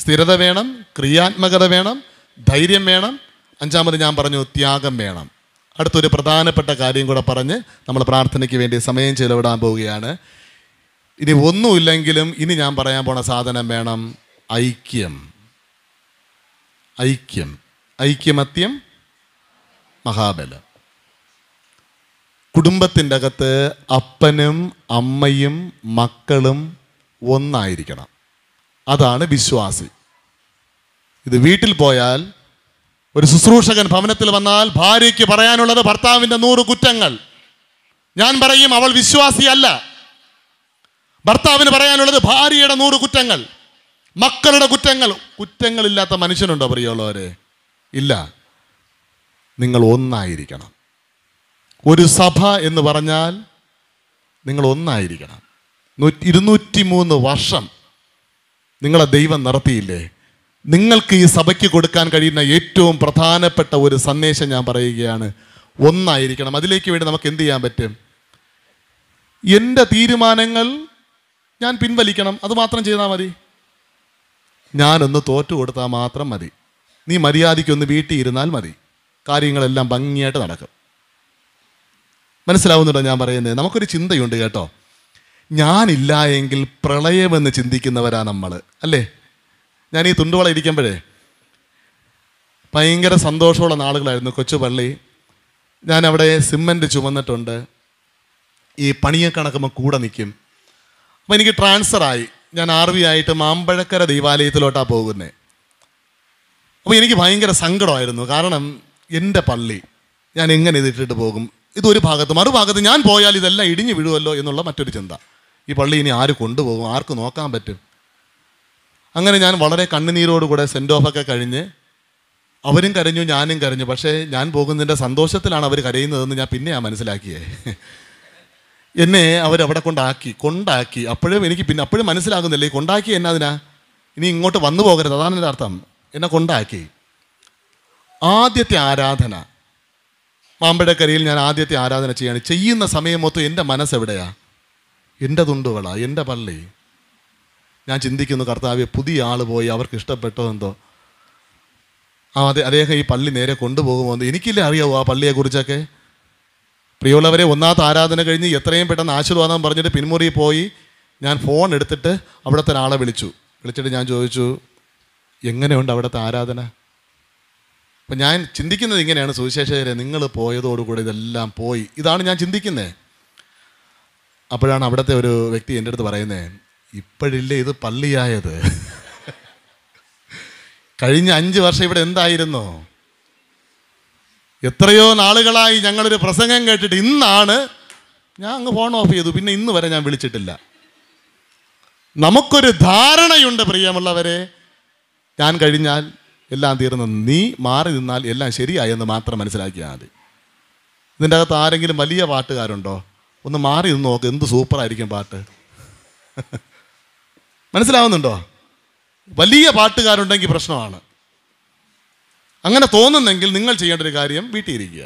സ്ഥിരത വേണം ക്രിയാത്മകത വേണം ധൈര്യം വേണം അഞ്ചാമത് ഞാൻ പറഞ്ഞു ത്യാഗം വേണം അടുത്തൊരു പ്രധാനപ്പെട്ട കാര്യം കൂടെ പറഞ്ഞ് നമ്മൾ പ്രാർത്ഥനയ്ക്ക് വേണ്ടി സമയം ചെലവിടാൻ പോവുകയാണ് ഇനി ഒന്നുമില്ലെങ്കിലും ഇനി ഞാൻ പറയാൻ പോണ സാധനം വേണം ഐക്യം ഐക്യം ഐക്യമത്യം മഹാബലം കുടുംബത്തിൻ്റെ അകത്ത് അപ്പനും അമ്മയും മക്കളും ഒന്നായിരിക്കണം അതാണ് വിശ്വാസി ഇത് വീട്ടിൽ പോയാൽ ഒരു ശുശ്രൂഷകൻ ഭവനത്തിൽ വന്നാൽ ഭാര്യയ്ക്ക് പറയാനുള്ളത് ഭർത്താവിൻ്റെ നൂറ് കുറ്റങ്ങൾ ഞാൻ പറയും അവൾ വിശ്വാസിയല്ല ഭർത്താവിന് പറയാനുള്ളത് ഭാര്യയുടെ നൂറ് കുറ്റങ്ങൾ മക്കളുടെ കുറ്റങ്ങൾ കുറ്റങ്ങളില്ലാത്ത മനുഷ്യനുണ്ടോ പ്രിയമുള്ളവരെ ഇല്ല നിങ്ങൾ ഒന്നായിരിക്കണം ഒരു സഭ എന്ന് പറഞ്ഞാൽ നിങ്ങൾ ഒന്നായിരിക്കണം ഇരുന്നൂറ്റി മൂന്ന് വർഷം നിങ്ങളെ ദൈവം നടത്തിയില്ലേ നിങ്ങൾക്ക് ഈ സഭയ്ക്ക് കൊടുക്കാൻ കഴിയുന്ന ഏറ്റവും പ്രധാനപ്പെട്ട ഒരു സന്ദേശം ഞാൻ പറയുകയാണ് ഒന്നായിരിക്കണം അതിലേക്ക് വേണ്ടി നമുക്ക് എന്ത് ചെയ്യാൻ പറ്റും എൻ്റെ തീരുമാനങ്ങൾ ഞാൻ പിൻവലിക്കണം അത് മാത്രം ചെയ്താൽ മതി ഞാനൊന്ന് തോറ്റു കൊടുത്താൽ മാത്രം മതി നീ മര്യാദയ്ക്കൊന്ന് വീട്ടിൽ ഇരുന്നാൽ മതി കാര്യങ്ങളെല്ലാം ഭംഗിയായിട്ട് നടക്കും മനസ്സിലാവുന്നുണ്ടോ ഞാൻ പറയുന്നത് നമുക്കൊരു ചിന്തയുണ്ട് കേട്ടോ ഞാനില്ല എങ്കിൽ പ്രളയമെന്ന് ചിന്തിക്കുന്നവരാ നമ്മൾ അല്ലേ ഞാൻ ഈ തുണ്ടുവള ഇരിക്കുമ്പോഴേ ഭയങ്കര സന്തോഷമുള്ള നാളുകളായിരുന്നു കൊച്ചു ഞാൻ അവിടെ സിമ്മൻ്റ് ചുമന്നിട്ടുണ്ട് ഈ കണക്കുമ്പോൾ കൂടെ നിൽക്കും അപ്പോൾ എനിക്ക് ട്രാൻസ്ഫറായി ഞാൻ ആർ വി ആയിട്ട് മാമ്പഴക്കര ദൈവാലയത്തിലോട്ടാണ് പോകുന്നത് അപ്പോൾ എനിക്ക് ഭയങ്കര സങ്കടമായിരുന്നു കാരണം എൻ്റെ പള്ളി ഞാൻ എങ്ങനെ ഇതിട്ടിട്ട് പോകും ഇതൊരു ഭാഗത്ത് മറുഭാഗത്ത് ഞാൻ പോയാൽ ഇതെല്ലാം ഇടിഞ്ഞു വീഴുമല്ലോ എന്നുള്ള മറ്റൊരു ചിന്ത ഈ പള്ളി ഇനി ആര് കൊണ്ടുപോകും ആർക്ക് നോക്കാൻ പറ്റും അങ്ങനെ ഞാൻ വളരെ കണ്ണുനീരോടുകൂടെ സെൻഡ് ഓഫൊക്കെ കഴിഞ്ഞ് അവരും കരഞ്ഞു ഞാനും കരഞ്ഞു പക്ഷേ ഞാൻ പോകുന്നതിൻ്റെ സന്തോഷത്തിലാണ് അവർ കരയുന്നതെന്ന് ഞാൻ ഞാൻ മനസ്സിലാക്കിയേ എന്നെ അവരവിടെ കൊണ്ടാക്കി കൊണ്ടാക്കി അപ്പോഴും എനിക്ക് പിന്നെ അപ്പോഴും മനസ്സിലാകുന്നില്ല ഈ കൊണ്ടാക്കി എന്നാ അതിനാ ഇനി ഇങ്ങോട്ട് വന്നു പോകരുത് അതാണ് എൻ്റെ അർത്ഥം എന്നെ കൊണ്ടാക്കി ആദ്യത്തെ ആരാധന മാമ്പഴക്കരയിൽ ഞാൻ ആദ്യത്തെ ആരാധന ചെയ്യാണ് ചെയ്യുന്ന സമയം മൊത്തം എൻ്റെ മനസ്സെവിടെയാ എൻ്റെ തുണ്ടുകളാ എൻ്റെ പള്ളി ഞാൻ ചിന്തിക്കുന്നു കർത്താവ് പുതിയ ആൾ പോയി അവർക്ക് ഇഷ്ടപ്പെട്ടോ എന്തോ ആ അതെ അദ്ദേഹം ഈ പള്ളി നേരെ കൊണ്ടുപോകുമോ എന്ന് എനിക്കില്ലേ അറിയാവോ ആ പള്ളിയെക്കുറിച്ചൊക്കെ പ്രിയമുള്ളവരെ ഒന്നാമത്തെ ആരാധന കഴിഞ്ഞ് എത്രയും പെട്ടെന്ന് ആശീർവാദം പറഞ്ഞിട്ട് പിന്മുറി പോയി ഞാൻ ഫോൺ എടുത്തിട്ട് അവിടുത്തെ ഒരാളെ വിളിച്ചു വിളിച്ചിട്ട് ഞാൻ ചോദിച്ചു എങ്ങനെയുണ്ട് അവിടുത്തെ ആരാധന അപ്പം ഞാൻ ചിന്തിക്കുന്നത് ഇങ്ങനെയാണ് സുവിശേഷകരെ നിങ്ങൾ പോയതോടുകൂടി ഇതെല്ലാം പോയി ഇതാണ് ഞാൻ ചിന്തിക്കുന്നത് അപ്പോഴാണ് അവിടുത്തെ ഒരു വ്യക്തി എൻ്റെ അടുത്ത് പറയുന്നത് ഇപ്പോഴില്ലേ ഇത് പള്ളിയായത് കഴിഞ്ഞ അഞ്ച് വർഷം ഇവിടെ എന്തായിരുന്നോ എത്രയോ നാളുകളായി ഞങ്ങളൊരു പ്രസംഗം കേട്ടിട്ട് ഇന്നാണ് ഞാൻ അങ്ങ് ഫോൺ ഓഫ് ചെയ്തു പിന്നെ ഇന്ന് വരെ ഞാൻ വിളിച്ചിട്ടില്ല നമുക്കൊരു ധാരണയുണ്ട് പ്രിയമുള്ളവരെ ഞാൻ കഴിഞ്ഞാൽ എല്ലാം തീർന്ന് നീ മാറി നിന്നാൽ എല്ലാം ശരിയായെന്ന് മാത്രം മനസ്സിലാക്കിയാൽ മതി ഇതിൻ്റെ അകത്ത് ആരെങ്കിലും വലിയ പാട്ടുകാരുണ്ടോ ഒന്ന് മാറി നിന്ന് നോക്ക് എന്ത് സൂപ്പറായിരിക്കും പാട്ട് മനസ്സിലാവുന്നുണ്ടോ വലിയ പാട്ടുകാരുണ്ടെങ്കിൽ പ്രശ്നമാണ് അങ്ങനെ തോന്നുന്നെങ്കിൽ നിങ്ങൾ ചെയ്യേണ്ട ഒരു കാര്യം വീട്ടിൽ ഇരിക്കുക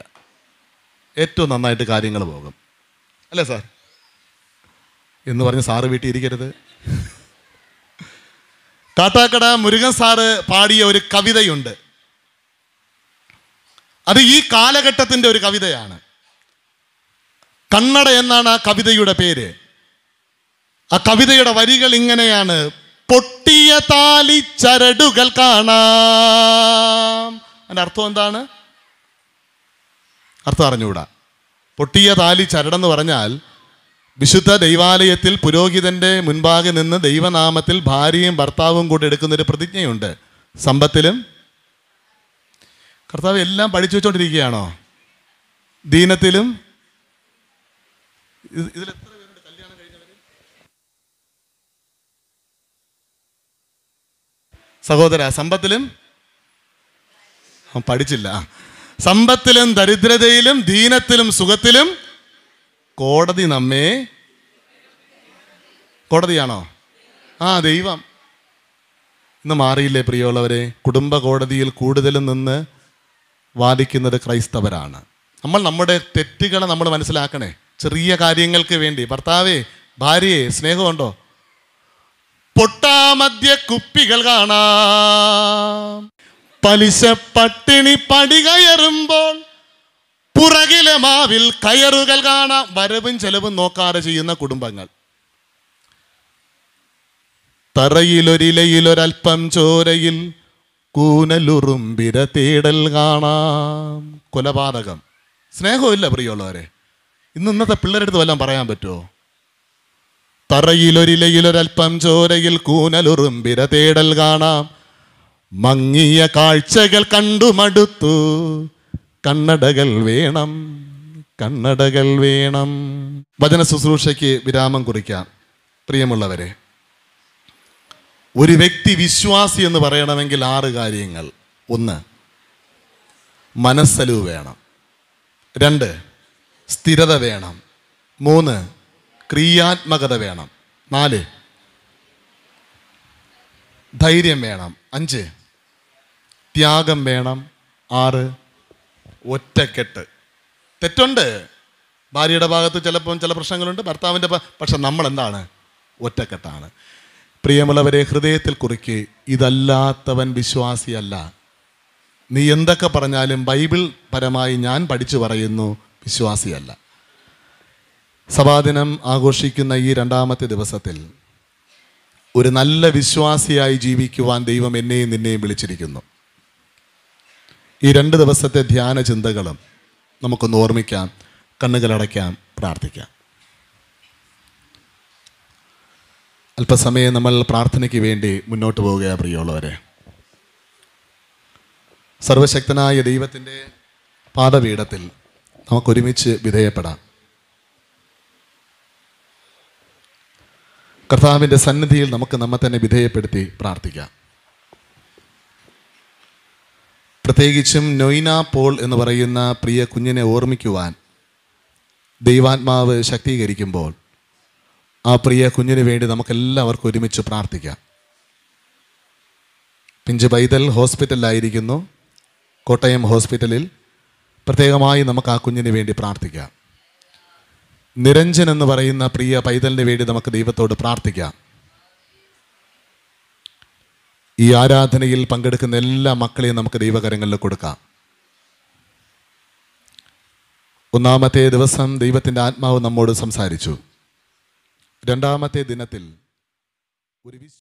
ഏറ്റവും നന്നായിട്ട് കാര്യങ്ങൾ പോകും അല്ലേ സാർ എന്ന് പറഞ്ഞ് സാറ് വീട്ടിൽ ഇരിക്കരുത് കാട്ടാക്കട മുരുകൻ സാറ് പാടിയ ഒരു കവിതയുണ്ട് അത് ഈ കാലഘട്ടത്തിൻ്റെ ഒരു കവിതയാണ് കണ്ണട എന്നാണ് ആ കവിതയുടെ പേര് ആ കവിതയുടെ വരികൾ ഇങ്ങനെയാണ് പൊട്ടിയ താലി ചരടുകൾ കാണാം അതിൻ്റെ അർത്ഥം എന്താണ് അർത്ഥം അറിഞ്ഞുകൂടാ പൊട്ടിയ താലി ചരടെന്ന് പറഞ്ഞാൽ വിശുദ്ധ ദൈവാലയത്തിൽ പുരോഹിതൻ്റെ മുൻപാകെ നിന്ന് ദൈവനാമത്തിൽ ഭാര്യയും ഭർത്താവും കൂടി എടുക്കുന്നൊരു പ്രതിജ്ഞയുണ്ട് സമ്പത്തിലും കർത്താവ് എല്ലാം പഠിച്ചു വെച്ചോണ്ടിരിക്കുകയാണോ ദീനത്തിലും ഇതിൽ എത്ര പേരുണ്ട് കല്യാണം കഴിഞ്ഞവർ സഹോദര സമ്പത്തിലും പഠിച്ചില്ല സമ്പത്തിലും ദരിദ്രതയിലും ദീനത്തിലും സുഖത്തിലും കോടതി നമ്മെ കോടതിയാണോ ആ ദൈവം ഇന്ന് മാറിയില്ലേ പ്രിയമുള്ളവരെ കുടുംബ കോടതിയിൽ കൂടുതലും നിന്ന് വാദിക്കുന്നത് ക്രൈസ്തവരാണ് നമ്മൾ നമ്മുടെ തെറ്റുകളെ നമ്മൾ മനസ്സിലാക്കണേ ചെറിയ കാര്യങ്ങൾക്ക് വേണ്ടി ഭർത്താവേ ഭാര്യയെ സ്നേഹമുണ്ടോ പൊട്ടാമധ്യ കുപ്പികൾ കാണാം പലിശ പട്ടിണി പടി കയറുമ്പോൾ പുറകിലെ മാവിൽ കയറുകൾ കാണാം വരവും ചെലവും നോക്കാതെ ചെയ്യുന്ന കുടുംബങ്ങൾ തറയിലൊരിലയിലൊരൽപ്പം ചോരയിൽ വിര തേടൽ കാണാം കൊലപാതകം സ്നേഹമില്ല പ്രിയമുള്ളവരെ ഇന്ന് ഇന്നത്തെ പിള്ളേരെടുത്ത് വല്ലതും പറയാൻ പറ്റുമോ തറയിലൊരിലയിലൊരൽപ്പം ചോരയിൽ വിര തേടൽ കാണാം മങ്ങിയ കാഴ്ചകൾ കണ്ടുമടുത്തു കണ്ണടകൾ വേണം കണ്ണടകൾ വേണം വചന ശുശ്രൂഷയ്ക്ക് വിരാമം കുറിക്കാം പ്രിയമുള്ളവരെ ഒരു വ്യക്തി വിശ്വാസി എന്ന് പറയണമെങ്കിൽ ആറ് കാര്യങ്ങൾ ഒന്ന് മനസ്സലിവ് വേണം രണ്ട് സ്ഥിരത വേണം മൂന്ന് ക്രിയാത്മകത വേണം നാല് ധൈര്യം വേണം അഞ്ച് ത്യാഗം വേണം ആറ് ഒറ്റക്കെട്ട് തെറ്റുണ്ട് ഭാര്യയുടെ ഭാഗത്ത് ചിലപ്പം ചില പ്രശ്നങ്ങളുണ്ട് ഭർത്താവിൻ്റെ പക്ഷെ നമ്മൾ എന്താണ് ഒറ്റക്കെട്ടാണ് പ്രിയമുള്ളവരെ ഹൃദയത്തിൽ കുറിക്ക് ഇതല്ലാത്തവൻ വിശ്വാസിയല്ല നീ എന്തൊക്കെ പറഞ്ഞാലും ബൈബിൾ പരമായി ഞാൻ പഠിച്ചു പറയുന്നു വിശ്വാസിയല്ല സഭാദിനം ആഘോഷിക്കുന്ന ഈ രണ്ടാമത്തെ ദിവസത്തിൽ ഒരു നല്ല വിശ്വാസിയായി ജീവിക്കുവാൻ ദൈവം എന്നെയും നിന്നെയും വിളിച്ചിരിക്കുന്നു ഈ രണ്ട് ദിവസത്തെ ധ്യാന ചിന്തകളും നമുക്കൊന്ന് ഓർമ്മിക്കാം കണ്ണുകളടയ്ക്കാം പ്രാർത്ഥിക്കാം അല്പസമയം നമ്മൾ പ്രാർത്ഥനയ്ക്ക് വേണ്ടി മുന്നോട്ട് പോവുകയാണ് പ്രിയമുള്ളവരെ സർവശക്തനായ ദൈവത്തിൻ്റെ പാദപീഠത്തിൽ നമുക്കൊരുമിച്ച് വിധേയപ്പെടാം കർത്താവിൻ്റെ സന്നിധിയിൽ നമുക്ക് നമ്മെ തന്നെ വിധേയപ്പെടുത്തി പ്രാർത്ഥിക്കാം പ്രത്യേകിച്ചും നൊയ്ന പോൾ എന്ന് പറയുന്ന പ്രിയ കുഞ്ഞിനെ ഓർമ്മിക്കുവാൻ ദൈവാത്മാവ് ശക്തീകരിക്കുമ്പോൾ ആ പ്രിയ കുഞ്ഞിന് വേണ്ടി നമുക്കെല്ലാവർക്കും ഒരുമിച്ച് പ്രാർത്ഥിക്കാം പിഞ്ച് പൈതൽ ഹോസ്പിറ്റലിലായിരിക്കുന്നു കോട്ടയം ഹോസ്പിറ്റലിൽ പ്രത്യേകമായി നമുക്ക് ആ കുഞ്ഞിന് വേണ്ടി പ്രാർത്ഥിക്കാം നിരഞ്ജൻ എന്ന് പറയുന്ന പ്രിയ പൈതലിന് വേണ്ടി നമുക്ക് ദൈവത്തോട് പ്രാർത്ഥിക്കാം ഈ ആരാധനയിൽ പങ്കെടുക്കുന്ന എല്ലാ മക്കളെയും നമുക്ക് ദൈവകരങ്ങളിൽ കൊടുക്കാം ഒന്നാമത്തെ ദിവസം ദൈവത്തിൻ്റെ ആത്മാവ് നമ്മോട് സംസാരിച്ചു രണ്ടാമത്തെ ദിനത്തിൽ ഒരു